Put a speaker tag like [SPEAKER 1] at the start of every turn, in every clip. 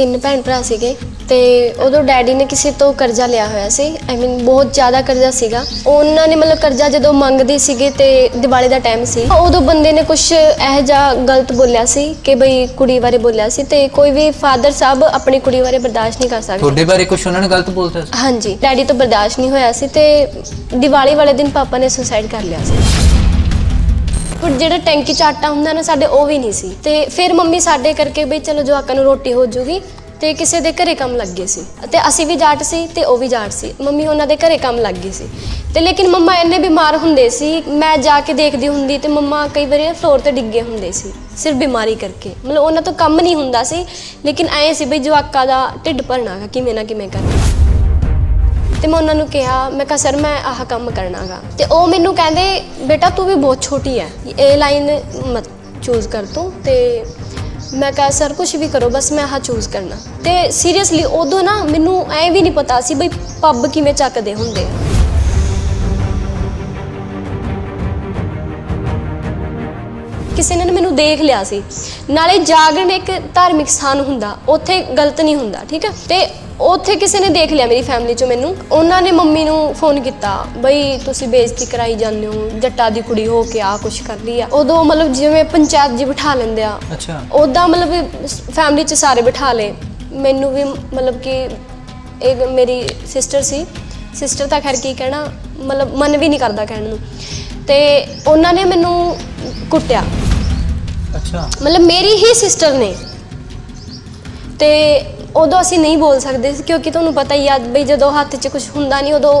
[SPEAKER 1] ਤਿੰਨ ਭੈਣ ਭਰਾ ਸੀਗੇ ਤੇ ਉਦੋਂ ਡੈਡੀ ਨੇ ਕਿਸੇ ਤੋਂ ਕਰਜ਼ਾ ਲਿਆ ਹੋਇਆ ਸੀ ਆਈ ਮੀਨ ਬਹੁਤ ਜ਼ਿਆਦਾ ਕਰਜ਼ਾ ਸੀਗਾ ਉਹਨਾਂ ਨੇ ਮਤਲਬ ਕਰਜ਼ਾ ਜਦੋਂ ਮੰਗਦੇ ਸੀਗੇ ਤੇ ਦੀਵਾਲੀ ਦਾ ਟਾਈਮ ਸੀ ਉਦੋਂ ਬੰਦੇ ਨੇ ਕੁਝ ਇਹ ਜਾ ਗਲਤ ਬੋਲਿਆ ਸੀ ਕਿ ਬਈ ਕੁੜੀ ਬਾਰੇ ਬੋਲਿਆ ਸੀ ਤੇ ਕੋਈ ਵੀ ਫਾਦਰ ਸਾਹਿਬ ਆਪਣੀ ਕੁੜੀ ਬਾਰੇ ਬਰਦਾਸ਼ਤ ਨਹੀਂ ਕਰ ਸਕਦੇ ਤੁਹਾਡੇ
[SPEAKER 2] ਬਾਰੇ ਕੁਝ ਉਹਨਾਂ ਨੇ ਗਲਤ ਬੋਲਤਾ ਸੀ
[SPEAKER 1] ਹਾਂਜੀ ਡੈਡੀ ਤੋਂ ਬਰਦਾਸ਼ਤ ਨਹੀਂ ਹੋਇਆ ਸੀ ਤੇ ਦੀਵਾਲੀ ਵਾਲੇ ਦਿਨ ਪਾਪਾ ਨੇ ਸੁਸਾਈਡ ਕਰ ਲਿਆ ਸੀ ਪਰ ਜਿਹੜਾ ਟੈਂਕੀ ਚ ਆਟਾ ਹੁੰਦਾ ਨਾ ਸਾਡੇ ਉਹ ਵੀ ਨਹੀਂ ਸੀ ਤੇ ਫਿਰ ਮੰਮੀ ਸਾਡੇ ਕਰਕੇ ਬਈ ਚਲੋ ਜਵਾਕਾਂ ਨੂੰ ਰੋਟੀ ਹੋ ਜੂਗੀ ਤੇ ਕਿਸੇ ਦੇ ਘਰੇ ਕੰਮ ਲੱਗ ਗਏ ਸੀ ਤੇ ਅਸੀਂ ਵੀ ਜਾਟ ਸੀ ਤੇ ਉਹ ਵੀ ਜਾਟ ਸੀ ਮੰਮੀ ਉਹਨਾਂ ਦੇ ਘਰੇ ਕੰਮ ਲੱਗ ਗਈ ਸੀ ਤੇ ਲੇਕਿਨ ਮੰਮਾ ਇੰਨੇ ਬਿਮਾਰ ਹੁੰਦੇ ਸੀ ਮੈਂ ਜਾ ਕੇ ਦੇਖਦੀ ਹੁੰਦੀ ਤੇ ਮੰਮਾ ਕਈ ਵਾਰੀ ਫਲੋਰ ਤੇ ਡਿੱਗੇ ਹੁੰਦੇ ਸੀ ਸਿਰਫ ਬਿਮਾਰੀ ਕਰਕੇ ਮਤਲਬ ਉਹਨਾਂ ਤੋਂ ਕੰਮ ਨਹੀਂ ਹੁੰਦਾ ਸੀ ਲੇਕਿਨ ਐ ਸੀ ਬਈ ਜਵਾਕਾਂ ਦਾ ਢਿੱਡ ਭਰਨਾ ਕਿਵੇਂ ਨਾ ਕਿਵੇਂ ਕਰਨਾ ਤੇ ਮੈਂ ਉਹਨਾਂ ਨੂੰ ਕਿਹਾ ਮੈਂ ਕਿਹਾ ਸਰ ਮੈਂ ਆਹ ਕੰਮ ਕਰਨਾਗਾ ਤੇ ਉਹ ਮੈਨੂੰ ਕਹਿੰਦੇ ਬੇਟਾ ਤੂੰ ਵੀ ਬਹੁਤ ਛੋਟੀ ਹੈ ਇਹ ਲਾਈਨ ਮਤ ਚੂਜ਼ ਕਰ ਤੂੰ ਤੇ ਮੈਂ ਕਿਹਾ ਸਰ ਕੁਝ ਵੀ ਕਰੋ ਬਸ ਮੈਂ ਆਹ ਚੂਜ਼ ਕਰਨਾ ਤੇ ਸੀਰੀਅਸਲੀ ਉਦੋਂ ਨਾ ਮੈਨੂੰ ਐ ਵੀ ਨਹੀਂ ਪਤਾ ਸੀ ਬਈ ਪੱਬ ਕਿਵੇਂ ਚੱਕਦੇ ਹੁੰਦੇ ਕਿਸੇ ਨੇ ਮੈਨੂੰ ਦੇਖ ਲਿਆ ਸੀ ਨਾਲੇ ਜਾਗਰਣ ਇੱਕ ਧਾਰਮਿਕ ਸਥਾਨ ਹੁੰਦਾ ਉੱਥੇ ਗਲਤ ਨਹੀਂ ਹੁੰਦਾ ਠੀਕ ਹੈ ਤੇ ਉੱਥੇ ਕਿਸੇ ਨੇ ਦੇਖ ਲਿਆ ਮੇਰੀ ਫੈਮਿਲੀ 'ਚ ਮੈਨੂੰ ਉਹਨਾਂ ਨੇ ਮੰਮੀ ਨੂੰ ਫੋਨ ਕੀਤਾ ਬਈ ਤੁਸੀਂ ਬੇਇੱਜ਼ਤੀ ਕਰਾਈ ਜਾਂਦੇ ਹੋ ਜੱਟਾ ਦੀ ਕੁੜੀ ਹੋ ਕੇ ਆ ਕੁਛ ਕਰਦੀ ਆ ਉਦੋਂ ਮਤਲਬ ਜਿਵੇਂ ਪੰਚਾਇਤ ਜੀ ਬਿਠਾ ਲੈਂਦੇ ਆ ਅੱਛਾ ਉਦਾਂ ਮਤਲਬ ਫੈਮਿਲੀ 'ਚ ਸਾਰੇ ਬਿਠਾ ਲੇ ਮੈਨੂੰ ਵੀ ਮਤਲਬ ਕਿ ਇੱਕ ਮੇਰੀ ਸਿਸਟਰ ਸੀ ਸਿਸਟਰ ਤਾਂ ਖੈਰ ਕੀ ਕਹਿਣਾ ਮਤਲਬ ਮਨ ਵੀ ਨਹੀਂ ਕਰਦਾ ਕਹਿਣ ਨੂੰ ਤੇ ਉਹਨਾਂ ਨੇ ਮੈਨੂੰ ਕੁੱਟਿਆ ਅੱਛਾ ਮਤਲਬ ਮੇਰੀ ਹੀ ਸਿਸਟਰ ਨੇ ਤੇ ਉਦੋਂ ਅਸੀਂ ਨਹੀਂ ਬੋਲ ਸਕਦੇ ਸੀ ਕਿਉਂਕਿ ਤੁਹਾਨੂੰ ਪਤਾ ਹੀ ਆ ਬਈ ਜਦੋਂ ਹੱਥ 'ਚ ਕੁਝ ਹੁੰਦਾ ਨਹੀਂ ਉਦੋਂ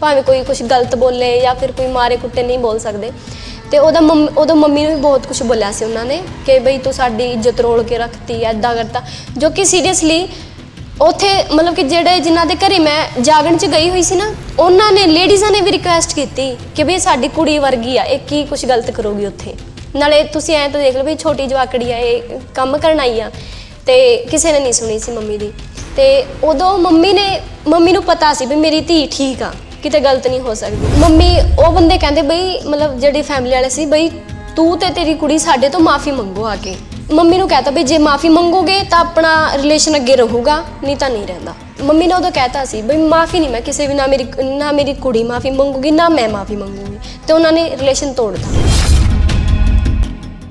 [SPEAKER 1] ਭਾਵੇਂ ਕੋਈ ਕੁਝ ਗਲਤ ਬੋਲੇ ਜਾਂ ਫਿਰ ਕੋਈ ਮਾਰੇ ਕੁੱਟੇ ਨਹੀਂ ਬੋਲ ਸਕਦੇ ਤੇ ਉਹਦਾ ਉਦੋਂ ਮੰਮੀ ਨੂੰ ਵੀ ਬਹੁਤ ਕੁਝ ਬੋਲਿਆ ਸੀ ਉਹਨਾਂ ਨੇ ਕਿ ਬਈ ਤੂੰ ਸਾਡੀ ਇੱਜ਼ਤ ਰੋਲ ਕੇ ਰੱਖਤੀ ਐ ਕਰਤਾ ਜੋ ਕਿ ਸੀਰੀਅਸਲੀ ਉਥੇ ਮਤਲਬ ਕਿ ਜਿਹੜੇ ਜਿਨ੍ਹਾਂ ਦੇ ਘਰੇ ਮੈਂ ਜਾਗਣ ਚ ਗਈ ਹੋਈ ਸੀ ਨਾ ਉਹਨਾਂ ਨੇ ਲੇਡੀਜ਼ਾਂ ਨੇ ਵੀ ਰਿਕੁਐਸਟ ਕੀਤੀ ਕਿ ਬਈ ਸਾਡੀ ਕੁੜੀ ਵਰਗੀ ਆ ਇਹ ਕੀ ਕੁਝ ਗਲਤ ਕਰੋਗੀ ਉਥੇ ਨਾਲੇ ਤੁਸੀਂ ਐਂ ਤਾਂ ਦੇਖ ਲਓ ਵੀ ਛੋਟੀ ਜਵਾਕੜੀ ਆ ਇਹ ਕੰਮ ਕਰਨ ਆਈ ਆ ਤੇ ਕਿਸੇ ਨੇ ਨਹੀਂ ਸੁਣੀ ਸੀ ਮੰਮੀ ਦੀ ਤੇ ਉਦੋਂ ਮੰਮੀ ਨੇ ਮੰਮੀ ਨੂੰ ਪਤਾ ਸੀ ਵੀ ਮੇਰੀ ਧੀ ਠੀਕ ਆ ਕਿਤੇ ਗਲਤ ਨਹੀਂ ਹੋ ਸਕਦੀ ਮੰਮੀ ਉਹ ਬੰਦੇ ਕਹਿੰਦੇ ਬਈ ਮਤਲਬ ਜਿਹੜੀ ਫੈਮਿਲੀ ਵਾਲੇ ਸੀ ਬਈ ਤੂੰ ਤੇ ਤੇਰੀ ਕੁੜੀ ਸਾਡੇ ਤੋਂ ਮਾਫੀ ਮੰਗੋ ਆ ਕੇ ਮੰਮੀ ਨੂੰ ਕਹਤਾ ਵੀ ਜੇ ਮਾਫੀ ਮੰਗੋਗੇ ਤਾਂ ਆਪਣਾ ਰਿਲੇਸ਼ਨ ਅੱਗੇ ਰਹੂਗਾ ਨਹੀਂ ਤਾਂ ਨਹੀਂ ਰਹਿੰਦਾ ਮੰਮੀ ਨੇ ਉਦੋਂ ਕਹਤਾ ਸੀ ਬਈ ਮਾਫੀ ਨਹੀਂ ਮੈਂ ਕਿਸੇ ਵੀ ਨਾ ਮੇਰੀ ਨਾ ਮੇਰੀ ਕੁੜੀ ਮਾਫੀ ਮੰਗੂਗੀ ਨਾ ਮੈਂ ਮਾਫੀ ਮੰਗੂਗੀ ਤੇ ਉਹਨਾਂ ਨੇ ਰਿਲੇਸ਼ਨ ਤੋੜਤਾ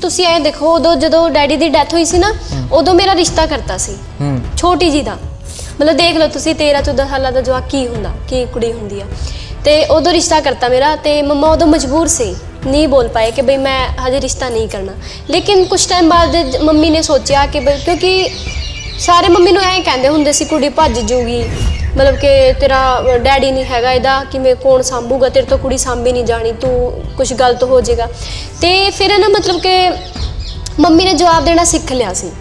[SPEAKER 1] ਤੁਸੀਂ ਐ ਦੇਖੋ ਉਦੋਂ ਜਦੋਂ ਡੈਡੀ ਦੀ ਡੈਥ ਹੋਈ ਸੀ ਨਾ ਉਦੋਂ ਮੇਰਾ ਰਿਸ਼ਤਾ ਕਰਤਾ ਸੀ ਛੋਟੀ ਜੀ ਦਾ ਮਤਲਬ ਦੇਖ ਲਓ ਤੁਸੀਂ 13 14 ਸਾਲਾਂ ਦਾ ਜਵਾਕ ਕੀ ਹੁੰਦਾ ਕੀ ਕੁੜੀ ਹੁੰਦੀ ਆ ਤੇ ਉਦੋਂ ਰਿਸ਼ਤਾ ਕਰਤਾ ਮੇਰਾ ਤੇ ਮੰਮਾ ਉਦੋਂ ਮਜਬੂਰ ਸੀ ਨਹੀਂ ਬੋਲ ਪਾਏ ਕਿ ਬਈ ਮੈਂ ਹਜੇ ਰਿਸ਼ਤਾ ਨਹੀਂ ਕਰਨਾ ਲੇਕਿਨ ਕੁਝ ਟਾਈਮ ਬਾਅਦ ਮੰਮੀ ਨੇ ਸੋਚਿਆ ਕਿ ਕਿਉਂਕਿ ਸਾਰੇ ਮੰਮੀ ਨੂੰ ਐਂ ਕਹਿੰਦੇ ਹੁੰਦੇ ਸੀ ਕੁੜੀ ਭੱਜ ਜੂਗੀ ਮਤਲਬ ਕਿ ਤੇਰਾ ਡੈਡੀ ਨਹੀਂ ਹੈਗਾ ਇਹਦਾ ਕਿ ਮੈਂ ਕੌਣ ਸੰਭੂਗਾ ਤੇਰੇ ਤੋਂ ਕੁੜੀ ਸੰਭੀ ਨਹੀਂ ਜਾਣੀ ਤੂੰ ਕੁਝ ਗਲਤ ਹੋ ਜਾਏਗਾ ਤੇ ਫਿਰ ਨਾ ਮਤਲਬ ਕਿ ਮੰਮੀ ਨੇ ਜਵਾਬ ਦੇਣਾ ਸਿੱਖ ਲਿਆ ਸੀ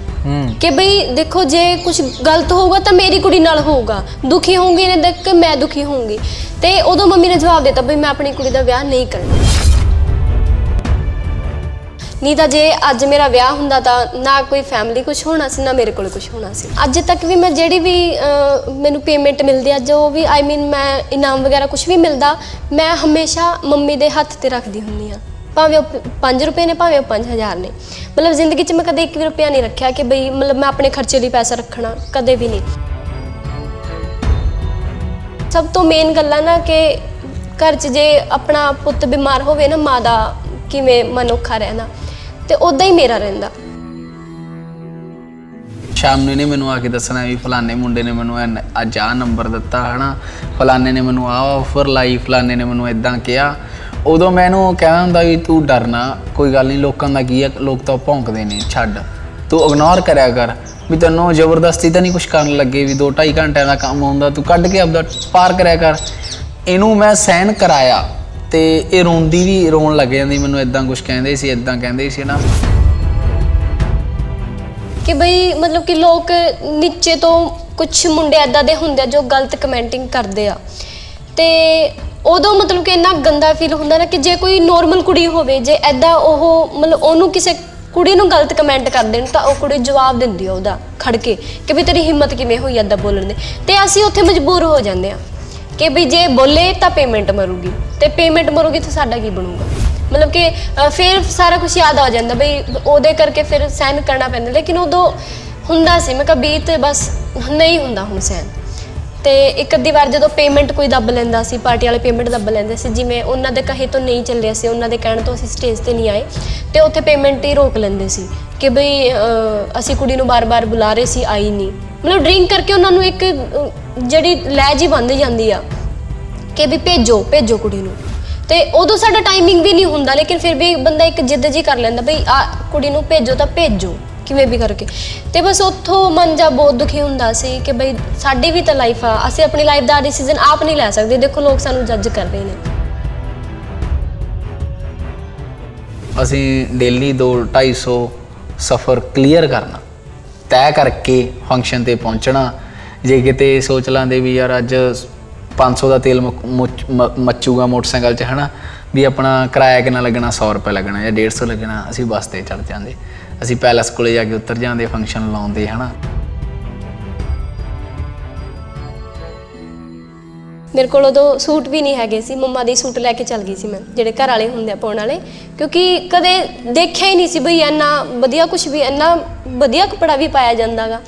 [SPEAKER 1] ਕਿ ਬਈ ਦੇਖੋ ਜੇ ਕੁਝ ਗਲਤ ਹੋਊਗਾ ਤਾਂ ਮੇਰੀ ਕੁੜੀ ਨਾਲ ਹੋਊਗਾ ਦੁਖੀ ਹੋਊਗੀ ਨਾ ਦੇਖ ਕੇ ਮੈਂ ਦੁਖੀ ਹੋਊਂਗੀ ਤੇ ਉਦੋਂ ਮੰਮੀ ਨੇ ਜਵਾਬ ਦਿੱਤਾ ਬਈ ਮੈਂ ਆਪਣੀ ਕੁੜੀ ਦਾ ਵਿਆਹ ਨਹੀਂ ਕਰਨਾ ਨਹੀਂ ਤਾਂ ਜੇ ਅੱਜ ਮੇਰਾ ਵਿਆਹ ਹੁੰਦਾ ਤਾਂ ਨਾ ਕੋਈ ਫੈਮਿਲੀ ਕੁਝ ਹੋਣਾ ਸੀ ਨਾ ਮੇਰੇ ਕੋਲ ਕੁਝ ਹੋਣਾ ਸੀ ਅੱਜ ਤੱਕ ਵੀ ਮੈਂ ਜਿਹੜੀ ਵੀ ਮੈਨੂੰ ਪੇਮੈਂਟ ਮਿਲਦੀ ਆ ਜੋ ਵੀ ਆਈ ਮੀਨ ਮੈਂ ਇਨਾਮ ਵਗੈਰਾ ਕੁਝ ਵੀ ਮਿਲਦਾ ਮੈਂ ਹਮੇਸ਼ਾ ਮੰਮੀ ਦੇ ਹੱਥ ਤੇ ਰੱਖਦੀ ਹੁੰਦੀ ਆ ਭਾਵੇਂ 5 ਰੁਪਏ ਨੇ ਭਾਵੇਂ 5000 ਨੇ ਮਤਲਬ ਜ਼ਿੰਦਗੀ 'ਚ ਮੈਂ ਕਦੇ 1 ਰੁਪਿਆ ਨਹੀਂ ਰੱਖਿਆ ਕਿ ਬਈ ਮਤਲਬ ਮੈਂ ਆਪਣੇ ਖਰਚੇ ਲਈ ਪੈਸਾ ਰੱਖਣਾ ਕਦੇ ਵੀ ਨਹੀਂ ਸਭ ਤੋਂ ਮੇਨ ਗੱਲ ਆ ਨਾ ਕਿ ਘਰ 'ਚ ਜੇ ਆਪਣਾ ਪੁੱਤ ਬਿਮਾਰ ਹੋਵੇ ਨਾ ਮਾਂ ਦਾ ਕਿਵੇਂ ਮਨੁੱਖਾ ਰਹਿਣਾ ਤੇ ਉਦਾਂ ਹੀ ਮੇਰਾ ਰਹਿੰਦਾ
[SPEAKER 3] ਸ਼ਾਮ ਨੂੰ ਨੇ ਮੈਨੂੰ ਆ ਕੇ ਦੱਸਣਾ ਵੀ ਫਲਾਣੇ ਮੁੰਡੇ ਨੇ ਮੈਨੂੰ ਅੱਜ ਆ ਨੰਬਰ ਦਿੱਤਾ ਹਨਾ ਫਲਾਣੇ ਨੇ ਮੈਨੂੰ ਆ ਆਫਰ ਲਾਈ ਫਲਾਣੇ ਨੇ ਮੈਨੂੰ ਇਦਾਂ ਕਿਹਾ ਉਦੋਂ ਮੈਨੂੰ ਕਹਿੰਦਾ ਹੁੰਦਾ ਵੀ ਤੂੰ ਡਰਨਾ ਕੋਈ ਗੱਲ ਨਹੀਂ ਲੋਕਾਂ ਦਾ ਕੀ ਹੈ ਲੋਕ ਤਾਂ ਭੌਂਕਦੇ ਨੇ ਛੱਡ ਤੂੰ ਇਗਨੋਰ ਕਰਿਆ ਕਰ ਵੀ ਤੈਨੂੰ ਜ਼ਬਰਦਸਤੀ ਤਾਂ ਨਹੀਂ ਕੁਝ ਕਰਨ ਲੱਗੇ ਵੀ 2 2.5 ਘੰਟਿਆਂ ਦਾ ਕੰਮ ਹੁੰਦਾ ਤੂੰ ਕੱਢ ਕੇ ਆਪਦਾ ਪਾਰ ਕਰਿਆ ਕਰ ਇਹਨੂੰ ਮੈਂ ਸਹਿਨ ਕਰਾਇਆ ਤੇ ਇਹ ਰੋਂਦੀ ਵੀ ਰੋਣ ਲੱਗ ਜਾਂਦੀ ਮੈਨੂੰ ਇਦਾਂ ਕੁਝ ਕਹਿੰਦੇ ਸੀ ਇਦਾਂ ਕਹਿੰਦੇ ਸੀ ਨਾ
[SPEAKER 1] ਕਿ ਬਈ ਮਤਲਬ ਕਿ ਲੋਕ ਨੀਚੇ ਤੋਂ ਕੁਝ ਮੁੰਡੇ ਐਦਾਂ ਦੇ ਹੁੰਦੇ ਆ ਜੋ ਗਲਤ ਕਮੈਂਟਿੰਗ ਕਰਦੇ ਆ ਤੇ ਉਦੋਂ ਮਤਲਬ ਕਿ ਇੰਨਾ ਗੰਦਾ ਫੀਲ ਹੁੰਦਾ ਨਾ ਕਿ ਜੇ ਕੋਈ ਨੋਰਮਲ ਕੁੜੀ ਹੋਵੇ ਜੇ ਐਦਾਂ ਉਹ ਮਤਲਬ ਉਹਨੂੰ ਕਿਸੇ ਕੁੜੀ ਨੂੰ ਗਲਤ ਕਮੈਂਟ ਕਰ ਦੇਣ ਤਾਂ ਉਹ ਕੁੜੀ ਜਵਾਬ ਦਿੰਦੀ ਆ ਉਹਦਾ ਖੜ ਕੇ ਕਿ ਵੀ ਤੇਰੀ ਹਿੰਮਤ ਕਿਵੇਂ ਹੋਈ ਐਦਾਂ ਬੋਲਣ ਦੀ ਤੇ ਅਸੀਂ ਉੱਥੇ ਮਜਬੂਰ ਹੋ ਜਾਂਦੇ ਆ ਕਿ ਵੀ ਜੇ ਬੋਲੇ ਤਾਂ ਪੇਮੈਂਟ ਮਰੂਗੀ ਤੇ ਪੇਮੈਂਟ ਮਰੂਗੀ ਤਾਂ ਸਾਡਾ ਕੀ ਬਣੂਗਾ ਮਤਲਬ ਕਿ ਫਿਰ ਸਾਰਾ ਕੁਝ ਯਾਦ ਆ ਜਾਂਦਾ ਬਈ ਉਹਦੇ ਕਰਕੇ ਫਿਰ ਸਹਿਨ ਕਰਨਾ ਪੈਂਦਾ ਲੇਕਿਨ ਉਦੋਂ ਹੁੰਦਾ ਸੀ ਮੈਂ ਕਿਹਾ ਬੀਤ ਤੇ ਬਸ ਨਹੀਂ ਹੁੰਦਾ ਹੁਣ ਸਹਿਨ ਤੇ ਇੱਕ ਅੱਧੀ ਵਾਰ ਜਦੋਂ ਪੇਮੈਂਟ ਕੋਈ ਦੱਬ ਲੈਂਦਾ ਸੀ ਪਾਰਟੀ ਵਾਲੇ ਪੇਮੈਂਟ ਦੱਬ ਲੈਂਦੇ ਸੀ ਜਿਵੇਂ ਉਹਨਾਂ ਦੇ ਕਹੇ ਤੋਂ ਨਹੀਂ ਚੱਲਿਆ ਸੀ ਉਹਨਾਂ ਦੇ ਕਹਿਣ ਤੋਂ ਅਸੀਂ ਸਟੇਜ ਤੇ ਨਹੀਂ ਆਏ ਤੇ ਉੱਥੇ ਪੇਮੈਂਟ ਹੀ ਰੋਕ ਲੈਂਦੇ ਸੀ ਕਿ ਬਈ ਅਸੀਂ ਕੁੜੀ ਨੂੰ ਬਾਰ-ਬਾਰ ਬੁਲਾ ਰਹੇ ਸੀ ਆਈ ਨਹੀਂ ਮਤਲਬ ਡਰਿੰਕ ਕਰਕੇ ਉਹਨਾਂ ਨੂੰ ਇੱਕ ਜਿਹੜੀ ਲੈ ਜੀ ਬੰਦ ਜਾਂਦੀ ਆ ਕਿ ਵੀ ਭੇਜੋ ਭੇਜੋ ਕੁੜੀ ਨੂੰ ਤੇ ਉਦੋਂ ਸਾਡਾ ਟਾਈਮਿੰਗ ਵੀ ਨਹੀਂ ਹੁੰਦਾ ਲੇਕਿਨ ਫਿਰ ਵੀ ਬੰਦਾ ਇੱਕ ਜਿੱਦ ਜੀ ਕਰ ਲੈਂਦਾ ਬਈ ਆ ਕੁੜੀ ਨੂੰ ਭੇਜੋ ਤਾਂ ਭੇਜੋ ਕਿਵੇਂ ਵੀ ਕਰਕੇ ਤੇ ਬਸ ਉੱਥੋਂ ਮਨ ਜਾ ਬਹੁਤ ਦੁਖੀ ਹੁੰਦਾ ਸੀ ਕਿ ਬਈ ਸਾਡੀ ਵੀ ਤਾਂ ਲਾਈਫ ਆ ਅਸੀਂ ਆਪਣੀ ਲਾਈਫ ਦਾ ਡਿਸੀਜਨ ਆਪ ਨਹੀਂ ਲੈ ਸਕਦੇ ਦੇਖੋ ਲੋਕ ਸਾਨੂੰ ਜੱਜ ਕਰਦੇ ਨੇ
[SPEAKER 3] ਅਸੀਂ ਡੇਲੀ 2 250 ਸਫ਼ਰ ਕਲੀਅਰ ਕਰਨਾ ਤੈਅ ਕਰਕੇ ਫੰਕਸ਼ਨ ਤੇ ਪਹੁੰਚਣਾ ਜੇ ਕਿਤੇ ਸੋਚ ਲਾਂਦੇ ਵੀ ਯਾਰ ਅੱਜ 500 ਦਾ ਤੇਲ ਮੱਚੂਗਾ ਮੋਟਰਸਾਈਕਲ 'ਚ ਹਨਾ ਵੀ ਆਪਣਾ ਕਿਰਾਇਆ ਕਿੰਨਾ ਲੱਗਣਾ 100 ਰੁਪਏ ਲੱਗਣਾ ਜਾਂ 150 ਲੱਗਣਾ ਅਸੀਂ ਬੱਸ ਤੇ ਚੜ ਜਾਂਦੇ ਅਸੀਂ ਪੈਲਸ ਕੋਲੇ ਜਾ ਕੇ ਉਤਰ ਜਾਂਦੇ ਫੰਕਸ਼ਨ ਲਾਉਂਦੇ ਹਨਾ
[SPEAKER 1] ਮੇਰੇ ਕੋਲ ਉਦੋਂ ਸੂਟ ਵੀ ਨਹੀਂ ਹੈਗੇ ਸੀ ਮੰਮਾ ਦੇ ਸੂਟ ਲੈ ਕੇ ਚੱਲ ਗਈ ਸੀ ਮੈਂ ਜਿਹੜੇ ਘਰ ਵਾਲੇ ਹੁੰਦੇ ਆ ਪਾਉਣ ਵਾਲੇ ਕਿਉਂਕਿ ਕਦੇ ਦੇਖਿਆ ਹੀ ਨਹੀਂ ਸੀ ਬਈ ਇੰਨਾ ਵਧੀਆ ਕੁਝ ਵੀ ਇੰਨਾ ਵਧੀਆ ਕਪੜਾ ਵੀ ਪਾਇਆ ਜਾਂਦਾਗਾ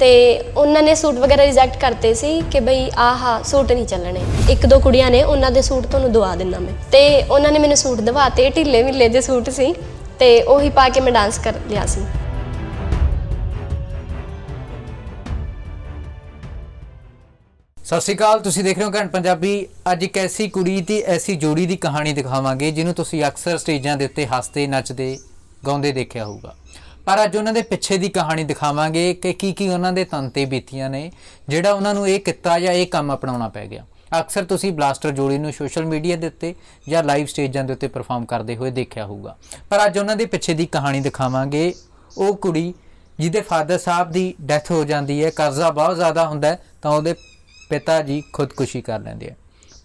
[SPEAKER 1] ਤੇ ਉਹਨਾਂ ਨੇ ਸੂਟ ਵਗੈਰਾ ਰਿਜੈਕਟ ਕਰਤੇ ਸੀ ਕਿ ਬਈ ਆਹਾ ਸੂਟ ਨਹੀਂ ਚੱਲਣੇ ਇੱਕ ਦੋ ਕੁੜੀਆਂ ਨੇ ਉਹਨਾਂ ਦੇ ਸੂਟ ਤੁਹਾਨੂੰ ਦਵਾ ਦਿੰਨਾ ਮੈਂ ਤੇ ਉਹਨਾਂ ਨੇ ਮੈਨੂੰ ਸੂਟ ਦਵਾਤੇ ਢਿੱਲੇ ਮਿੱਲੇ ਦੇ ਸੂਟ ਸੀ ਤੇ ਉਹੀ ਪਾ ਕੇ ਮੈਂ ਡਾਂਸ ਕਰ ਲਿਆ ਸੀ
[SPEAKER 2] ਸਤਿ ਸ਼੍ਰੀ ਅਕਾਲ ਤੁਸੀਂ ਦੇਖ ਰਹੇ ਹੋ ਘੰਟ ਪੰਜਾਬੀ ਅੱਜ ਇੱਕ ਐਸੀ ਕੁੜੀ ਤੇ ਐਸੀ ਜੋੜੀ ਦੀ ਕਹਾਣੀ ਦਿਖਾਵਾਂਗੇ ਜਿਹਨੂੰ ਤੁਸੀਂ ਅਕਸਰ ਸਟੇਜਾਂ ਦੇ ਉੱਤੇ ਹੱਸਦੇ ਨੱਚਦੇ ਗਾਉਂਦੇ ਦੇਖਿਆ ਹੋਊਗਾ ਪਰ ਅੱਜ ਉਹਨਾਂ ਦੇ ਪਿੱਛੇ ਦੀ ਕਹਾਣੀ ਦਿਖਾਵਾਂਗੇ ਕਿ ਕੀ ਕੀ ਉਹਨਾਂ ਦੇ ਤਨ ਤੇ ਬੀਤੀਆਂ ਨੇ ਜਿਹੜਾ ਉਹਨਾਂ ਨੂੰ ਇਹ ਕਿੱਤਾ ਜਾਂ ਇਹ ਕੰਮ ਅਪਣਾਉਣਾ ਪੈ ਗਿਆ ਅਕਸਰ ਤੁਸੀਂ ਬਲਾਸਟਰ ਜੋੜੀ ਨੂੰ ਸੋਸ਼ਲ ਮੀਡੀਆ ਦੇ ਉੱਤੇ ਜਾਂ ਲਾਈਵ ਸਟੇਜਾਂ ਦੇ ਉੱਤੇ ਪਰਫਾਰਮ ਕਰਦੇ ਹੋਏ ਦੇਖਿਆ ਹੋਊਗਾ ਪਰ ਅੱਜ ਉਹਨਾਂ ਦੇ ਪਿੱਛੇ ਦੀ ਕਹਾਣੀ ਦਿਖਾਵਾਂਗੇ ਉਹ ਕੁੜੀ ਜਿਹਦੇ ਫਾਦਰ ਸਾਹਿਬ ਦੀ ਡੈਥ ਹੋ ਜਾਂਦੀ ਹੈ ਕਰਜ਼ਾ ਬਹੁਤ ਜ਼ਿਆਦਾ ਹੁੰਦਾ ਤਾਂ ਉਹਦੇ ਪਿਤਾ ਜੀ ਖੁਦਕੁਸ਼ੀ ਕਰ ਲੈਂਦੇ ਆ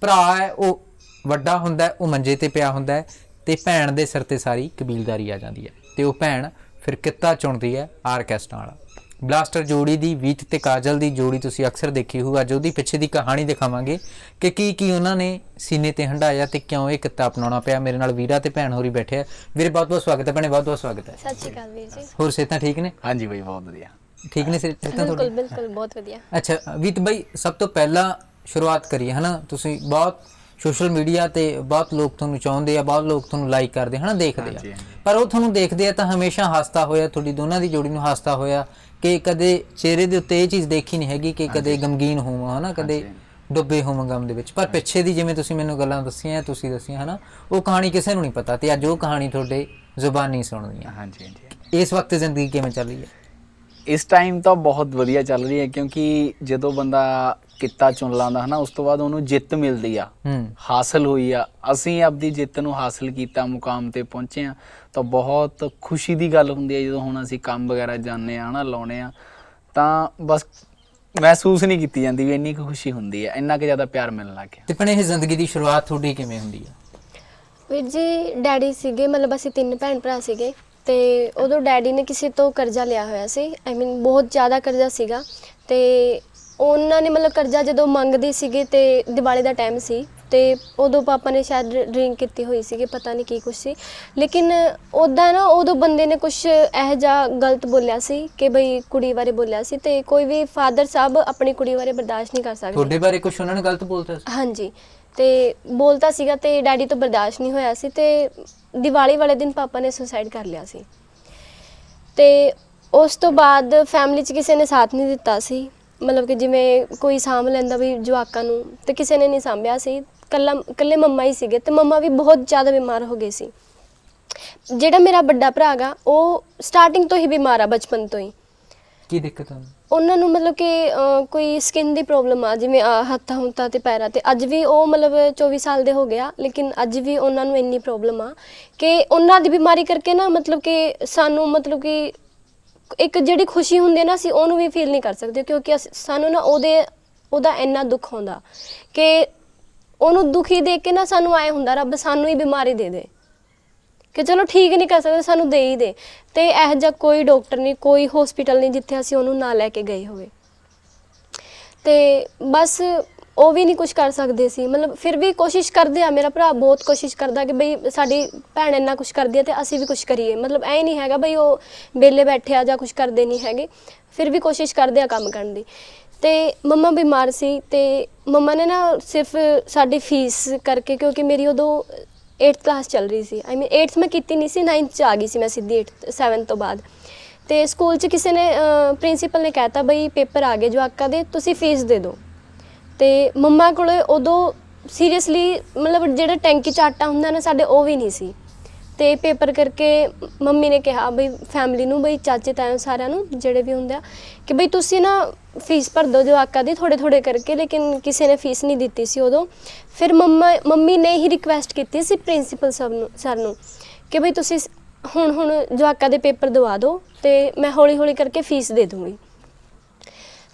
[SPEAKER 2] ਭਰਾ ਹੈ ਉਹ ਵੱਡਾ ਹੁੰਦਾ ਉਹ ਮੰਜੇ ਤੇ ਪਿਆ ਹੁੰਦਾ ਤੇ ਭੈਣ ਦੇ ਸਿਰ ਤੇ ਸਾਰੀ ਕਬੀਲਦਾਰੀ ਆ ਜਾਂਦੀ ਹੈ ਤੇ ਉਹ ਭੈਣ ਫਿਰ ਕਿੱਤਾ ਚੁਣਦੀ ਹੈ ਆਰਕੈਸਟਰਾ ਵਾਲਾ ਬਲਾਸਟਰ ਜੋੜੀ ਦੀ ਵੀਤ ਤੇ ਕਾਜਲ ਦੀ ਜੋੜੀ ਤੁਸੀਂ ਅਕਸਰ ਦੇਖੀ ਹੋਊ ਅੱਜ ਉਹਦੀ ਪਿੱਛੇ ਦੀ ਕਹਾਣੀ ਦਿਖਾਵਾਂਗੇ ਕਿ ਕੀ ਕੀ ਉਹਨਾਂ ਨੇ ਸੀਨੇ ਤੇ ਹੰਡਾਇਆ ਤੇ ਕਿਉਂ ਇਹ ਕਿੱਤਾ ਅਪਣਾਉਣਾ ਪਿਆ ਮੇਰੇ ਨਾਲ ਵੀਰਾ ਤੇ ਭੈਣ ਹੋਰੀ ਬੈਠੇ ਆ ਵੀਰੇ ਬਹੁਤ ਬਹੁਤ ਸਵਾਗਤ ਹੈ ਭੈਣੇ ਬਹੁਤ ਬਹੁਤ ਸਵਾਗਤ ਹੈ
[SPEAKER 1] ਸਤਿ ਸ਼੍ਰੀ ਅਕਾਲ ਵੀਰ ਜੀ
[SPEAKER 2] ਹੋਰ ਸੇਤਾ ਠੀਕ ਨੇ ਹਾਂਜੀ ਬਈ ਬਹੁਤ ਵਧੀਆ ਠੀਕ ਨੇ ਸਿੱਤਾਂ ਬਿਲਕੁਲ ਬਿਲਕੁਲ ਬਹੁਤ ਵਧੀਆ ਅੱਛਾ ਵੀਤ ਬਾਈ ਸਭ ਤੋਂ ਪਹਿਲਾਂ ਸ਼ੁਰੂਆਤ ਕਰੀਏ ਹਨਾ ਤੁਸੀਂ ਬਹੁਤ ਸੋਸ਼ਲ ਮੀਡੀਆ ਤੇ ਬਹੁਤ ਲੋਕ ਤੁਹਾਨੂੰ ਚਾਹੁੰਦੇ ਆ ਬਹੁਤ ਲੋਕ ਤੁਹਾਨੂੰ ਲਾਈਕ ਕਰਦੇ ਹਨਾ ਦੇਖਦੇ ਆ ਪਰ ਉਹ ਤੁਹਾਨੂੰ ਦੇਖਦੇ ਆ ਤਾਂ ਹਮੇਸ਼ਾ ਹੱਸਦਾ ਹੋਇਆ ਤੁਹਾਡੀ ਦੋਨਾਂ ਦੀ ਜੋੜੀ ਨੂੰ ਹੱਸਦਾ ਹੋਇਆ ਕਿ ਕਦੇ ਚਿਹਰੇ ਦੇ ਉੱਤੇ ਇਹ ਚੀਜ਼ ਦੇਖੀ ਨਹੀਂ ਹੈਗੀ ਕਿ ਕਦੇ ਗਮਗੀਨ ਹੋਵਾਂ ਹਨਾ ਕਦੇ ਡੁੱਬੇ ਹੋਵਾਂ ਗਮ ਦੇ ਵਿੱਚ ਪਰ ਪਿੱਛੇ ਦੀ ਜਿਵੇਂ ਤੁਸੀਂ ਮੈਨੂੰ ਗੱਲਾਂ ਦੱਸੀਆਂ ਤੁਸੀਂ ਦੱਸੀਆਂ ਹਨਾ ਉਹ ਕਹਾਣੀ ਕਿਸੇ ਨੂੰ ਨਹੀਂ ਪਤਾ ਤੇ ਅੱਜ ਉਹ ਕਹਾਣੀ ਤੁਹਾਡੇ ਜ਼ੁਬਾਨੀ
[SPEAKER 3] ਸੁਣਨੀ ਆ ਹਾਂਜੀ
[SPEAKER 2] ਹਾਂਜੀ ਇਸ ਵਕਤ ਜ਼ਿੰਦਗੀ ਕਿਵੇਂ ਚੱਲ ਰਹੀ ਹੈ
[SPEAKER 3] ਇਸ ਟਾਈਮ ਤਾਂ ਬਹੁਤ ਵਧੀਆ ਚੱਲ ਰਹੀ ਹੈ ਕਿਉਂਕਿ ਜਦੋਂ ਬੰਦਾ ਕਿੱਤਾ ਚੁਣ ਲਾਂਦਾ ਹਨਾ ਉਸ ਤੋਂ ਬਾਅਦ ਉਹਨੂੰ ਜਿੱਤ ਮਿਲਦੀ ਆ ਹਾਸਲ ਹੋਈ ਆ ਅਸੀਂ ਆਪਦੀ ਜਿੱਤ ਨੂੰ ਹਾਸਲ ਕੀਤਾ ਮੁਕਾਮ ਤੇ ਪਹੁੰਚੇ ਆ ਤਾਂ ਬਹੁਤ ਖੁਸ਼ੀ ਦੀ ਗੱਲ ਹੁੰਦੀ ਹੈ ਜਦੋਂ ਹੁਣ ਅਸੀਂ ਕੰਮ ਵਗੈਰਾ ਜਾਂਦੇ ਆ ਹਨਾ ਲਾਉਣੇ ਆ ਤਾਂ ਬਸ ਮਹਿਸੂਸ ਨਹੀਂ ਕੀਤੀ ਜਾਂਦੀ ਵੀ ਇੰਨੀ ਕੁ ਖੁਸ਼ੀ ਹੁੰਦੀ ਹੈ ਇੰਨਾ ਕਿ ਜ਼ਿਆਦਾ ਪਿਆਰ ਮਿਲਣ ਲੱਗ ਗਿਆ ਤੇ ਭਣੇ ਇਹ ਜ਼ਿੰਦਗੀ ਦੀ ਸ਼ੁਰੂਆਤ ਤੁਹਾਡੀ ਕਿਵੇਂ ਹੁੰਦੀ ਆ
[SPEAKER 1] ਵੀਰ ਜੀ ਡੈਡੀ ਸੀਗੇ ਮਤਲਬ ਅਸੀਂ ਤਿੰਨ ਭੈਣ ਭਰਾ ਸੀਗੇ ਤੇ ਉਦੋਂ ਡੈਡੀ ਨੇ ਕਿਸੇ ਤੋਂ ਕਰਜ਼ਾ ਲਿਆ ਹੋਇਆ ਸੀ ਆਈ ਮੀਨ ਬਹੁਤ ਜ਼ਿਆਦਾ ਕਰਜ਼ਾ ਸੀਗਾ ਤੇ ਉਹਨਾਂ ਨੇ ਮਤਲਬ ਕਰਜ਼ਾ ਜਦੋਂ ਮੰਗਦੇ ਸੀਗੇ ਤੇ ਦੀਵਾਲੀ ਦਾ ਟਾਈਮ ਸੀ ਤੇ ਉਦੋਂ ਪਾਪਾ ਨੇ ਸ਼ਾਇਦ ਡਰਿੰਕ ਕੀਤੀ ਹੋਈ ਸੀ ਕਿ ਪਤਾ ਨਹੀਂ ਕੀ ਕੁਛ ਸੀ ਲੇਕਿਨ ਉਦਾਂ ਨਾ ਉਦੋਂ ਬੰਦੇ ਨੇ ਕੁਝ ਇਹ ਜਾ ਗਲਤ ਬੋਲਿਆ ਸੀ ਕਿ ਬਈ ਕੁੜੀ ਬਾਰੇ ਬੋਲਿਆ ਸੀ ਤੇ ਕੋਈ ਵੀ ਫਾਦਰ ਸਾਹਿਬ ਆਪਣੀ ਕੁੜੀ ਬਾਰੇ ਬਰਦਾਸ਼ਤ ਨਹੀਂ ਕਰ ਸਕਦੇ ਤੁਹਾਡੇ
[SPEAKER 2] ਬਾਰੇ ਕੁਝ ਉਹਨਾਂ ਨੇ ਗਲਤ ਬੋਲਤਾ ਸੀ
[SPEAKER 1] ਹਾਂਜੀ ਤੇ ਬੋਲਤਾ ਸੀਗਾ ਤੇ ਡੈਡੀ ਤੋਂ ਬਰਦਾਸ਼ਤ ਨਹੀਂ ਹੋਇਆ ਸੀ ਤੇ ਦੀਵਾਲੀ ਵਾਲੇ ਦਿਨ ਪਾਪਾ ਨੇ ਸੁਸਾਈਡ ਕਰ ਲਿਆ ਸੀ ਤੇ ਉਸ ਤੋਂ ਬਾਅਦ ਫੈਮਿਲੀ 'ਚ ਕਿਸੇ ਨੇ ਸਾਥ ਨਹੀਂ ਦਿੱਤਾ ਸੀ ਮਤਲਬ ਕਿ ਜਿਵੇਂ ਕੋਈ ਸਾਂਭ ਲੈਂਦਾ ਵੀ ਜਵਾਕਾਂ ਨੂੰ ਤੇ ਕਿਸੇ ਨੇ ਨਹੀਂ ਸਾਂਭਿਆ ਸੀ ਕੱਲਾ ਕੱਲੇ ਮੰਮਾ ਹੀ ਸੀਗੇ ਤੇ ਮੰਮਾ ਵੀ ਬਹੁਤ ਜ਼ਿਆਦਾ ਬਿਮਾਰ ਹੋ ਗਏ ਸੀ ਜਿਹੜਾ ਮੇਰਾ ਵੱਡਾ ਭਰਾ ਗਾ ਉਹ ਸਟਾਰਟਿੰਗ ਤੋਂ ਹੀ ਬਿਮਾਰ ਆ ਬਚਪਨ ਤੋਂ ਹੀ ਕੀ ਦਿੱਕਤ ਆ ਉਹਨਾਂ ਨੂੰ ਮਤਲਬ ਕਿ ਕੋਈ ਸਕਿਨ ਦੀ ਪ੍ਰੋਬਲਮ ਆ ਜਿਵੇਂ ਹੱਥਾਂ ਹੁੰਤਾ ਤੇ ਪੈਰਾਂ ਤੇ ਅੱਜ ਵੀ ਉਹ ਮਤਲਬ 24 ਸਾਲ ਦੇ ਹੋ ਗਿਆ ਲੇਕਿਨ ਅੱਜ ਵੀ ਉਹਨਾਂ ਨੂੰ ਇੰਨੀ ਪ੍ਰੋਬਲਮ ਆ ਕਿ ਉਹਨਾਂ ਦੀ ਬਿਮਾਰੀ ਕਰਕੇ ਨਾ ਮਤਲਬ ਕਿ ਸਾਨੂੰ ਮਤਲਬ ਕਿ ਇੱਕ ਜਿਹੜੀ ਖੁਸ਼ੀ ਹੁੰਦੀ ਹੈ ਨਾ ਅਸੀਂ ਉਹਨੂੰ ਵੀ ਫੀਲ ਨਹੀਂ ਕਰ ਸਕਦੇ ਕਿਉਂਕਿ ਸਾਨੂੰ ਨਾ ਉਹਦੇ ਉਹਦਾ ਇੰਨਾ ਦੁੱਖ ਹੁੰਦਾ ਕਿ ਉਹਨੂੰ ਦੁਖੀ ਦੇਖ ਕੇ ਨਾ ਸਾਨੂੰ ਆਏ ਹੁੰਦਾ ਰੱਬ ਸਾਨੂੰ ਹੀ ਬਿਮਾਰੀ ਦੇ ਦੇ ਕਿ ਚਲੋ ਠੀਕ ਨਹੀਂ ਕਰ ਸਕਦੇ ਸਾਨੂੰ ਦੇ ਹੀ ਦੇ ਤੇ ਇਹ ਜਿਹਾ ਕੋਈ ਡਾਕਟਰ ਨਹੀਂ ਕੋਈ ਹਸਪੀਟਲ ਨਹੀਂ ਜਿੱਥੇ ਅਸੀਂ ਉਹਨੂੰ ਨਾ ਲੈ ਕੇ ਗਏ ਹੋਵੇ ਤੇ ਬਸ ਉਹ ਵੀ ਨਹੀਂ ਕੁਝ ਕਰ ਸਕਦੇ ਸੀ ਮਤਲਬ ਫਿਰ ਵੀ ਕੋਸ਼ਿਸ਼ ਕਰਦੇ ਆ ਮੇਰਾ ਭਰਾ ਬਹੁਤ ਕੋਸ਼ਿਸ਼ ਕਰਦਾ ਕਿ ਬਈ ਸਾਡੀ ਭੈਣ ਇੰਨਾ ਕੁਝ ਕਰਦੀ ਹੈ ਤੇ ਅਸੀਂ ਵੀ ਕੁਝ ਕਰੀਏ ਮਤਲਬ ਐ ਨਹੀਂ ਹੈਗਾ ਬਈ ਉਹ ਬੇਲੇ ਬੈਠਿਆ ਜਾਂ ਕੁਝ ਕਰਦੇ ਨਹੀਂ ਹੈਗੇ ਫਿਰ ਵੀ ਕੋਸ਼ਿਸ਼ ਕਰਦੇ ਆ ਕੰਮ ਕਰਨ ਦੀ ਤੇ ਮੰਮਾ ਬਿਮਾਰ ਸੀ ਤੇ ਮੰਮਾ ਨੇ ਨਾ ਸਿਰਫ ਸਾਡੀ ਫੀਸ ਕਰਕੇ ਕਿਉਂਕਿ ਮੇਰੀ ਉਦੋਂ 8th ਕਲਾਸ ਚੱਲ ਰਹੀ ਸੀ ਆਈ ਮੀਨ 8th ਮੈਂ ਕੀਤੀ ਨਹੀਂ ਸੀ 9th ਚ ਆ ਗਈ ਸੀ ਮੈਂ ਸਿੱਧੀ 8th 7th ਤੋਂ ਬਾਅਦ ਤੇ ਸਕੂਲ ਚ ਕਿਸੇ ਨੇ ਪ੍ਰਿੰਸੀਪਲ ਨੇ ਕਹਿਤਾ ਬਈ ਪੇਪਰ ਆ ਗਏ ਜਵਾਕਾਂ ਦੇ ਤੁਸੀਂ ਫੀਸ ਦੇ ਦਿਓ ਤੇ ਮੰਮਾ ਕੋਲੇ ਉਦੋਂ ਸੀਰੀਅਸਲੀ ਮਤਲਬ ਜਿਹੜਾ ਟੈਂਕੀ ਚ ਆਟਾ ਹੁੰਦਾ ਨਾ ਸਾਡੇ ਉਹ ਵੀ ਨਹੀਂ ਸੀ ਤੇ ਪੇਪਰ ਕਰਕੇ ਮੰਮੀ ਨੇ ਕਿਹਾ ਬਈ ਫੈਮਿਲੀ ਨੂੰ ਬਈ ਚਾਚੇ ਤਾਇਆ ਸਾਰਿਆਂ ਨੂੰ ਜਿਹੜੇ ਵੀ ਹੁੰਦੇ ਆ ਕਿ ਬਈ ਤੁਸੀਂ ਨਾ ਫੀਸ ਭਰ ਦਿਓ ਜਵਾਕਾਂ ਦੀ ਥੋੜੇ ਥੋੜੇ ਕਰਕੇ ਲੇਕਿਨ ਕਿਸੇ ਨੇ ਫੀਸ ਨਹੀਂ ਦਿੱਤੀ ਸੀ ਉਦੋਂ ਫਿਰ ਮੰਮਾ ਮੰਮੀ ਨੇ ਹੀ ਰਿਕਵੈਸਟ ਕੀਤੀ ਸੀ ਪ੍ਰਿੰਸੀਪਲ ਸਰ ਨੂੰ ਸਰ ਨੂੰ ਕਿ ਬਈ ਤੁਸੀਂ ਹੁਣ ਹੁਣ ਜਵਾਕਾਂ ਦੇ ਪੇਪਰ ਦਵਾ ਦਿਓ ਤੇ ਮੈਂ ਹੌਲੀ ਹੌਲੀ ਕਰਕੇ ਫੀਸ ਦੇ ਦੂੰਗੀ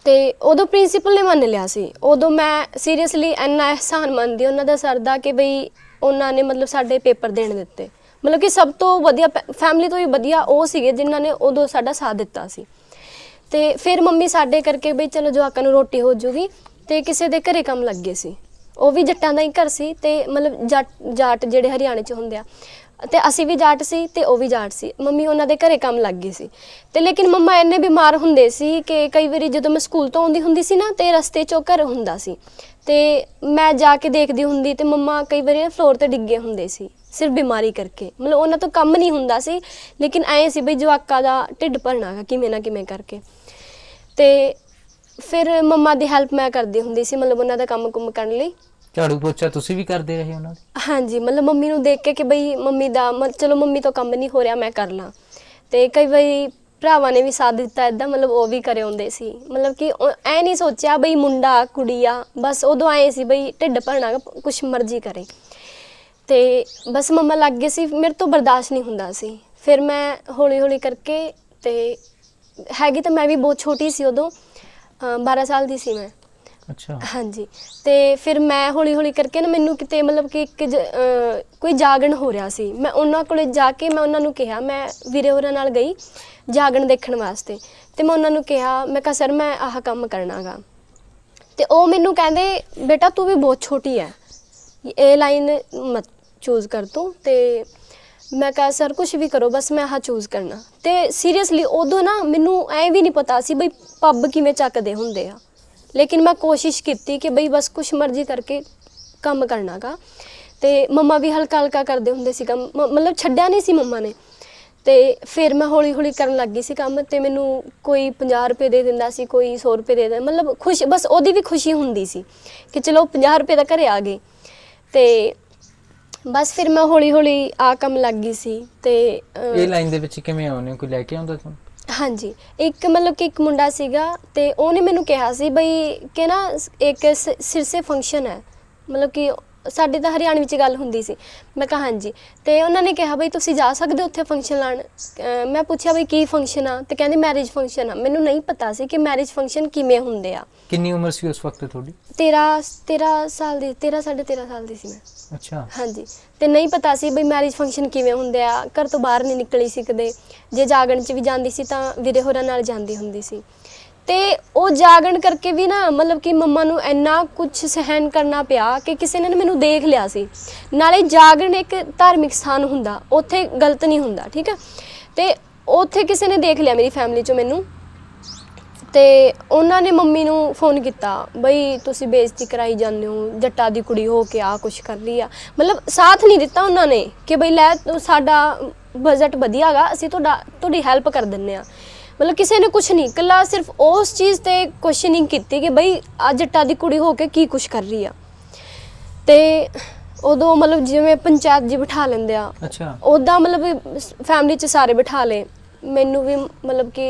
[SPEAKER 1] ਤੇ ਉਦੋਂ ਪ੍ਰਿੰਸੀਪਲ ਨੇ ਮੰਨ ਲਿਆ ਸੀ ਉਦੋਂ ਮੈਂ ਸੀਰੀਅਸਲੀ ਇੰਨਾ ਅਹਿਸਾਨ ਮੰਨਦੀ ਉਹਨਾਂ ਦਾ ਸਰਦਾ ਕਿ ਬਈ ਉਹਨਾਂ ਨੇ ਮਤਲਬ ਸਾਡੇ ਪੇਪਰ ਦੇਣ ਦਿੱਤੇ ਮਤਲਬ ਕਿ ਸਭ ਤੋਂ ਵਧੀਆ ਫੈਮਿਲੀ ਤੋਂ ਹੀ ਵਧੀਆ ਉਹ ਸੀਗੇ ਜਿਨ੍ਹਾਂ ਨੇ ਉਦੋਂ ਸਾਡਾ ਸਾਥ ਦਿੱਤਾ ਸੀ ਤੇ ਫਿਰ ਮੰਮੀ ਸਾਡੇ ਕਰਕੇ ਵੀ ਚਲੋ ਜਵਾਕਾਂ ਨੂੰ ਰੋਟੀ ਹੋ ਜੂਗੀ ਤੇ ਕਿਸੇ ਦੇ ਘਰੇ ਕੰਮ ਲੱਗੇ ਸੀ ਉਹ ਵੀ ਜੱਟਾਂ ਦਾ ਹੀ ਘਰ ਸੀ ਤੇ ਮਤਲਬ ਜੱਟ ਜਾਟ ਜਿਹੜੇ ਹਰਿਆਣੇ 'ਚ ਹੁੰਦੇ ਆ ਤੇ ਅਸੀਂ ਵੀ ਜਾਟ ਸੀ ਤੇ ਉਹ ਵੀ ਜਾਟ ਸੀ ਮੰਮੀ ਉਹਨਾਂ ਦੇ ਘਰੇ ਕੰਮ ਲੱਗ ਗਈ ਸੀ ਤੇ ਲੇਕਿਨ ਮੰਮਾ ਇੰਨੇ ਬਿਮਾਰ ਹੁੰਦੇ ਸੀ ਕਿ ਕਈ ਵਾਰੀ ਜਦੋਂ ਮੈਂ ਸਕੂਲ ਤੋਂ ਆਉਂਦੀ ਹੁੰਦੀ ਸੀ ਨਾ ਤੇ ਰਸਤੇ 'ਚੋਂ ਘਰ ਹੁੰਦਾ ਸੀ ਤੇ ਮੈਂ ਜਾ ਕੇ ਦੇਖਦੀ ਹੁੰਦੀ ਤੇ ਮੰਮਾ ਕਈ ਵਾਰੀ ਫਲੋਰ ਤੇ ਡਿੱਗੇ ਹੁੰਦੇ ਸੀ ਸਿਰਫ ਬਿਮਾਰੀ ਕਰਕੇ ਮਤਲਬ ਉਹਨਾਂ ਤੋਂ ਕੰਮ ਨਹੀਂ ਹੁੰਦਾ ਸੀ ਲੇਕਿਨ ਐ ਸੀ ਬਈ ਜਵਾਕਾ ਦਾ ਢਿੱਡ ਭਰਨਾ ਕਿਵੇਂ ਨਾ ਕਿਵੇਂ ਕਰਕੇ ਤੇ ਫਿਰ ਮੰਮਾ ਦੀ ਹੈਲਪ ਮੈਂ ਕਰਦੀ ਹੁੰਦੀ ਸੀ ਮਤਲਬ ਉਹਨਾਂ ਦਾ ਕੰਮ ਕੁਮ ਕਰਨ ਲਈ
[SPEAKER 2] ਝਾੜੂ ਪੋਚਾ ਤੁਸੀਂ ਵੀ ਕਰਦੇ ਰਹੇ ਉਹਨਾਂ
[SPEAKER 1] ਦੇ ਹਾਂਜੀ ਮਤਲਬ ਮੰਮੀ ਨੂੰ ਦੇਖ ਕੇ ਕਿ ਬਈ ਮੰਮੀ ਦਾ ਮਤਲਬ ਚਲੋ ਮੰਮੀ ਤੋਂ ਕੰਮ ਨਹੀਂ ਹੋ ਰਿਹਾ ਮੈਂ ਕਰ ਲਾਂ ਤੇ ਕਈ ਵਾਰੀ ਭਰਾਵਾਂ ਨੇ ਵੀ ਸਾਥ ਦਿੱਤਾ ਇਦਾਂ ਮਤਲਬ ਉਹ ਵੀ ਕਰੇ ਹੁੰਦੇ ਸੀ ਮਤਲਬ ਕਿ ਐ ਨਹੀਂ ਸੋਚਿਆ ਬਈ ਮੁੰਡਾ ਕੁੜੀਆ ਬਸ ਉਦੋਂ ਆਏ ਸੀ ਬਈ ਢਿੱਡ ਭਰਨਾ ਕੁਛ ਮਰਜ਼ੀ ਕਰੇ ਤੇ ਬਸ ਮਮਾ ਲੱਗ ਗਏ ਸੀ ਮੇਰੇ ਤੋਂ ਬਰਦਾਸ਼ਤ ਨਹੀਂ ਹੁੰਦਾ ਸੀ ਫਿਰ ਮੈਂ ਹੌਲੀ ਹੌਲੀ ਕਰਕੇ ਤੇ ਹੈਗੀ ਤਾਂ ਮੈਂ ਵੀ ਬਹੁਤ ਛੋਟੀ ਸੀ ਉਦੋਂ 12 ਸਾਲ ਦੀ ਸੀ ਮੈਂ ਅੱਛਾ ਹਾਂਜੀ ਤੇ ਫਿਰ ਮੈਂ ਹੌਲੀ ਹੌਲੀ ਕਰਕੇ ਨਾ ਮੈਨੂੰ ਕਿਤੇ ਮਤਲਬ ਕਿ ਇੱਕ ਕੋਈ ਜਾਗਣ ਹੋ ਰਿਹਾ ਸੀ ਮੈਂ ਉਹਨਾਂ ਕੋਲੇ ਜਾ ਕੇ ਮੈਂ ਉਹਨਾਂ ਨੂੰ ਕਿਹਾ ਮੈਂ ਵੀਰੇ ਹੋਰਾਂ ਨਾਲ ਗਈ ਜਾਗਣ ਦੇਖਣ ਵਾਸਤੇ ਤੇ ਮੈਂ ਉਹਨਾਂ ਨੂੰ ਕਿਹਾ ਮੈਂ ਕਿਹਾ ਸਰ ਮੈਂ ਆਹ ਕੰਮ ਕਰਨਾਗਾ ਤੇ ਉਹ ਮੈਨੂੰ ਕਹਿੰਦੇ ਬੇਟਾ ਤੂੰ ਵੀ ਬਹੁਤ ਛੋਟੀ ਐ ਇਹ ਲਾਈਨ ਮਤ ਚੂਜ਼ ਕਰ ਤੂੰ ਤੇ ਮੈਂ ਕਹਾ ਸਰ ਕੁਝ ਵੀ ਕਰੋ ਬਸ ਮੈਂ ਆਹ ਚੂਜ਼ ਕਰਨਾ ਤੇ ਸੀਰੀਅਸਲੀ ਉਦੋਂ ਨਾ ਮੈਨੂੰ ਐ ਵੀ ਨਹੀਂ ਪਤਾ ਸੀ ਬਈ ਪੱਬ ਕਿਵੇਂ ਚੱਕਦੇ ਹੁੰਦੇ ਆ ਲੇਕਿਨ ਮੈਂ ਕੋਸ਼ਿਸ਼ ਕੀਤੀ ਕਿ ਬਈ ਬਸ ਕੁਛ ਮਰਜ਼ੀ ਕਰਕੇ ਕੰਮ ਕਰਨਾਗਾ ਤੇ ਮੰਮਾ ਵੀ ਹਲਕਾ ਹਲਕਾ ਕਰਦੇ ਹੁੰਦੇ ਸੀ ਕੰਮ ਮਤਲਬ ਛੱਡਿਆ ਨਹੀਂ ਸੀ ਮੰਮਾ ਨੇ ਤੇ ਫਿਰ ਮੈਂ ਹੌਲੀ ਹੌਲੀ ਕਰਨ ਲੱਗ ਗਈ ਸੀ ਕੰਮ ਤੇ ਮੈਨੂੰ ਕੋਈ 50 ਰੁਪਏ ਦੇ ਦਿੰਦਾ ਸੀ ਕੋਈ 100 ਰੁਪਏ ਦੇ ਦਿੰਦਾ ਮਤਲਬ ਖੁਸ਼ ਬਸ ਉਹਦੀ ਵੀ ਖੁਸ਼ੀ ਹੁੰਦੀ ਸੀ ਕਿ ਚਲੋ 50 ਰੁਪਏ ਦਾ ਘਰੇ ਆ ਗਏ ਤੇ ਬਸ ਫਿਰ ਮੈਂ ਹੌਲੀ ਹੌਲੀ ਆ ਕੰਮ ਲੱਗ ਗਈ ਸੀ ਤੇ ਇਹ ਲਾਈਨ
[SPEAKER 2] ਦੇ ਵਿੱਚ ਕਿਵੇਂ ਆਉਣੇ ਕੋਈ ਲੈ ਕੇ ਆਉਂਦਾ ਤੁਹਾਨੂੰ
[SPEAKER 1] ਹਾਂਜੀ ਇੱਕ ਮਤਲਬ ਕਿ ਇੱਕ ਮੁੰਡਾ ਸੀਗਾ ਤੇ ਉਹਨੇ ਮੈਨੂੰ ਕਿਹਾ ਸੀ ਬਈ ਕਿ ਨਾ ਇੱਕ ਸਿਰਸੇ ਫੰਕਸ਼ਨ ਹੈ ਮਤਲਬ ਕਿ ਸਾਡੇ ਤਾਂ ਹਰਿਆਣੇ ਵਿੱਚ ਗੱਲ ਹੁੰਦੀ ਸੀ ਮੈਂ ਕਿਹਾ ਹਾਂਜੀ ਤੇ ਉਹਨਾਂ ਨੇ ਕਿਹਾ ਬਈ ਤੁਸੀਂ ਜਾ ਸਕਦੇ ਹੋ ਉੱਥੇ ਫੰਕਸ਼ਨ ਲਾਣ ਮੈਂ ਪੁੱਛਿਆ ਬਈ ਕੀ ਫੰਕਸ਼ਨ ਆ ਤੇ ਕਹਿੰਦੇ ਮੈਰਿਜ ਫੰਕਸ਼ਨ ਆ ਮੈਨੂੰ ਨਹੀਂ ਪਤਾ ਸੀ ਕਿ ਮੈਰਿਜ ਫੰਕਸ਼ਨ ਕਿਵੇਂ ਹੁੰਦੇ ਆ
[SPEAKER 2] ਕਿੰਨੀ ਉਮਰ ਸੀ ਉਸ ਵਕਤ ਤੁਹਾਡੀ
[SPEAKER 1] 13 13 ਸਾਲ ਦੀ 13 13 ਸਾਲ ਦੀ ਸੀ ਮੈਂ ਅੱਛਾ ਹਾਂਜੀ ਤੇ ਨਹੀਂ ਪਤਾ ਸੀ ਬਈ ਮੈਰਿਜ ਫੰਕਸ਼ਨ ਕਿਵੇਂ ਹੁੰਦੇ ਆ ਘਰ ਤੋਂ ਬਾਹਰ ਨਹੀਂ ਨਿਕਲੀ ਸੀ ਕਦੇ ਜੇ ਜਾਗਣ 'ਚ ਵੀ ਜਾਂਦੀ ਸੀ ਤਾਂ ਵੀਰੇ ਹੋਰਾਂ ਨਾਲ ਜਾਂਦੀ ਹੁੰਦੀ ਸੀ ਤੇ ਉਹ ਜਾਗਣ ਕਰਕੇ ਵੀ ਨਾ ਮਤਲਬ ਕਿ ਮੰਮਾ ਨੂੰ ਇੰਨਾ ਕੁਝ ਸਹਿਣ ਕਰਨਾ ਪਿਆ ਕਿ ਕਿਸੇ ਨੇ ਮੈਨੂੰ ਦੇਖ ਲਿਆ ਸੀ ਨਾਲੇ ਜਾਗਣ ਇੱਕ ਧਾਰਮਿਕ ਸਥਾਨ ਹੁੰਦਾ ਉੱਥੇ ਗਲਤ ਨਹੀਂ ਹੁੰਦਾ ਠੀਕ ਹੈ ਤੇ ਉੱਥੇ ਕਿਸੇ ਨੇ ਦੇਖ ਲਿਆ ਮੇਰੀ ਫੈਮਿਲੀ ਚੋਂ ਮੈਨੂੰ ਤੇ ਉਹਨਾਂ ਨੇ ਮੰਮੀ ਨੂੰ ਫੋਨ ਕੀਤਾ ਬਈ ਤੁਸੀਂ ਬੇਇੱਜ਼ਤੀ ਕਰਾਈ ਜਾਂਦੇ ਹੋ ਜੱਟਾ ਦੀ ਕੁੜੀ ਹੋ ਕੇ ਆ ਕੁਛ ਕਰ ਰਹੀ ਆ ਮਤਲਬ ਸਾਥ ਨਹੀਂ ਦਿੱਤਾ ਉਹਨਾਂ ਨੇ ਕਿ ਬਈ ਲੈ ਸਾਡਾ ਬਜਟ ਵਧੀਆਗਾ ਅਸੀਂ ਤੁਹਾਡਾ ਤੁਹਾਡੀ ਹੈਲਪ ਕਰ ਦਿੰਨੇ ਆ ਮਤਲਬ ਕਿਸੇ ਨੇ ਕੁਝ ਨਹੀਂ ਕੱਲਾ ਸਿਰਫ ਉਸ ਚੀਜ਼ ਤੇ ਕੁਐਸਚਨਿੰਗ ਕੀਤੀ ਕਿ ਬਈ ਅੱਜ ਟਾ ਦੀ ਕੁੜੀ ਹੋ ਕੇ ਕੀ ਕੁਝ ਕਰ ਰਹੀ ਆ ਤੇ ਉਦੋਂ ਮਤਲਬ ਜਿਵੇਂ ਪੰਚਾਇਤ ਜੀ ਬਿਠਾ ਲੈਂਦੇ ਆ ਅੱਛਾ ਉਦਾਂ ਮਤਲਬ ਫੈਮਿਲੀ ਚ ਸਾਰੇ ਬਿਠਾ ਲੇ ਮੈਨੂੰ ਵੀ ਮਤਲਬ ਕਿ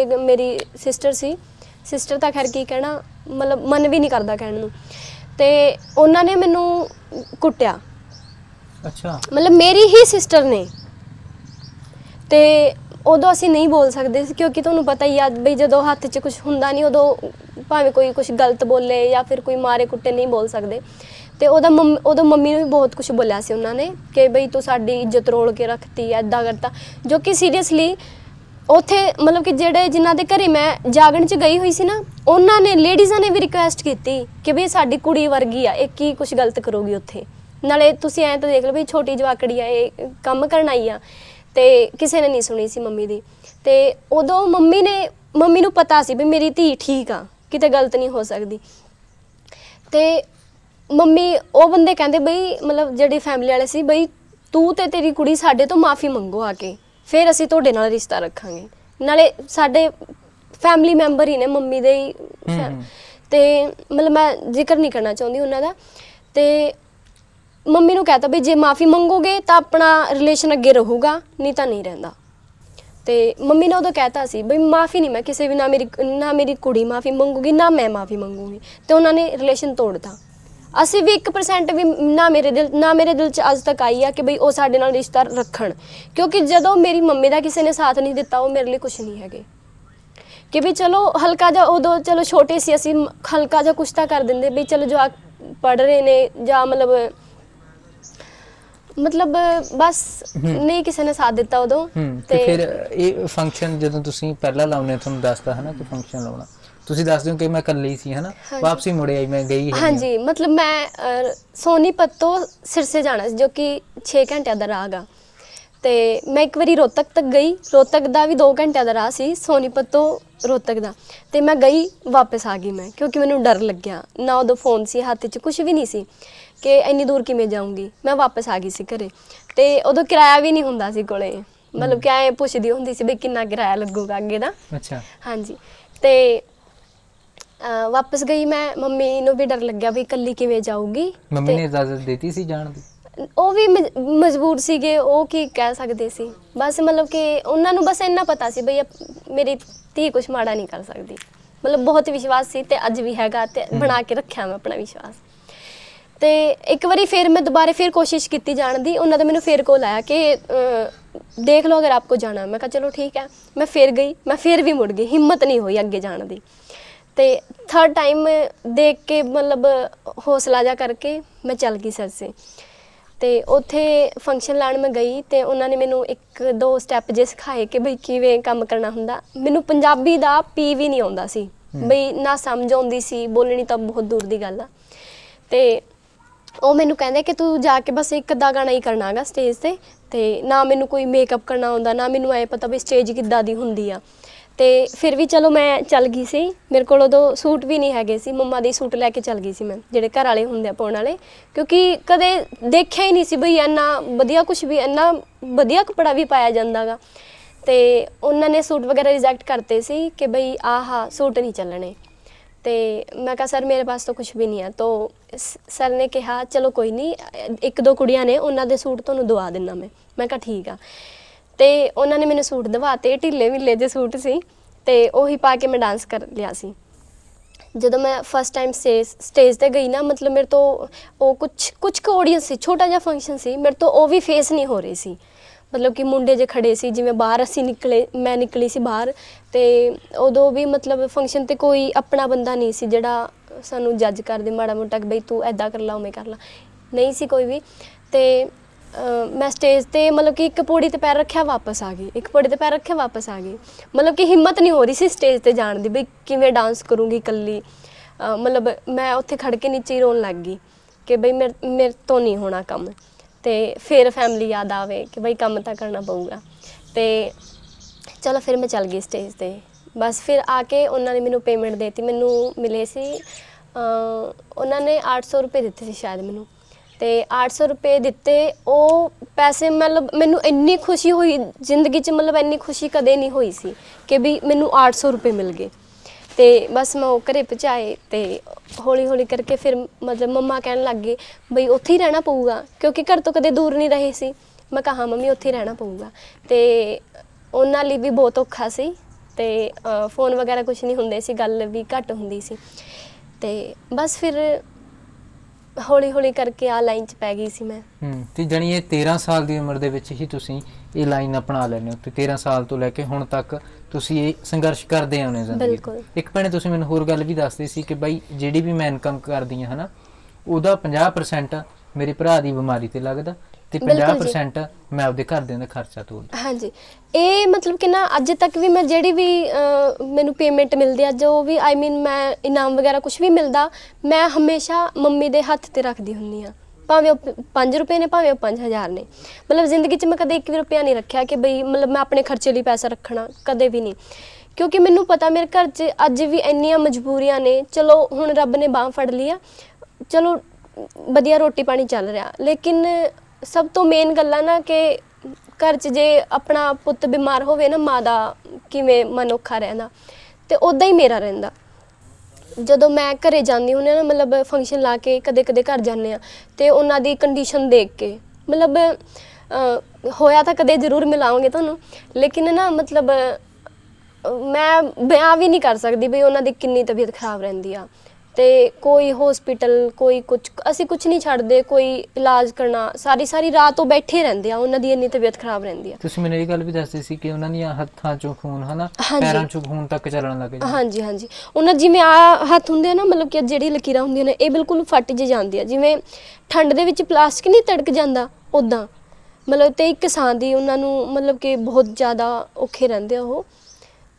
[SPEAKER 1] ਇੱਕ ਮੇਰੀ ਸਿਸਟਰ ਸੀ ਸਿਸਟਰ ਤਾਂ ਖੈਰ ਕੀ ਕਹਿਣਾ ਮਤਲਬ ਮਨ ਵੀ ਨਹੀਂ ਕਰਦਾ ਕਹਿਣ ਨੂੰ ਤੇ ਉਹਨਾਂ ਨੇ ਮੈਨੂੰ ਕੁੱਟਿਆ ਅੱਛਾ ਮਤਲਬ ਮੇਰੀ ਹੀ ਸਿਸਟਰ ਨੇ ਤੇ ਉਦੋਂ ਅਸੀਂ ਨਹੀਂ ਬੋਲ ਸਕਦੇ ਸੀ ਕਿਉਂਕਿ ਤੁਹਾਨੂੰ ਪਤਾ ਹੀ ਆ ਬਈ ਜਦੋਂ ਹੱਥ 'ਚ ਕੁਝ ਹੁੰਦਾ ਨਹੀਂ ਉਦੋਂ ਭਾਵੇਂ ਕੋਈ ਕੁਝ ਗਲਤ ਬੋਲੇ ਜਾਂ ਫਿਰ ਕੋਈ ਮਾਰੇ ਕੁੱਟੇ ਨਹੀਂ ਬੋਲ ਸਕਦੇ ਤੇ ਉਹਦਾ ਉਹਦਾ ਮੰਮੀ ਨੂੰ ਵੀ ਬਹੁਤ ਕੁਝ ਬੋਲਿਆ ਸੀ ਉਹਨਾਂ ਨੇ ਕਿ ਬਈ ਤੂੰ ਸਾਡੀ ਇੱਜ਼ਤ ਰੋਲ ਕੇ ਰੱਖਤੀ ਐ ਐਦਾਂ ਕਰਤਾ ਜੋ ਕਿ ਸੀਰੀਅਸਲੀ ਉਥੇ ਮਤਲਬ ਕਿ ਜਿਹੜੇ ਜਿਨ੍ਹਾਂ ਦੇ ਘਰੇ ਮੈਂ ਜਾਗਣ ਚ ਗਈ ਹੋਈ ਸੀ ਨਾ ਉਹਨਾਂ ਨੇ ਲੇਡੀਜ਼ਾਂ ਨੇ ਵੀ ਰਿਕੁਐਸਟ ਕੀਤੀ ਕਿ ਵੀ ਸਾਡੀ ਕੁੜੀ ਵਰਗੀ ਆ ਇਹ ਕੀ ਕੁਝ ਗਲਤ ਕਰੋਗੀ ਉੱਥੇ ਨਾਲੇ ਤੁਸੀਂ ਐਂ ਤਾਂ ਦੇਖ ਲਓ ਵੀ ਛੋਟੀ ਜਵਾਕੜੀ ਆ ਇਹ ਕੰਮ ਕਰਨ ਆਈ ਆ ਤੇ ਕਿਸੇ ਨੇ ਨਹੀਂ ਸੁਣੀ ਸੀ ਮੰਮੀ ਦੀ ਤੇ ਉਦੋਂ ਮੰਮੀ ਨੇ ਮੰਮੀ ਨੂੰ ਪਤਾ ਸੀ ਵੀ ਮੇਰੀ ਧੀ ਠੀਕ ਆ ਕਿਤੇ ਗਲਤ ਨਹੀਂ ਹੋ ਸਕਦੀ ਤੇ ਮੰਮੀ ਉਹ ਬੰਦੇ ਕਹਿੰਦੇ ਬਈ ਮਤਲਬ ਜਿਹੜੀ ਫੈਮਿਲੀ ਵਾਲੇ ਸੀ ਬਈ ਤੂੰ ਤੇ ਤੇਰੀ ਕੁੜੀ ਸਾਡੇ ਤੋਂ ਮਾਫੀ ਮੰਗੋ ਆ ਕੇ ਫਿਰ ਅਸੀਂ ਤੁਹਾਡੇ ਨਾਲ ਰਿਸ਼ਤਾ ਰੱਖਾਂਗੇ ਨਾਲੇ ਸਾਡੇ ਫੈਮਿਲੀ ਮੈਂਬਰ ਹੀ ਨੇ ਮੰਮੀ ਦੇ ਤੇ ਮਤਲਬ ਮੈਂ ਜ਼ਿਕਰ ਨਹੀਂ ਕਰਨਾ ਚਾਹੁੰਦੀ ਉਹਨਾਂ ਦਾ ਤੇ ਮੰਮੀ ਨੂੰ ਕਹਤਾ ਵੀ ਜੇ ਮਾਫੀ ਮੰਗੋਗੇ ਤਾਂ ਆਪਣਾ ਰਿਲੇਸ਼ਨ ਅੱਗੇ ਰਹੂਗਾ ਨਹੀਂ ਤਾਂ ਨਹੀਂ ਰਹਿੰਦਾ ਤੇ ਮੰਮੀ ਨੇ ਉਦੋਂ ਕਹਤਾ ਸੀ ਵੀ ਮਾਫੀ ਨਹੀਂ ਮੈਂ ਕਿਸੇ ਵੀ ਨਾ ਮੇਰੀ ਨਾ ਮੇਰੀ ਕੁੜੀ ਮਾਫੀ ਮੰਗੂਗੀ ਨਾ ਮੈਂ ਮਾਫੀ ਮੰਗੂਗੀ ਤੇ ਉਹਨਾਂ ਨੇ ਰਿਲੇਸ਼ਨ ਤੋੜਤਾ ਅਸੀਂ ਵੀ 1% ਵੀ ਨਾ ਮੇਰੇ ਦਿਲ ਨਾ ਮੇਰੇ ਦਿਲ 'ਚ ਅੱਜ ਤੱਕ ਆਈ ਆ ਕਿ ਬਈ ਉਹ ਸਾਡੇ ਨਾਲ ਰਿਸ਼ਤਾ ਰੱਖਣ ਕਿਉਂਕਿ ਜਦੋਂ ਮੇਰੀ ਮੰਮੀ ਦਾ ਕਿਸੇ ਨੇ ਸਾਥ ਨਹੀਂ ਦਿੱਤਾ ਉਹ ਮੇਰੇ ਲਈ ਕੁਝ ਨਹੀਂ ਹੈਗੇ ਕਿ ਵੀ ਚਲੋ ਹਲਕਾ ਜਿਹਾ ਉਦੋਂ ਚਲੋ ਛੋਟੇ ਸੀ ਅਸੀਂ ਹਲਕਾ ਜਿਹਾ ਕੁਛ ਤਾਂ ਕਰ ਦਿੰਦੇ ਵੀ ਚਲੋ ਜੋ ਆ ਪੜ ਰਹੇ ਨੇ ਜਾਂ ਮਤਲਬ ਮਤਲਬ ਬਸ ਨਹੀਂ ਕਿਸੇ ਨੇ ਸਾਥ ਦਿੱਤਾ ਉਦੋਂ
[SPEAKER 2] ਤੇ ਫਿਰ ਇਹ ਫੰਕਸ਼ਨ ਜਦੋਂ ਤੁਸੀਂ ਪਹਿਲਾਂ ਲਾਉਨੇ ਤੁਹਾਨੂੰ ਦੱਸਦਾ ਹੈ ਨਾ ਕਿ ਫੰਕਸ਼ਨ ਲਾਉਣਾ ਤੁਸੀਂ ਦੱਸ ਦਿਓ ਕਿ ਮੈਂ ਕੱਲੀ ਲਈ ਸੀ ਹਨਾ ਵਾਪਸੀ ਮੁੜੇ ਆਈ ਮੈਂ ਗਈ ਹਾਂ ਹਾਂਜੀ
[SPEAKER 1] ਮਤਲਬ ਮੈਂ ਸੋਨੀਪਤ ਤੋਂ ਸਿਰਸੇ ਜਾਣਾ ਸੀ ਜੋ ਕਿ 6 ਘੰਟਿਆਂ ਦਾ ਰਾਹ ਤੇ ਮੈਂ ਇੱਕ ਵਾਰੀ ਰੋਤਕ ਤੱਕ ਗਈ ਰੋਤਕ ਦਾ ਵੀ 2 ਘੰਟਿਆਂ ਦਾ ਰਾਹ ਸੀ ਸੋਨੀਪਤ ਤੋਂ ਰੋਤਕ ਦਾ ਤੇ ਮੈਂ ਗਈ ਵਾਪਸ ਆ ਗਈ ਮੈਂ ਕਿਉਂਕਿ ਮੈਨੂੰ ਡਰ ਲੱਗਿਆ ਨਾ ਉਹਦਾ ਫੋਨ ਸੀ ਹੱਥ 'ਚ ਕੁਝ ਵੀ ਨਹੀਂ ਸੀ ਕਿ ਇੰਨੀ ਦੂਰ ਕਿਵੇਂ ਜਾਊਂਗੀ ਮੈਂ ਵਾਪਸ ਆ ਗਈ ਸੀ ਘਰੇ ਤੇ ਉਦੋਂ ਕਿਰਾਇਆ ਵੀ ਨਹੀਂ ਹੁੰਦਾ ਸੀ ਕੋਲੇ ਮਤਲਬ ਕਿ ਐ ਪੁੱਛਦੀ ਹੁੰਦੀ ਸੀ ਵੀ ਕਿੰਨਾ ਕਿਰਾਇਆ ਲੱਗੂਗਾ ਅੱਗੇ ਦਾ ਅੱਛਾ ਹਾਂਜੀ ਤੇ ਵਾਪਸ ਗਈ ਮੈਂ ਮੰਮੀ ਨੂੰ ਵੀ ਡਰ ਲੱਗਿਆ ਵੀ ਇਕੱਲੀ ਕਿਵੇਂ ਜਾਊਗੀ
[SPEAKER 2] ਮੰਮੀ ਨੇ ਇਜਾਜ਼ਤ ਦਿੱਤੀ ਸੀ ਜਾਣ ਦੀ
[SPEAKER 1] ਉਹ ਵੀ ਮਜਬੂਰ ਸੀਗੇ ਉਹ ਕੀ ਕਹਿ ਸਕਦੇ ਸੀ ਬਸ ਮਤਲਬ ਕਿ ਉਹਨਾਂ ਨੂੰ ਬਸ ਇੰਨਾ ਪਤਾ ਸੀ ਬਈ ਮੇਰੀ ਧੀ ਕੁਝ ਮਾੜਾ ਨਹੀਂ ਕਰ ਸਕਦੀ ਮਤਲਬ ਬਹੁਤ ਵਿਸ਼ਵਾਸ ਸੀ ਤੇ ਅੱਜ ਵੀ ਹੈਗਾ ਤੇ ਬਣਾ ਕੇ ਰੱਖਿਆ ਮੈਂ ਆਪਣਾ ਵਿਸ਼ਵਾਸ ਤੇ ਇੱਕ ਵਾਰੀ ਫਿਰ ਮੈਂ ਦੁਬਾਰੇ ਫਿਰ ਕੋਸ਼ਿਸ਼ ਕੀਤੀ ਜਾਣ ਦੀ ਉਹਨਾਂ ਨੇ ਮੈਨੂੰ ਫਿਰ ਕੋਲ ਆਇਆ ਕਿ ਦੇਖ ਲਓ ਅਗਰ ਆਪਕੋ ਜਾਣਾ ਮੈਂ ਕਿਹਾ ਚਲੋ ਠੀਕ ਹੈ ਮੈਂ ਫਿਰ ਗਈ ਮੈਂ ਫਿਰ ਵੀ ਮੁੜ ਗਈ ਹਿੰਮਤ ਨਹੀਂ ਹੋਈ ਅੱਗੇ ਜਾਣ ਦੀ ਤੇ ਥਰਡ ਟਾਈਮ ਦੇਖ ਕੇ ਮਤਲਬ ਹੌਸਲਾ ਜਾ ਕਰਕੇ ਮੈਂ ਚੱਲ ਗਈ ਸਰ ਸੇ ਤੇ ਉੱਥੇ ਫੰਕਸ਼ਨ ਲਾਣ ਮੈਂ ਗਈ ਤੇ ਉਹਨਾਂ ਨੇ ਮੈਨੂੰ ਇੱਕ ਦੋ ਸਟੈਪ ਜੇ ਸਿਖਾਏ ਕਿ ਬਈ ਕਿਵੇਂ ਕੰਮ ਕਰਨਾ ਹੁੰਦਾ ਮੈਨੂੰ ਪੰਜਾਬੀ ਦਾ ਪੀ ਵੀ ਨਹੀਂ ਆਉਂਦਾ ਸੀ ਬਈ ਨਾ ਸਮਝ ਆਉਂਦੀ ਸੀ ਬੋਲਣੀ ਤਾਂ ਬਹੁਤ ਦੂਰ ਦੀ ਗੱਲ ਆ ਤੇ ਉਹ ਮੈਨੂੰ ਕਹਿੰਦੇ ਕਿ ਤੂੰ ਜਾ ਕੇ ਬਸ ਇੱਕ ਅੱਧਾ ਗਾਣਾ ਹੀ ਕਰਨਾਗਾ ਸਟੇਜ ਤੇ ਤੇ ਨਾ ਮੈਨੂੰ ਕੋਈ ਮੇਕਅਪ ਕਰਨਾ ਆਉਂਦਾ ਨਾ ਮੈਨੂੰ ਐ ਪਤਾ ਵੀ ਸਟੇਜ ਕਿੱਦਾਂ ਦੀ ਹੁੰਦੀ ਆ ਤੇ ਫਿਰ ਵੀ ਚਲੋ ਮੈਂ ਚੱਲ ਗਈ ਸੀ ਮੇਰੇ ਕੋਲ ਉਦੋਂ ਸੂਟ ਵੀ ਨਹੀਂ ਹੈਗੇ ਸੀ ਮੰਮਾ ਦੇ ਸੂਟ ਲੈ ਕੇ ਚੱਲ ਗਈ ਸੀ ਮੈਂ ਜਿਹੜੇ ਘਰ ਵਾਲੇ ਹੁੰਦੇ ਆ ਪਾਉਣ ਵਾਲੇ ਕਿਉਂਕਿ ਕਦੇ ਦੇਖਿਆ ਹੀ ਨਹੀਂ ਸੀ ਬਈ ਇੰਨਾ ਵਧੀਆ ਕੁਝ ਵੀ ਇੰਨਾ ਵਧੀਆ ਕਪੜਾ ਵੀ ਪਾਇਆ ਜਾਂਦਾਗਾ ਤੇ ਉਹਨਾਂ ਨੇ ਸੂਟ ਵਗੈਰਾ ਰਿਜੈਕਟ ਕਰਤੇ ਸੀ ਕਿ ਬਈ ਆਹਾ ਸੂਟ ਨਹੀਂ ਚੱਲਣੇ ਤੇ ਮੈਂ ਕਿਹਾ ਸਰ ਮੇਰੇ ਪਾਸ ਤਾਂ ਕੁਝ ਵੀ ਨਹੀਂ ਆ ਤੋ ਸਰ ਨੇ ਕਿਹਾ ਚਲੋ ਕੋਈ ਨਹੀਂ ਇੱਕ ਦੋ ਕੁੜੀਆਂ ਨੇ ਉਹਨਾਂ ਦੇ ਸੂਟ ਤੁਹਾਨੂੰ ਦਵਾ ਦਿੰਨਾ ਮੈਂ ਮੈਂ ਕਿਹਾ ਠੀਕ ਆ ਤੇ ਉਹਨਾਂ ਨੇ ਮੈਨੂੰ ਸੂਟ ਦਵਾਤੇ ਢਿੱਲੇ ਮਿੱਲੇ ਜੇ ਸੂਟ ਸੀ ਤੇ ਉਹੀ ਪਾ ਕੇ ਮੈਂ ਡਾਂਸ ਕਰ ਲਿਆ ਸੀ ਜਦੋਂ ਮੈਂ ਫਸਟ ਟਾਈਮ ਸਟੇਜ ਤੇ ਗਈ ਨਾ ਮਤਲਬ ਮੇਰੇ ਤੋਂ ਉਹ ਕੁਝ ਕੁਝ ਕੁ ਸੀ ਛੋਟਾ ਜਿਹਾ ਫੰਕਸ਼ਨ ਸੀ ਮੇਰੇ ਤੋਂ ਉਹ ਵੀ ਫੇਸ ਨਹੀਂ ਹੋ ਰਹੀ ਸੀ ਮਤਲਬ ਕਿ ਮੁੰਡੇ ਜੇ ਖੜੇ ਸੀ ਜਿਵੇਂ ਬਾਹਰ ਅਸੀਂ ਨਿਕਲੇ ਮੈਂ ਨਿਕਲੀ ਸੀ ਬਾਹਰ ਤੇ ਉਦੋਂ ਵੀ ਮਤਲਬ ਫੰਕਸ਼ਨ ਤੇ ਕੋਈ ਆਪਣਾ ਬੰਦਾ ਨਹੀਂ ਸੀ ਜਿਹੜਾ ਸਾਨੂੰ ਜੱਜ ਕਰਦੇ ਮਾੜਾ ਮੋਟਾ ਕਿ ਬਈ ਤੂੰ ਐਦਾਂ ਕਰ ਲਾ ਉਵੇਂ ਕਰ ਲਾ ਨਹੀਂ ਸੀ ਕੋਈ ਵੀ ਤੇ ਮੈਂ ਸਟੇਜ ਤੇ ਮਤਲਬ ਕਿ ਇੱਕ ਪੌੜੀ ਤੇ ਪੈਰ ਰੱਖਿਆ ਵਾਪਸ ਆ ਗਈ ਇੱਕ ਪੌੜੀ ਤੇ ਪੈਰ ਰੱਖਿਆ ਵਾਪਸ ਆ ਗਈ ਮਤਲਬ ਕਿ ਹਿੰਮਤ ਨਹੀਂ ਹੋ ਰਹੀ ਸੀ ਸਟੇਜ ਤੇ ਜਾਣ ਦੀ ਬਈ ਕਿਵੇਂ ਡਾਂਸ ਕਰੂੰਗੀ ਇਕੱਲੀ ਮਤਲਬ ਮੈਂ ਉੱਥੇ ਖੜ ਕੇ ਨੀਚੇ ਹੀ ਰੋਣ ਲੱਗ ਗਈ ਕਿ ਬਈ ਮੇਰੇ ਤੋਂ ਨਹੀਂ ਹੋਣਾ ਕੰਮ ਤੇ ਫਿਰ ਫੈਮਿਲੀ ਯਾਦ ਆਵੇ ਕਿ ਬਈ ਕੰਮ ਤਾਂ ਕਰਨਾ ਪਊਗਾ ਤੇ ਚਲੋ ਫਿਰ ਮੈਂ ਚੱਲ ਗਈ ਸਟੇਜ ਤੇ ਬਸ ਫਿਰ ਆ ਕੇ ਉਹਨਾਂ ਨੇ ਮੈਨੂੰ ਪੇਮੈਂਟ ਦਿੱਤੀ ਮੈਨੂੰ ਮਿਲੇ ਸੀ ਉਹਨਾਂ ਨੇ 800 ਰੁਪਏ ਦਿੱਤੇ ਸੀ ਸ਼ਾਇਦ ਮੈਨੂੰ ਤੇ 800 ਰੁਪਏ ਦਿੱਤੇ ਉਹ ਪੈਸੇ ਮਤਲਬ ਮੈਨੂੰ ਇੰਨੀ ਖੁਸ਼ੀ ਹੋਈ ਜ਼ਿੰਦਗੀ 'ਚ ਮਤਲਬ ਇੰਨੀ ਖੁਸ਼ੀ ਕਦੇ ਨਹੀਂ ਹੋਈ ਸੀ ਕਿ ਵੀ ਮੈਨੂੰ 800 ਰੁਪਏ ਮਿਲ ਗਏ ਤੇ ਬਸ ਮੈਂ ਉਹ ਘਰੇ ਪਹੁੰਚਾਏ ਤੇ ਹੌਲੀ ਹੌਲੀ ਕਰਕੇ ਫਿਰ ਮਤਲਬ ਮੰਮਾ ਕਹਿਣ ਲੱਗ ਗਏ ਬਈ ਉੱਥੇ ਹੀ ਰਹਿਣਾ ਪਊਗਾ ਕਿਉਂਕਿ ਘਰ ਤੋਂ ਕਦੇ ਦੂਰ ਨਹੀਂ ਰਹੇ ਸੀ ਮੈਂ ਕਹਾ ਮੰਮੀ ਉੱਥੇ ਹੀ ਰਹਿਣਾ ਪਊਗਾ ਤੇ ਉਹਨਾਂ ਲਈ ਵੀ ਬਹੁਤ ਔਖਾ ਸੀ ਤੇ ਫੋਨ ਵਗੈਰਾ ਕੁਝ ਨਹੀਂ ਹੁੰਦੇ ਸੀ ਗੱਲ ਵੀ ਘੱਟ ਹੁੰਦੀ ਸੀ ਤੇ ਬਸ ਫਿਰ ਹੌਲੀ ਹੌਲੀ ਕਰਕੇ ਆ ਲਾਈਨ 'ਚ ਪੈ ਗਈ ਸੀ ਮੈਂ
[SPEAKER 2] ਹੂੰ ਤੇ ਜਣੀ ਇਹ 13 ਸਾਲ ਦੀ ਉਮਰ ਦੇ ਵਿੱਚ ਹੀ ਤੁਸੀਂ ਇਹ ਲਾਈਨ ਅਪਣਾ ਲੈਨੇ ਹੋ ਤੇ 13 ਸਾਲ ਤੋਂ ਲੈ ਕੇ ਹੁਣ ਤੱਕ ਤੁਸੀਂ ਇਹ ਸੰਘਰਸ਼ ਕਰਦੇ ਆਉਨੇ ਜ਼ਿੰਦਗੀ ਬਿਲਕੁਲ ਇੱਕ ਪਹਿਲੇ ਤੁਸੀਂ ਮੈਨੂੰ ਹੋਰ ਗੱਲ ਵੀ ਦੱਸਦੇ ਸੀ ਕਿ ਬਾਈ ਜਿਹੜੀ ਵੀ ਮੈਂ ਇਨਕਮ ਕਰਦੀ ਹਾਂ ਹਨਾ ਉਹਦਾ 50% ਮੇਰੇ ਭਰਾ ਦੀ ਬਿਮਾਰੀ ਤੇ ਲੱਗਦਾ ਤੇ 50% ਮੈਂ ਆਪਦੇ ਘਰ ਦੇ ਅੰਦਰ ਖਰਚਾ ਤੋਂ
[SPEAKER 1] ਹਾਂਜੀ ਇਹ ਮਤਲਬ ਕਿ ਨਾ ਅੱਜ ਤੱਕ ਵੀ ਮੈਂ ਜਿਹੜੀ ਵੀ ਮੈਨੂੰ ਪੇਮੈਂਟ ਮਿਲਦੀ ਆ ਜੋ ਵੀ ਆਈ ਮੀਨ ਮੈਂ ਇਨਾਮ ਵਗੈਰਾ ਕੁਝ ਵੀ ਮਿਲਦਾ ਮੈਂ ਹਮੇਸ਼ਾ ਮੰਮੀ ਦੇ ਹੱਥ ਤੇ ਰੱਖਦੀ ਹੁੰਨੀ ਆ ਭਾਵੇਂ ਉਹ 5 ਰੁਪਏ ਨੇ ਭਾਵੇਂ ਉਹ 5000 ਨੇ ਮਤਲਬ ਜ਼ਿੰਦਗੀ 'ਚ ਮੈਂ ਕਦੇ 1 ਰੁਪਿਆ ਨਹੀਂ ਰੱਖਿਆ ਕਿ ਬਈ ਮਤਲਬ ਮੈਂ ਆਪਣੇ ਖਰਚੇ ਲਈ ਪੈਸਾ ਰੱਖਣਾ ਕਦੇ ਵੀ ਨਹੀਂ ਕਿਉਂਕਿ ਮੈਨੂੰ ਪਤਾ ਮੇਰੇ ਘਰ 'ਚ ਅੱਜ ਵੀ ਇੰਨੀਆਂ ਮਜਬੂਰੀਆਂ ਨੇ ਚਲੋ ਹੁਣ ਰੱਬ ਨੇ ਬਾਹ ਫੜ ਆ ਚਲੋ ਵਧੀਆ ਰੋਟੀ ਪਾਣੀ ਚੱਲ ਰਿਹਾ ਲੇਕਿਨ ਸਭ ਤੋਂ ਮੇਨ ਗੱਲਾਂ ਨਾ ਕਿ ਘਰ 'ਚ ਜੇ ਆਪਣਾ ਪੁੱਤ ਬਿਮਾਰ ਹੋਵੇ ਨਾ ਮਾਂ ਦਾ ਕਿਵੇਂ ਮਨੋਖਾ ਰਹਿਣਾ ਤੇ ਉਦਾਂ ਹੀ ਮੇਰਾ ਰਹਿੰਦਾ ਜਦੋਂ ਮੈਂ ਘਰੇ ਜਾਂਦੀ ਹੁੰਦੀ ਨਾ ਮਤਲਬ ਫੰਕਸ਼ਨ ਲਾ ਕੇ ਕਦੇ ਕਦੇ ਘਰ ਜਾਂਦੇ ਆ ਤੇ ਉਹਨਾਂ ਦੀ ਕੰਡੀਸ਼ਨ ਦੇਖ ਕੇ ਮਤਲਬ ਹੋਇਆ ਤਾਂ ਕਦੇ ਜ਼ਰੂਰ ਮਿਲਾਵਾਂਗੇ ਤੁਹਾਨੂੰ ਲੇਕਿਨ ਨਾ ਮਤਲਬ ਮੈਂ ਬਿਆਨ ਵੀ ਨਹੀਂ ਕਰ ਸਕਦੀ ਵੀ ਉਹਨਾਂ ਦੀ ਕਿੰਨੀ ਤਬੀਅਤ ਖਰਾਬ ਰਹਿੰਦੀ ਆ ਤੇ ਕੋਈ ਹਸਪੀਟਲ ਕੋਈ ਕੁਝ ਅਸੀਂ ਕੁਝ ਨਹੀਂ ਛੱਡਦੇ ਕੋਈ ਇਲਾਜ ਕਰਨਾ ਸਾਰੀ ਸਾਰੀ ਰਾਤ ਉਹ ਬੈਠੇ ਰਹਿੰਦੇ ਆ ਉਹਨਾਂ ਦੀ ਇੰਨੀ ਤਬੀਅਤ ਖਰਾਬ ਰਹਿੰਦੀ ਆ
[SPEAKER 2] ਤੁਸੀਂ ਮੈਨੂੰ ਇਹ ਗੱਲ ਵੀ ਦੱਸਦੇ ਸੀ ਕਿ ਉਹਨਾਂ ਦੀਆਂ ਹੱਥਾਂ ਚੋਂ ਖੂਨ ਹਨਾ ਪੈਰਾਂ ਚੋਂ ਖੂਨ ਤੱਕ ਚੱਲਣ ਲੱਗ ਜਾਂਦਾ
[SPEAKER 1] ਹਾਂਜੀ ਹਾਂਜੀ ਉਹਨਾਂ ਜਿਵੇਂ ਆ ਹੱਥ ਹੁੰਦੇ ਆ ਨਾ ਮਤਲਬ ਕਿ ਜਿਹੜੀ ਲਕੀਰਾਂ ਹੁੰਦੀਆਂ ਨੇ ਇਹ ਬਿਲਕੁਲ ਫਟ ਜੇ ਜਾਂਦੀ ਆ ਜਿਵੇਂ ਠੰਡ ਦੇ ਵਿੱਚ ਪਲਾਸਟਿਕ ਨਹੀਂ ਤੜਕ ਜਾਂਦਾ ਉਦਾਂ ਮਤਲਬ ਤੇ ਇੱਕ ਸਾਂ ਦੀ ਉਹਨਾਂ ਨੂੰ ਮਤਲਬ ਕਿ ਬਹੁਤ ਜ਼ਿਆਦਾ ਔਖੇ ਰਹਿੰਦੇ ਆ ਉਹ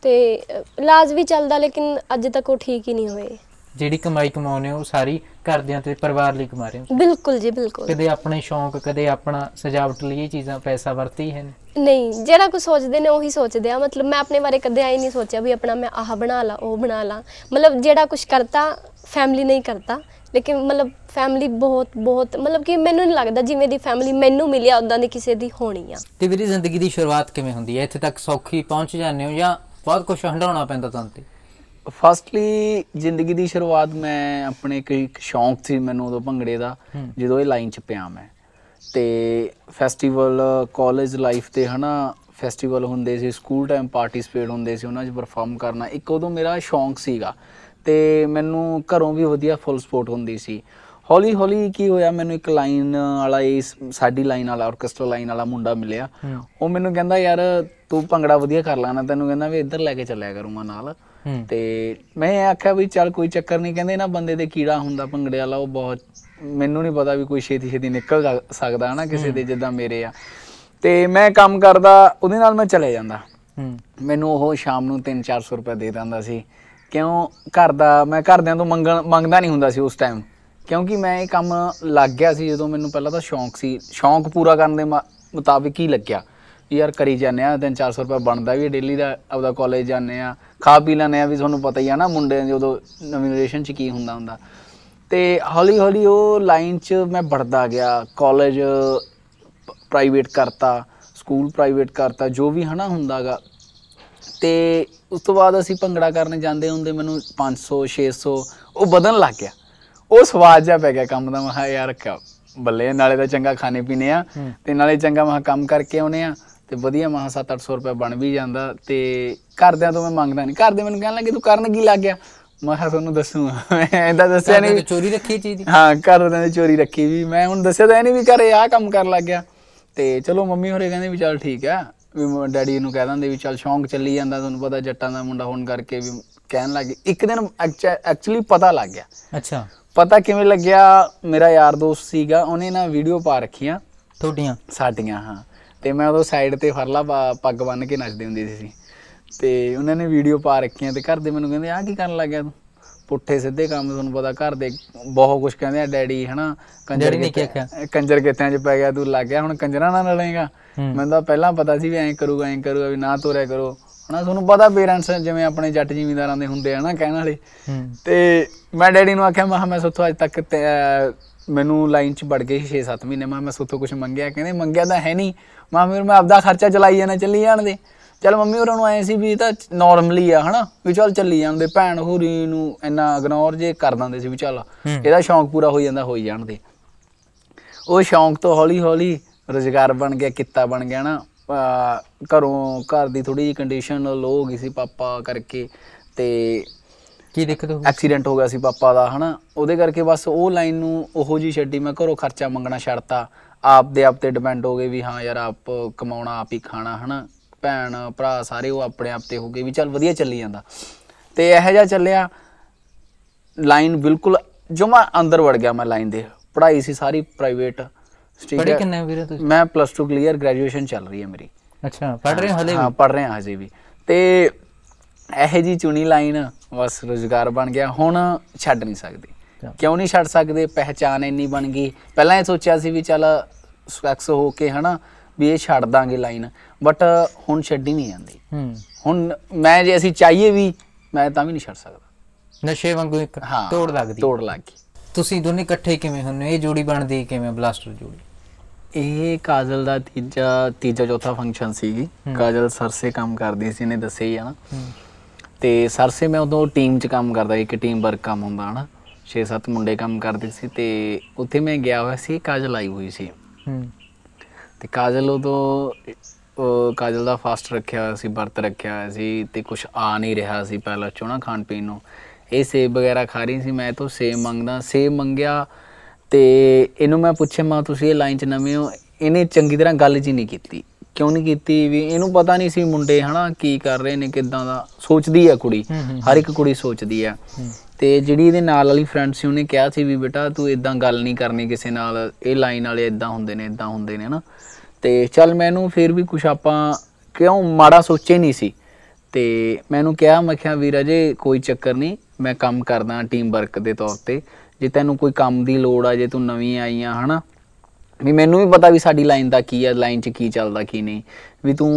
[SPEAKER 1] ਤੇ ਇਲਾਜ ਵੀ ਚੱਲਦਾ ਲੇਕਿਨ ਅੱਜ ਤੱਕ ਉਹ ਠੀਕ ਹੀ ਨਹੀਂ ਹੋਏ
[SPEAKER 2] ਜਿਹੜੀ ਕਮਾਈ ਕਮਾਉਨੇ ਉਹ ਸਾਰੀ ਘਰਦਿਆਂ ਤੇ ਪਰਿਵਾਰ ਲਈ ਕਮਾ ਰਹੇ ਹੋ
[SPEAKER 1] ਬਿਲਕੁਲ ਜੀ ਬਿਲਕੁਲ
[SPEAKER 2] ਕਦੇ ਆਪਣੇ ਸ਼ੌਂਕ ਕਦੇ ਆਪਣਾ ਸਜਾਵਟ ਲਈ ਇਹ ਚੀਜ਼ਾਂ ਪੈਸਾ ਵਰਤੀ ਹੈ
[SPEAKER 1] ਨਹੀਂ ਜਿਹੜਾ ਕੁਝ ਸੋਚਦੇ ਨੇ ਉਹੀ ਸੋਚਦੇ ਆ ਮਤਲਬ ਮੈਂ ਆਪਣੇ ਬਾਰੇ ਕਦੇ ਆਈ ਨਹੀਂ ਸੋਚਿਆ ਵੀ ਆਪਣਾ ਮੈਂ ਆਹ ਬਣਾ ਲਾ ਉਹ ਬਣਾ ਲਾ ਮਤਲਬ ਜਿਹੜਾ ਕੁਝ ਕਰਤਾ ਫੈਮਿਲੀ ਨਹੀਂ ਕਰਤਾ ਲੇਕਿਨ ਮਤਲਬ ਫੈਮਿਲੀ ਬਹੁਤ ਬਹੁਤ ਮਤਲਬ ਕਿ ਮੈਨੂੰ ਨਹੀਂ ਲੱਗਦਾ ਜਿਵੇਂ ਦੀ ਫੈਮਿਲੀ ਮੈਨੂੰ ਮਿਲਿਆ ਉਦਾਂ ਦੀ ਕਿਸੇ ਦੀ ਹੋਣੀ ਆ
[SPEAKER 2] ਤੇ ਵੀਰੀ ਜ਼ਿੰਦਗੀ ਦੀ ਸ਼ੁਰੂਆਤ ਕਿਵੇਂ ਹੁੰਦੀ ਹੈ ਇੱਥੇ ਤੱਕ ਸੌਖੀ ਪਹੁੰਚ ਜਾਂਦੇ ਹੋ ਜਾਂ ਬਹੁਤ ਕੁਝ ਹੰਡਾਉਣਾ ਪੈਂਦਾ ਤੁਹਾਨੂੰ ਤੇ
[SPEAKER 3] ਫਸਟਲੀ ਜ਼ਿੰਦਗੀ ਦੀ ਸ਼ੁਰੂਆਤ ਮੈਂ ਆਪਣੇ ਇੱਕ ਸ਼ੌਂਕ ਸੀ ਮੈਨੂੰ ਉਦੋਂ ਭੰਗੜੇ ਦਾ ਜਦੋਂ ਇਹ ਲਾਈਨ 'ਚ ਪਿਆ ਮੈਂ ਤੇ ਫੈਸਟੀਵਲ ਕਾਲਜ ਲਾਈਫ ਤੇ ਹਨਾ ਫੈਸਟੀਵਲ ਹੁੰਦੇ ਸੀ ਸਕੂਲ ਟਾਈਮ ਪਾਰਟਿਸਪੇਟ ਹੁੰਦੇ ਸੀ ਉਹਨਾਂ 'ਚ ਪਰਫਾਰਮ ਕਰਨਾ ਇੱਕ ਉਦੋਂ ਮੇਰਾ ਸ਼ੌਂਕ ਸੀਗਾ ਤੇ ਮੈਨੂੰ ਘਰੋਂ ਵੀ ਵਧੀਆ ਫੁੱਲ ਸਪੋਰਟ ਹੁੰਦੀ ਸੀ ਹੌਲੀ ਹੌਲੀ ਕੀ ਹੋਇਆ ਮੈਨੂੰ ਇੱਕ ਲਾਈਨ ਵਾਲਾ ਇਸ ਸਾਡੀ ਲਾਈਨ ਵਾਲਾ ਆਰਕੈਸਟਰਾ ਲਾਈਨ ਵਾਲਾ ਮੁੰਡਾ ਮਿਲਿਆ ਉਹ ਮੈਨੂੰ ਕਹਿੰਦਾ ਯਾਰ ਤੂੰ ਭੰਗੜਾ ਵਧੀਆ ਕਰ ਲੈਣਾ ਤੈਨੂੰ ਕਹਿੰਦਾ ਵੀ ਇੱਧਰ ਲੈ ਕੇ ਚੱਲਿਆ ਕਰੂੰਗਾ ਨਾਲ ਤੇ ਮੈਂ ਆਖਿਆ ਵੀ ਚੱਲ ਕੋਈ ਚੱਕਰ ਨਹੀਂ ਕਹਿੰਦੇ ਨਾ ਬੰਦੇ ਦੇ ਕੀੜਾ ਹੁੰਦਾ ਭੰਗੜੇ ਵਾਲਾ ਉਹ ਬਹੁਤ ਮੈਨੂੰ ਨਹੀਂ ਪਤਾ ਵੀ ਕੋਈ ਛੇਤੀ ਛੇਤੀ ਨਿਕਲ ਸਕਦਾ ਹਨਾ ਕਿਸੇ ਦੇ ਜਿੱਦਾਂ ਮੇਰੇ ਆ ਤੇ ਮੈਂ ਕੰਮ ਕਰਦਾ ਉਹਦੇ ਨਾਲ ਮੈਂ ਚਲੇ ਜਾਂਦਾ ਮੈਨੂੰ ਉਹ ਸ਼ਾਮ ਨੂੰ 3-400 ਰੁਪਏ ਦੇ ਦਿੰਦਾ ਸੀ ਕਿਉਂ ਘਰ ਦਾ ਮੈਂ ਘਰਦਿਆਂ ਤੋਂ ਮੰਗਣ ਮੰਗਦਾ ਨਹੀਂ ਹੁੰਦਾ ਸੀ ਉਸ ਟਾਈਮ ਕਿਉਂਕਿ ਮੈਂ ਇਹ ਕੰਮ ਲੱਗ ਗਿਆ ਸੀ ਜਦੋਂ ਮੈਨੂੰ ਪਹਿਲਾਂ ਤਾਂ ਸ਼ੌਂਕ ਸੀ ਸ਼ੌਂਕ ਪੂਰਾ ਕਰਨ ਦੇ ਮੁਤਾਬਕ ਹੀ ਲੱਗਿਆ ਯਾਰ ਕਰੀ ਜਾਂਦੇ ਆ ਦਿਨ 400 ਰੁਪਏ ਬਣਦਾ ਵੀ ਡੇਲੀ ਦਾ ਆਪਦਾ ਕਾਲਜ ਜਾਂਦੇ ਆ ਖਾ ਪੀ ਲੈਣੇ ਆ ਵੀ ਤੁਹਾਨੂੰ ਪਤਾ ਹੀ ਆ ਨਾ ਮੁੰਡੇ ਜਦੋਂ ਨਵੀਂ ਰਿਲੇਸ਼ਨ 'ਚ ਕੀ ਹੁੰਦਾ ਹੁੰਦਾ ਤੇ ਹੌਲੀ ਹੌਲੀ ਉਹ ਲਾਈਨ 'ਚ ਮੈਂ ਵੜਦਾ ਗਿਆ ਕਾਲਜ ਪ੍ਰਾਈਵੇਟ ਕਰਤਾ ਸਕੂਲ ਪ੍ਰਾਈਵੇਟ ਕਰਤਾ ਜੋ ਵੀ ਹਨਾ ਹੁੰਦਾਗਾ ਤੇ ਉਸ ਤੋਂ ਬਾਅਦ ਅਸੀਂ ਭੰਗੜਾ ਕਰਨ ਜਾਂਦੇ ਹੁੰਦੇ ਮੈਨੂੰ 500 600 ਉਹ ਵਧਣ ਲੱਗ ਗਿਆ ਉਹ ਸਵਾਦ ਜਿਹਾ ਪੈ ਗਿਆ ਕੰਮ ਦਾ ਮਹਾ ਯਾਰ ਰੱਖਿਆ ਬੱਲੇ ਨਾਲੇ ਦਾ ਚੰਗਾ ਖਾਣੇ ਪੀਣੇ ਆ ਤੇ ਨਾਲੇ ਚੰਗਾ ਮਹਾ ਕੰਮ ਕਰਕੇ ਆਉਨੇ ਆ ਤੇ ਵਧੀਆ ਮਹਾ 7-800 ਰੁਪਏ ਬਣ ਵੀ ਜਾਂਦਾ ਤੇ ਘਰਦਿਆਂ ਤੋਂ ਮੈਂ ਮੰਗਦਾ ਨਹੀਂ ਘਰਦੇ ਮੈਨੂੰ ਕਹਿਣ ਲੱਗੇ ਤੂੰ ਕਰਨ ਕੀ ਲੱਗ ਗਿਆ ਮੈਂ ਤੁਹਾਨੂੰ ਦੱਸੂਗਾ ਐਂਦਾ ਦੱਸਿਆ ਨਹੀਂ ਚੋਰੀ ਰੱਖੀ ਚੀਜ਼ ਦੀ ਹਾਂ ਘਰਦਿਆਂ ਨੇ ਚੋਰੀ ਰੱਖੀ ਵੀ ਮੈਂ ਹੁਣ ਦੱਸਿਆ ਤਾਂ ਨਹੀਂ ਵੀ ਕਰੇ ਆ ਕੰਮ ਕਰਨ ਲੱਗ ਗਿਆ ਤੇ ਚਲੋ ਮੰਮੀ ਹੋਰੇ ਕਹਿੰਦੇ ਵੀ ਚੱਲ ਠੀਕ ਆ ਵੀ ਡੈਡੀ ਨੂੰ ਕਹਿ ਦਿੰਦੇ ਵੀ ਚੱਲ ਸ਼ੌਂਕ ਚੱਲੀ ਜਾਂਦਾ ਤੁਹਾਨੂੰ ਪਤਾ ਜੱਟਾਂ ਦਾ ਮੁੰਡਾ ਹੋਣ ਕਰਕੇ ਵੀ ਕਹਿਣ ਲੱਗੇ ਇੱਕ ਦਿਨ ਐਕਚੁਅਲੀ ਪਤਾ ਲੱਗ ਗਿਆ ਅੱਛਾ ਪਤਾ ਕਿਵੇਂ ਲੱਗਿਆ ਮੇਰਾ ਯਾਰ ਦੋਸਤ ਸੀਗਾ ਉਹਨੇ ਨਾ ਵੀਡੀਓ ਪਾ ਰੱਖੀਆਂ ਤੁਹਾਡੀਆਂ ਸਾਡੀਆਂ ਹਾਂ ਤੇ ਮੈਂ ਉਦੋਂ ਸਾਈਡ ਤੇ ਫਰਲਾ ਪੱਗ ਬੰਨ ਕੇ ਨੱਚਦੇ ਹੁੰਦੇ ਸੀ ਤੇ ਉਹਨਾਂ ਨੇ ਵੀਡੀਓ ਪਾ ਰੱਖੀਆਂ ਤੇ ਘਰ ਦੇ ਮੈਨੂੰ ਕਹਿੰਦੇ ਆ ਕੀ ਕਰਨ ਲੱਗਿਆ ਤੂੰ ਪੁੱਠੇ ਸਿੱਧੇ ਕੰਮ ਤੁਹਾਨੂੰ ਪਤਾ ਘਰ ਦੇ ਬਹੁਤ ਕੁਝ ਕਹਿੰਦੇ ਆ ਡੈਡੀ ਹਨਾ ਕੰਜਰ ਕਿਹਾ ਕੰਜਰ ਕਿੱਥਿਆਂ 'ਚ ਪੈ ਗਿਆ ਤੂੰ ਲੱਗ ਗਿਆ ਹੁਣ ਕੰਜਰਾਂ ਨਾਲ ਲੜੇਗਾ ਮੈਨੂੰ ਤਾਂ ਪਹਿਲਾਂ ਪਤਾ ਸੀ ਵੀ ਐਂ ਕਰੂਗਾ ਐਂ ਕਰੂਗਾ ਵੀ ਨਾ ਤੋਰਿਆ ਕਰੋ ਹਨਾ ਤੁਹਾਨੂੰ ਪਤਾ ਪੇਰੈਂਟਸ ਜਿਵੇਂ ਆਪਣੇ ਜੱਟ ਜ਼ਿਮੀਂਦਾਰਾਂ ਦੇ ਹੁੰਦੇ ਆ ਨਾ ਕਹਿਣ ਵਾਲੇ ਤੇ ਮੈਂ ਡੈਡੀ ਨੂੰ ਆਖਿਆ ਮੈਂ ਮੈਂ ਸੋਥੋਂ ਅੱਜ ਤੱਕ ਮੈਨੂੰ ਲਾਈਨ 'ਚ ਵੜ ਗਏ 6-7 ਮਹੀਨੇ ਮੈਂ ਮੈਂ ਸੋਥੋਂ ਕੁਝ ਮੰਗਿਆ ਕਹਿੰਦੇ ਮੰਗਿਆ ਤਾਂ ਹੈ ਨਹੀਂ ਮਾਂ ਮੇਰੇ ਮੈਂ ਆਪਦਾ ਖਰਚਾ ਚਲਾਈ ਜਾਣਾ ਚੱਲੀ ਜਾਣ ਦੇ ਚਲ ਮੰਮੀ ਹੋਰਾਂ ਨੂੰ ਆਏ ਸੀ ਵੀ ਤਾਂ ਨਾਰਮਲੀ ਆ ਹਨਾ ਵੀ ਚਲ ਚੱਲੀ ਜਾਂਦੇ ਭੈਣ ਹੋਰੀ ਨੂੰ ਇੰਨਾ ਇਗਨੋਰ ਜੇ ਕਰ ਦਿੰਦੇ ਸੀ ਵੀ ਚਲ ਇਹਦਾ ਸ਼ੌਂਕ ਪੂਰਾ ਹੋ ਜਾਂਦਾ ਹੋਈ ਜਾਣਦੇ ਉਹ ਸ਼ੌਂਕ ਤੋਂ ਹੌਲੀ ਹੌਲੀ ਰੋਜ਼ਗਾਰ ਬਣ ਗਿਆ ਕਿੱਤਾ ਬਣ ਗਿਆ ਨਾ ਘਰੋਂ ਘਰ ਦੀ ਥੋੜੀ ਜੀ ਕੰਡੀਸ਼ਨ ਲੋ ਹੋ ਗਈ ਸੀ ਪਾਪਾ ਕਰਕੇ ਤੇ ਕੀ ਦਿੱਕਤ ਹੋ ਗਈ ਐਕਸੀਡੈਂਟ ਹੋ ਗਿਆ ਸੀ ਪਾਪਾ ਦਾ ਹਨਾ ਉਹਦੇ ਕਰਕੇ ਬਸ ਉਹ ਲਾਈਨ ਨੂੰ ਉਹੋ ਜੀ ਛੱਡੀ ਮੈਂ ਘਰੋਂ ਖਰਚਾ ਮੰਗਣਾ ਛੱਡਤਾ ਆਪ ਦੇ ਆਪ ਤੇ ਡਿਪੈਂਡ ਹੋ ਗਏ ਵੀ ਹਾਂ ਯਾਰ ਆਪ ਕਮਾਉਣਾ ਆਪ ਹੀ ਖਾਣਾ ਹਨਾ ਭੈਣ ਭਰਾ ਸਾਰੇ ਉਹ ਆਪਣੇ ਆਪ ਤੇ ਹੋ ਗਏ ਵੀ ਚੱਲ ਵਧੀਆ ਚੱਲੀ ਜਾਂਦਾ ਤੇ ਇਹੋ ਜਿਹਾ ਚੱਲਿਆ ਲਾਈਨ ਬਿਲਕੁਲ ਜਮਾ ਅੰਦਰ ਵੜ ਗਿਆ ਮੈਂ ਲਾਈਨ ਦੇ ਪੜ੍ਹਾਈ ਸੀ ਸਾਰੀ ਪ੍ਰਾਈਵੇਟ ਪੜ੍ਹੇ ਕਿੰਨੇ ਹੋ ਵੀਰੇ ਤੁਸੀਂ ਮੈਂ ਪਲੱਸ 2 ਕਲੀਅਰ ਗ੍ਰੈਜੂਏਸ਼ਨ ਚੱਲ ਰਹੀ ਹੈ ਮੇਰੀ
[SPEAKER 2] ਅੱਛਾ ਪੜ੍ਹ ਰਹੇ ਹਲੇ ਹਾਂ
[SPEAKER 3] ਪੜ੍ਹ ਰਹੇ ਹਾਂ ਹਜੇ ਵੀ ਤੇ ਇਹ ਜੀ ਚੁਣੀ ਲਾਈਨ ਬਸ ਰੋਜ਼ਗਾਰ ਬਣ ਗਿਆ ਹੁਣ ਛੱਡ ਨਹੀਂ ਸਕਦੇ ਕਿਉਂ ਨਹੀਂ ਛੱਡ ਸਕਦੇ ਪਹਿਚਾਨ ਇੰਨੀ ਬਣ ਗਈ ਪਹਿਲਾਂ ਇਹ ਸੋਚਿਆ ਸੀ ਵੀ ਚੱਲ ਸਕਸ ਹੋ ਕੇ ਹਨਾ ਵੀ ਇਹ ਛੱਡ ਦਾਂਗੇ ਲਾਈਨ ਬਟ ਹੁਣ ਛੱਡੀ ਨਹੀਂ ਜਾਂਦੀ ਹੁਣ ਮੈਂ ਜੇ ਅਸੀਂ ਚਾਹੀਏ ਵੀ ਮੈਂ ਤਾਂ ਵੀ ਨਹੀਂ ਛੱਡ ਸਕਦਾ
[SPEAKER 2] ਨਸ਼ੇ ਵਾਂਗੂ ਇੱਕ ਤੋੜ
[SPEAKER 3] ਲੱਗਦੀ ਤੋੜ ਲੱਗੀ
[SPEAKER 2] ਤੁਸੀਂ ਦੋਨੇ ਇਕੱਠੇ ਕਿਵੇਂ ਹੁੰਨੇ ਇਹ ਜੋੜੀ ਬਣਦੀ ਕਿਵੇਂ ਬਲਾਸਟਰ ਜੋੜੀ
[SPEAKER 3] ਇਹ ਕਾਜਲ ਦਾ ਤੀਜਾ ਤੀਜਾ ਚੌਥਾ ਫੰਕਸ਼ਨ ਸੀ ਕਾਜਲ ਸਰਸੇ ਕੰਮ ਕਰਦੀ ਸੀ ਨੇ ਦੱਸਿਆ ਹੀ ਆ ਨਾ ਤੇ ਸਰਸੇ ਮੈਂ ਉਦੋਂ ਟੀਮ 'ਚ ਕੰਮ ਕਰਦਾ ਇੱਕ ਟੀਮ ਵਰਕ ਕੰਮ ਹੁੰਦਾ ਹਨਾ 6-7 ਮੁੰਡੇ ਕੰਮ ਕਰਦੇ ਸੀ ਤੇ ਉੱਥੇ ਮੈਂ ਗਿਆ ਹੋਇਆ ਸੀ ਕਾਜਲ ਆਈ ਹੋਈ ਸੀ ਤੇ ਕਾਜਲ ਉਦੋਂ ਕਾਜਲ ਦਾ ਫਾਸਟ ਰੱਖਿਆ ਹੋਇਆ ਸੀ ਵਰਤ ਰੱਖਿਆ ਹੋਇਆ ਸੀ ਤੇ ਕੁਝ ਆ ਨਹੀਂ ਰਿਹਾ ਸੀ ਪਹਿਲਾਂ ਚੋਣਾ ਖਾਣ ਪੀਣ ਨੂੰ ਇਹ ਸੇਬ ਵਗੈਰਾ ਖਾ ਰਹੀ ਸੀ ਮੈਂ ਤਾਂ ਸੇਬ ਮੰਗਦਾ ਸੇਬ ਮੰਗਿਆ ਤੇ ਇਹਨੂੰ ਮੈਂ ਪੁੱਛਿਆ ਮਾ ਤੁਸੀਂ ਇਹ ਲਾਈਨ 'ਚ ਨਵੇਂ ਹੋ ਇਹਨੇ ਚੰਗੀ ਤਰ੍ਹਾਂ ਗੱਲ ਜੀ ਨਹੀਂ ਕੀਤੀ ਕਿਉਂ ਨਹੀਂ ਕੀਤੀ ਵੀ ਇਹਨੂੰ ਪਤਾ ਨਹੀਂ ਸੀ ਮੁੰਡੇ ਹਨਾ ਕੀ ਕਰ ਰਹੇ ਨੇ ਕਿਦਾਂ ਦਾ ਸੋਚਦੀ ਆ ਕੁੜੀ ਹਰ ਇੱਕ ਕੁੜੀ ਸੋਚਦੀ ਆ ਤੇ ਜਿਹੜੀ ਇਹਦੇ ਨਾਲ ਵਾਲੀ ਫਰੈਂਡ ਸੀ ਉਹਨੇ ਕਿਹਾ ਸੀ ਵੀ ਬੇਟਾ ਤੂੰ ਇਦਾਂ ਗੱਲ ਨਹੀਂ ਕਰਨੀ ਕਿਸੇ ਨਾਲ ਇਹ ਲਾਈਨ ਵਾਲੇ ਇਦਾਂ ਹੁੰਦੇ ਨੇ ਇਦਾਂ ਹੁੰਦੇ ਨੇ ਹਨਾ ਤੇ ਚੱਲ ਮੈਨੂੰ ਫਿਰ ਵੀ ਕੁਛ ਆਪਾਂ ਕਿਉਂ ਮਾੜਾ ਸੋਚੇ ਨਹੀਂ ਸੀ ਤੇ ਮੈਨੂੰ ਕਿਹਾ ਮੱਖਿਆ ਵੀਰਾ ਜੇ ਕੋਈ ਚੱਕਰ ਨਹੀਂ ਮੈਂ ਕੰਮ ਕਰਦਾ ਟੀਮ ਵਰਕ ਦੇ ਤੌਰ ਤੇ ਜੇ ਤੈਨੂੰ ਕੋਈ ਕੰਮ ਦੀ ਲੋੜ ਆ ਜੇ ਤੂੰ ਨਵੀਂ ਆਈ ਆ ਹਨਾ ਵੀ ਮੈਨੂੰ ਵੀ ਪਤਾ ਵੀ ਸਾਡੀ ਲਾਈਨ ਦਾ ਕੀ ਆ ਲਾਈਨ 'ਚ ਕੀ ਚੱਲਦਾ ਕੀ ਨਹੀਂ ਵੀ ਤੂੰ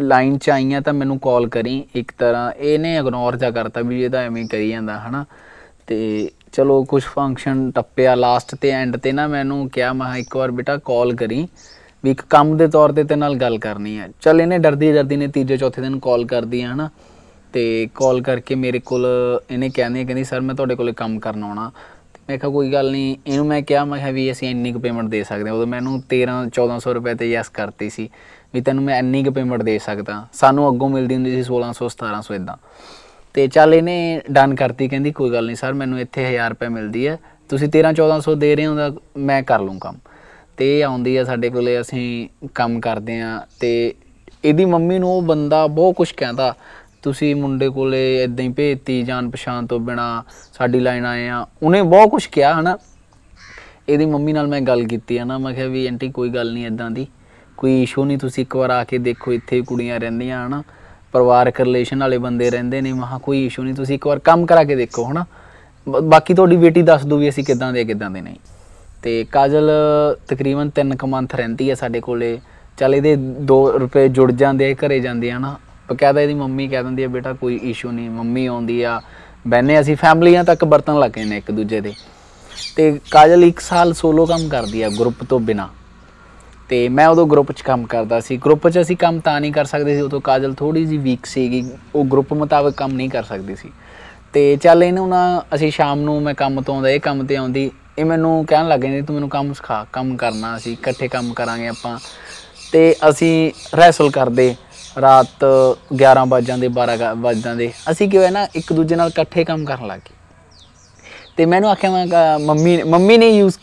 [SPEAKER 3] ਲਾਈਨ 'ਚ ਆਈਆਂ ਤਾਂ ਮੈਨੂੰ ਕਾਲ ਕਰੀ ਇੱਕ ਤਰ੍ਹਾਂ ਇਹਨੇ ਇਗਨੋਰ ਜਾ ਕਰਤਾ ਵੀ ਇਹ ਤਾਂ ਐਵੇਂ ਕਰੀ ਜਾਂਦਾ ਹਨਾ ਤੇ ਚਲੋ ਕੁਝ ਫੰਕਸ਼ਨ ਟੱਪਿਆ ਲਾਸਟ ਤੇ ਐਂਡ ਤੇ ਨਾ ਮੈਨੂੰ ਕਿਹਾ ਮੈਂ ਇੱਕ ਵਾਰ ਬੇਟਾ ਕਾਲ ਕਰੀ ਵੀ ਇੱਕ ਕੰਮ ਦੇ ਤੌਰ ਤੇ ਤੇ ਨਾਲ ਗੱਲ ਕਰਨੀ ਆ ਚਲ ਇਹਨੇ ਡਰਦੀ ਡਰਦੀ ਨੇ ਤੀਜੇ ਚੌਥੇ ਦਿਨ ਕਾਲ ਕਰਦੀ ਆ ਹਨਾ ਤੇ ਕਾਲ ਕਰਕੇ ਮੇਰੇ ਕੋਲ ਇਹਨੇ ਕਹਿੰਦੇ ਕਹਿੰਦੀ ਸਰ ਮੈਂ ਤੁਹਾਡੇ ਕੋਲੇ ਕੰਮ ਕਰਨ ਆਉਣਾ ਮੈਂ ਕਿਹਾ ਕੋਈ ਗੱਲ ਨਹੀਂ ਇਹਨੂੰ ਮੈਂ ਕਿਹਾ ਮੈਂ ਕਿਹਾ ਵੀ ਅਸੀਂ ਇੰਨੀ ਕੁ ਪੇਮੈਂਟ ਦੇ ਸਕਦੇ ਹਾਂ ਉਦੋਂ ਮੈਨੂੰ 13 1400 ਰੁਪਏ ਤੇ ਯੈਸ ਕਰਤੀ ਸੀ ਵੀ ਤੈਨੂੰ ਮੈਂ ਇੰਨੀ ਕੁ ਪੇਮੈਂਟ ਦੇ ਸਕਦਾ ਸਾਨੂੰ ਅੱਗੋਂ ਮਿਲਦੀ ਹੁੰਦੀ ਸੀ 1600 1700 ਇਦਾਂ ਤੇ ਚੱਲ ਇਹਨੇ ਡਨ ਕਰਤੀ ਕਹਿੰਦੀ ਕੋਈ ਗੱਲ ਨਹੀਂ ਸਰ ਮੈਨੂੰ ਇੱਥੇ 1000 ਰੁਪਏ ਮਿਲਦੀ ਹੈ ਤੁਸੀਂ 13 1400 ਦੇ ਰਹੇ ਹੋ ਤਾਂ ਮੈਂ ਕਰ ਲੂੰ ਕੰਮ ਤੇ ਆਉਂਦੀ ਆ ਸਾਡੇ ਕੋਲੇ ਅਸੀਂ ਕੰਮ ਕਰਦੇ ਆ ਤੇ ਇਹਦੀ ਮੰਮੀ ਨੂੰ ਉਹ ਬੰਦਾ ਬਹੁਤ ਕੁਝ ਕਹਿੰਦਾ ਤੁਸੀਂ ਮੁੰਡੇ ਕੋਲੇ ਇਦਾਂ ਹੀ ਭੇਜਤੀ ਜਾਣ ਪਛਾਣ ਤੋਂ ਬਿਨਾ ਸਾਡੀ ਲਾਈਨ ਆਏ ਆ ਉਹਨੇ ਬਹੁਤ ਕੁਝ ਕਿਹਾ ਹਨਾ ਇਹਦੀ ਮੰਮੀ ਨਾਲ ਮੈਂ ਗੱਲ ਕੀਤੀ ਹੈ ਨਾ ਮੈਂ ਕਿਹਾ ਵੀ ਆਂਟੀ ਕੋਈ ਗੱਲ ਨਹੀਂ ਇਦਾਂ ਦੀ ਕੋਈ ਇਸ਼ੂ ਨਹੀਂ ਤੁਸੀਂ ਇੱਕ ਵਾਰ ਆ ਕੇ ਦੇਖੋ ਇੱਥੇ ਕੁੜੀਆਂ ਰਹਿੰਦੀਆਂ ਹਨਾ ਪਰਿਵਾਰਕ ਰਿਲੇਸ਼ਨ ਵਾਲੇ ਬੰਦੇ ਰਹਿੰਦੇ ਨੇ ਮਹਾ ਕੋਈ ਇਸ਼ੂ ਨਹੀਂ ਤੁਸੀਂ ਇੱਕ ਵਾਰ ਕੰਮ ਕਰਾ ਕੇ ਦੇਖੋ ਹਨਾ ਬਾਕੀ ਤੁਹਾਡੀ ਬੇਟੀ ਦੱਸ ਦੂ ਵੀ ਅਸੀਂ ਕਿਦਾਂ ਦੇ ਕਿਦਾਂ ਦੇ ਨਹੀਂ ਤੇ ਕਾਜਲ ਤਕਰੀਬਨ 3 ਕਮੰਥ ਰਹਿੰਦੀ ਹੈ ਸਾਡੇ ਕੋਲੇ ਚਲ ਇਹਦੇ 2 ਰੁਪਏ ਜੁੜ ਜਾਂਦੇ ਘਰੇ ਜਾਂਦੇ ਹਨਾ ਬਕਾਇਦਾ ਇਹਦੀ ਮੰਮੀ ਕਹਿ ਦਿੰਦੀ ਆ ਬੇਟਾ ਕੋਈ ਇਸ਼ੂ ਨਹੀਂ ਮੰਮੀ ਆਉਂਦੀ ਆ ਬੈਨੇ ਅਸੀਂ ਫੈਮਲੀਆਂ ਤੱਕ ਵਰਤਣ ਲੱਗੇ ਨੇ ਇੱਕ ਦੂਜੇ ਦੇ ਤੇ ਕਾਜਲ 1 ਸਾਲ ਸੋਲੋ ਕੰਮ ਕਰਦੀ ਆ ਗਰੁੱਪ ਤੋਂ ਬਿਨਾ ਤੇ ਮੈਂ ਉਦੋਂ ਗਰੁੱਪ 'ਚ ਕੰਮ ਕਰਦਾ ਸੀ ਗਰੁੱਪ 'ਚ ਅਸੀਂ ਕੰਮ ਤਾਂ ਨਹੀਂ ਕਰ ਸਕਦੇ ਸੀ ਉਦੋਂ ਕਾਜਲ ਥੋੜੀ ਜੀ ਵੀਕ ਸੀਗੀ ਉਹ ਗਰੁੱਪ ਮੁਤਾਬਕ ਕੰਮ ਨਹੀਂ ਕਰ ਸਕਦੀ ਸੀ ਤੇ ਚੱਲ ਇਹਨੂੰ ਨਾ ਅਸੀਂ ਸ਼ਾਮ ਨੂੰ ਮੈਂ ਕੰਮ ਤੋਂ ਆਉਂਦਾ ਇਹ ਕੰਮ ਤੇ ਆਉਂਦੀ ਇਹ ਮੈਨੂੰ ਕਹਿਣ ਲੱਗੇ ਨੇ ਤੂੰ ਮੈਨੂੰ ਕੰਮ ਸਿਖਾ ਕੰਮ ਕਰਨਾ ਅਸੀਂ ਇਕੱਠੇ ਕੰਮ ਕਰਾਂਗੇ ਆਪਾਂ ਤੇ ਅਸੀਂ ਰੈਸਲ ਕਰਦੇ ਰਾਤ 11 ਵਜਾਂ ਦੇ 12 ਵਜਾਂ ਦੇ ਅਸੀਂ ਕਿਹਾ ਨਾ ਇੱਕ ਦੂਜੇ ਨਾਲ ਇਕੱਠੇ ਕੰਮ ਕਰਨ ਲੱਗ ਗਏ ਤੇ ਮੈਨੂੰ ਆਖਿਆ ਮੈਂ ਮੰਮੀ ਮੰਮੀ ਨੇ ਯੂਜ਼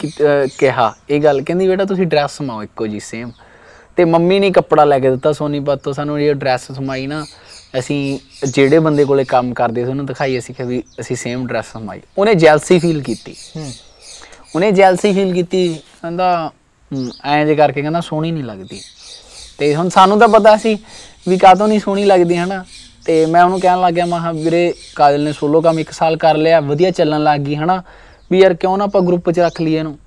[SPEAKER 3] ਕਿਹਾ ਇਹ ਗੱਲ ਕਹਿੰਦੀ ਬੇਟਾ ਤੁਸੀਂ ਡਰੈਸ ਸਮਾਓ ਇੱਕੋ ਜੀ ਸੇਮ ਤੇ ਮੰਮੀ ਨੇ ਕੱਪੜਾ ਲੈ ਕੇ ਦਿੱਤਾ ਸੋਨੀਪਤ ਤੋਂ ਸਾਨੂੰ ਇਹ ਡਰੈਸ ਸਮਾਈ ਨਾ ਅਸੀਂ ਜਿਹੜੇ ਬੰਦੇ ਕੋਲੇ ਕੰਮ ਕਰਦੇ ਸੀ ਉਹਨੂੰ ਦਿਖਾਈ ਅਸੀਂ ਕਿ ਵੀ ਅਸੀਂ ਸੇਮ ਡਰੈਸ ਸਮਾਈ ਉਹਨੇ ਜੈਲਸੀ ਫੀਲ ਕੀਤੀ ਉਹਨੇ ਜੈਲਸੀ ਫੀਲ ਕੀਤੀ ਕਹਿੰਦਾ ਐਂ ਜੇ ਕਰਕੇ ਕਹਿੰਦਾ ਸੋਹਣੀ ਨਹੀਂ ਲੱਗਦੀ ਤੇ ਹੁਣ ਸਾਨੂੰ ਤਾਂ ਪਤਾ ਸੀ ਵੀ ਕਾਦੋਂ ਨਹੀਂ ਸੋਹਣੀ ਲੱਗਦੀ ਹਨਾ ਤੇ ਮੈਂ ਉਹਨੂੰ ਕਹਿਣ ਲੱਗਿਆ ਗਿਆ ਮਾਹ ਵੀਰੇ ਕਾਜਲ ਨੇ ਸੋਲੋ ਕੰਮ 1 ਸਾਲ ਕਰ ਲਿਆ ਵਧੀਆ ਚੱਲਣ ਲੱਗ ਗਈ ਹਨਾ ਵੀ ਯਾਰ ਕਿਉਂ ਨਾ ਆਪਾਂ ਗਰੁੱਪ 'ਚ ਰੱਖ ਲਈਏ ਇਹਨੂੰ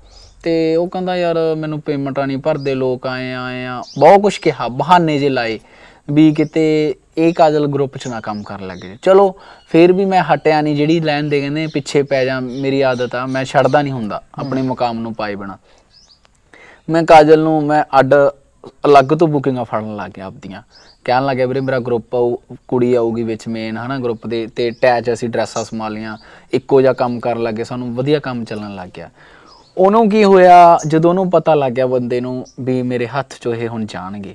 [SPEAKER 3] ਤੇ ਉਹ ਕਹਿੰਦਾ ਯਾਰ ਮੈਨੂੰ ਪੇਮੈਂਟਾਂ ਨਹੀਂ ਭਰਦੇ ਲੋਕ ਆਏ ਆਏ ਆ ਬਹੁਤ ਕੁਝ ਕਿਹਾ ਬਹਾਨੇ ਜੇ ਲਾਏ ਵੀ ਕਿਤੇ ਇਹ ਕਾਜਲ ਗਰੁੱਪ 'ਚ ਨਾ ਕੰਮ ਕਰਨ ਲੱਗੇ ਚਲੋ ਫੇਰ ਵੀ ਮੈਂ ਹਟਿਆ ਨਹੀਂ ਜਿਹੜੀ ਲਾਈਨ ਦੇ ਕਹਿੰਦੇ ਪਿੱਛੇ ਪੈ ਜਾ ਮੇਰੀ ਆਦਤ ਆ ਮੈਂ ਛੱਡਦਾ ਨਹੀਂ ਹੁੰਦਾ ਆਪਣੇ ਮੁਕਾਮ ਨੂੰ ਪਾਈ ਬਣਾ ਮੈਂ ਕਾਜਲ ਨੂੰ ਮੈਂ ਅੱਡ ਅਲੱਗ ਤੋਂ ਬੁਕਿੰਗਾਂ ਫੜਨ ਲੱਗ ਗਿਆ ਆਪਦੀਆਂ ਕਹਿਣ ਲੱਗਿਆ ਵੀਰੇ ਮੇਰਾ ਗਰੁੱਪ ਕੁੜੀ ਆਊਗੀ ਵਿੱਚ ਮੇਨ ਹਨਾ ਗਰੁੱਪ ਦੇ ਤੇ ਅਟੈਚ ਅਸੀਂ ਡਰੈਸਾਂ ਸਮਾਲੀਆਂ ਇੱਕੋ ਜਿਹਾ ਕੰਮ ਕਰਨ ਲੱਗੇ ਸਾਨੂੰ ਵਧੀਆ ਕੰਮ ਚੱਲਣ ਲੱਗ ਗਿਆ ਉਹਨੂੰ ਕੀ ਹੋਇਆ ਜਦੋਂ ਉਹਨੂੰ ਪਤਾ ਲੱਗ ਗਿਆ ਬੰਦੇ ਨੂੰ ਵੀ ਮੇਰੇ ਹੱਥ 'ਚੋਂ ਇਹ ਹੁਣ ਜਾਣਗੇ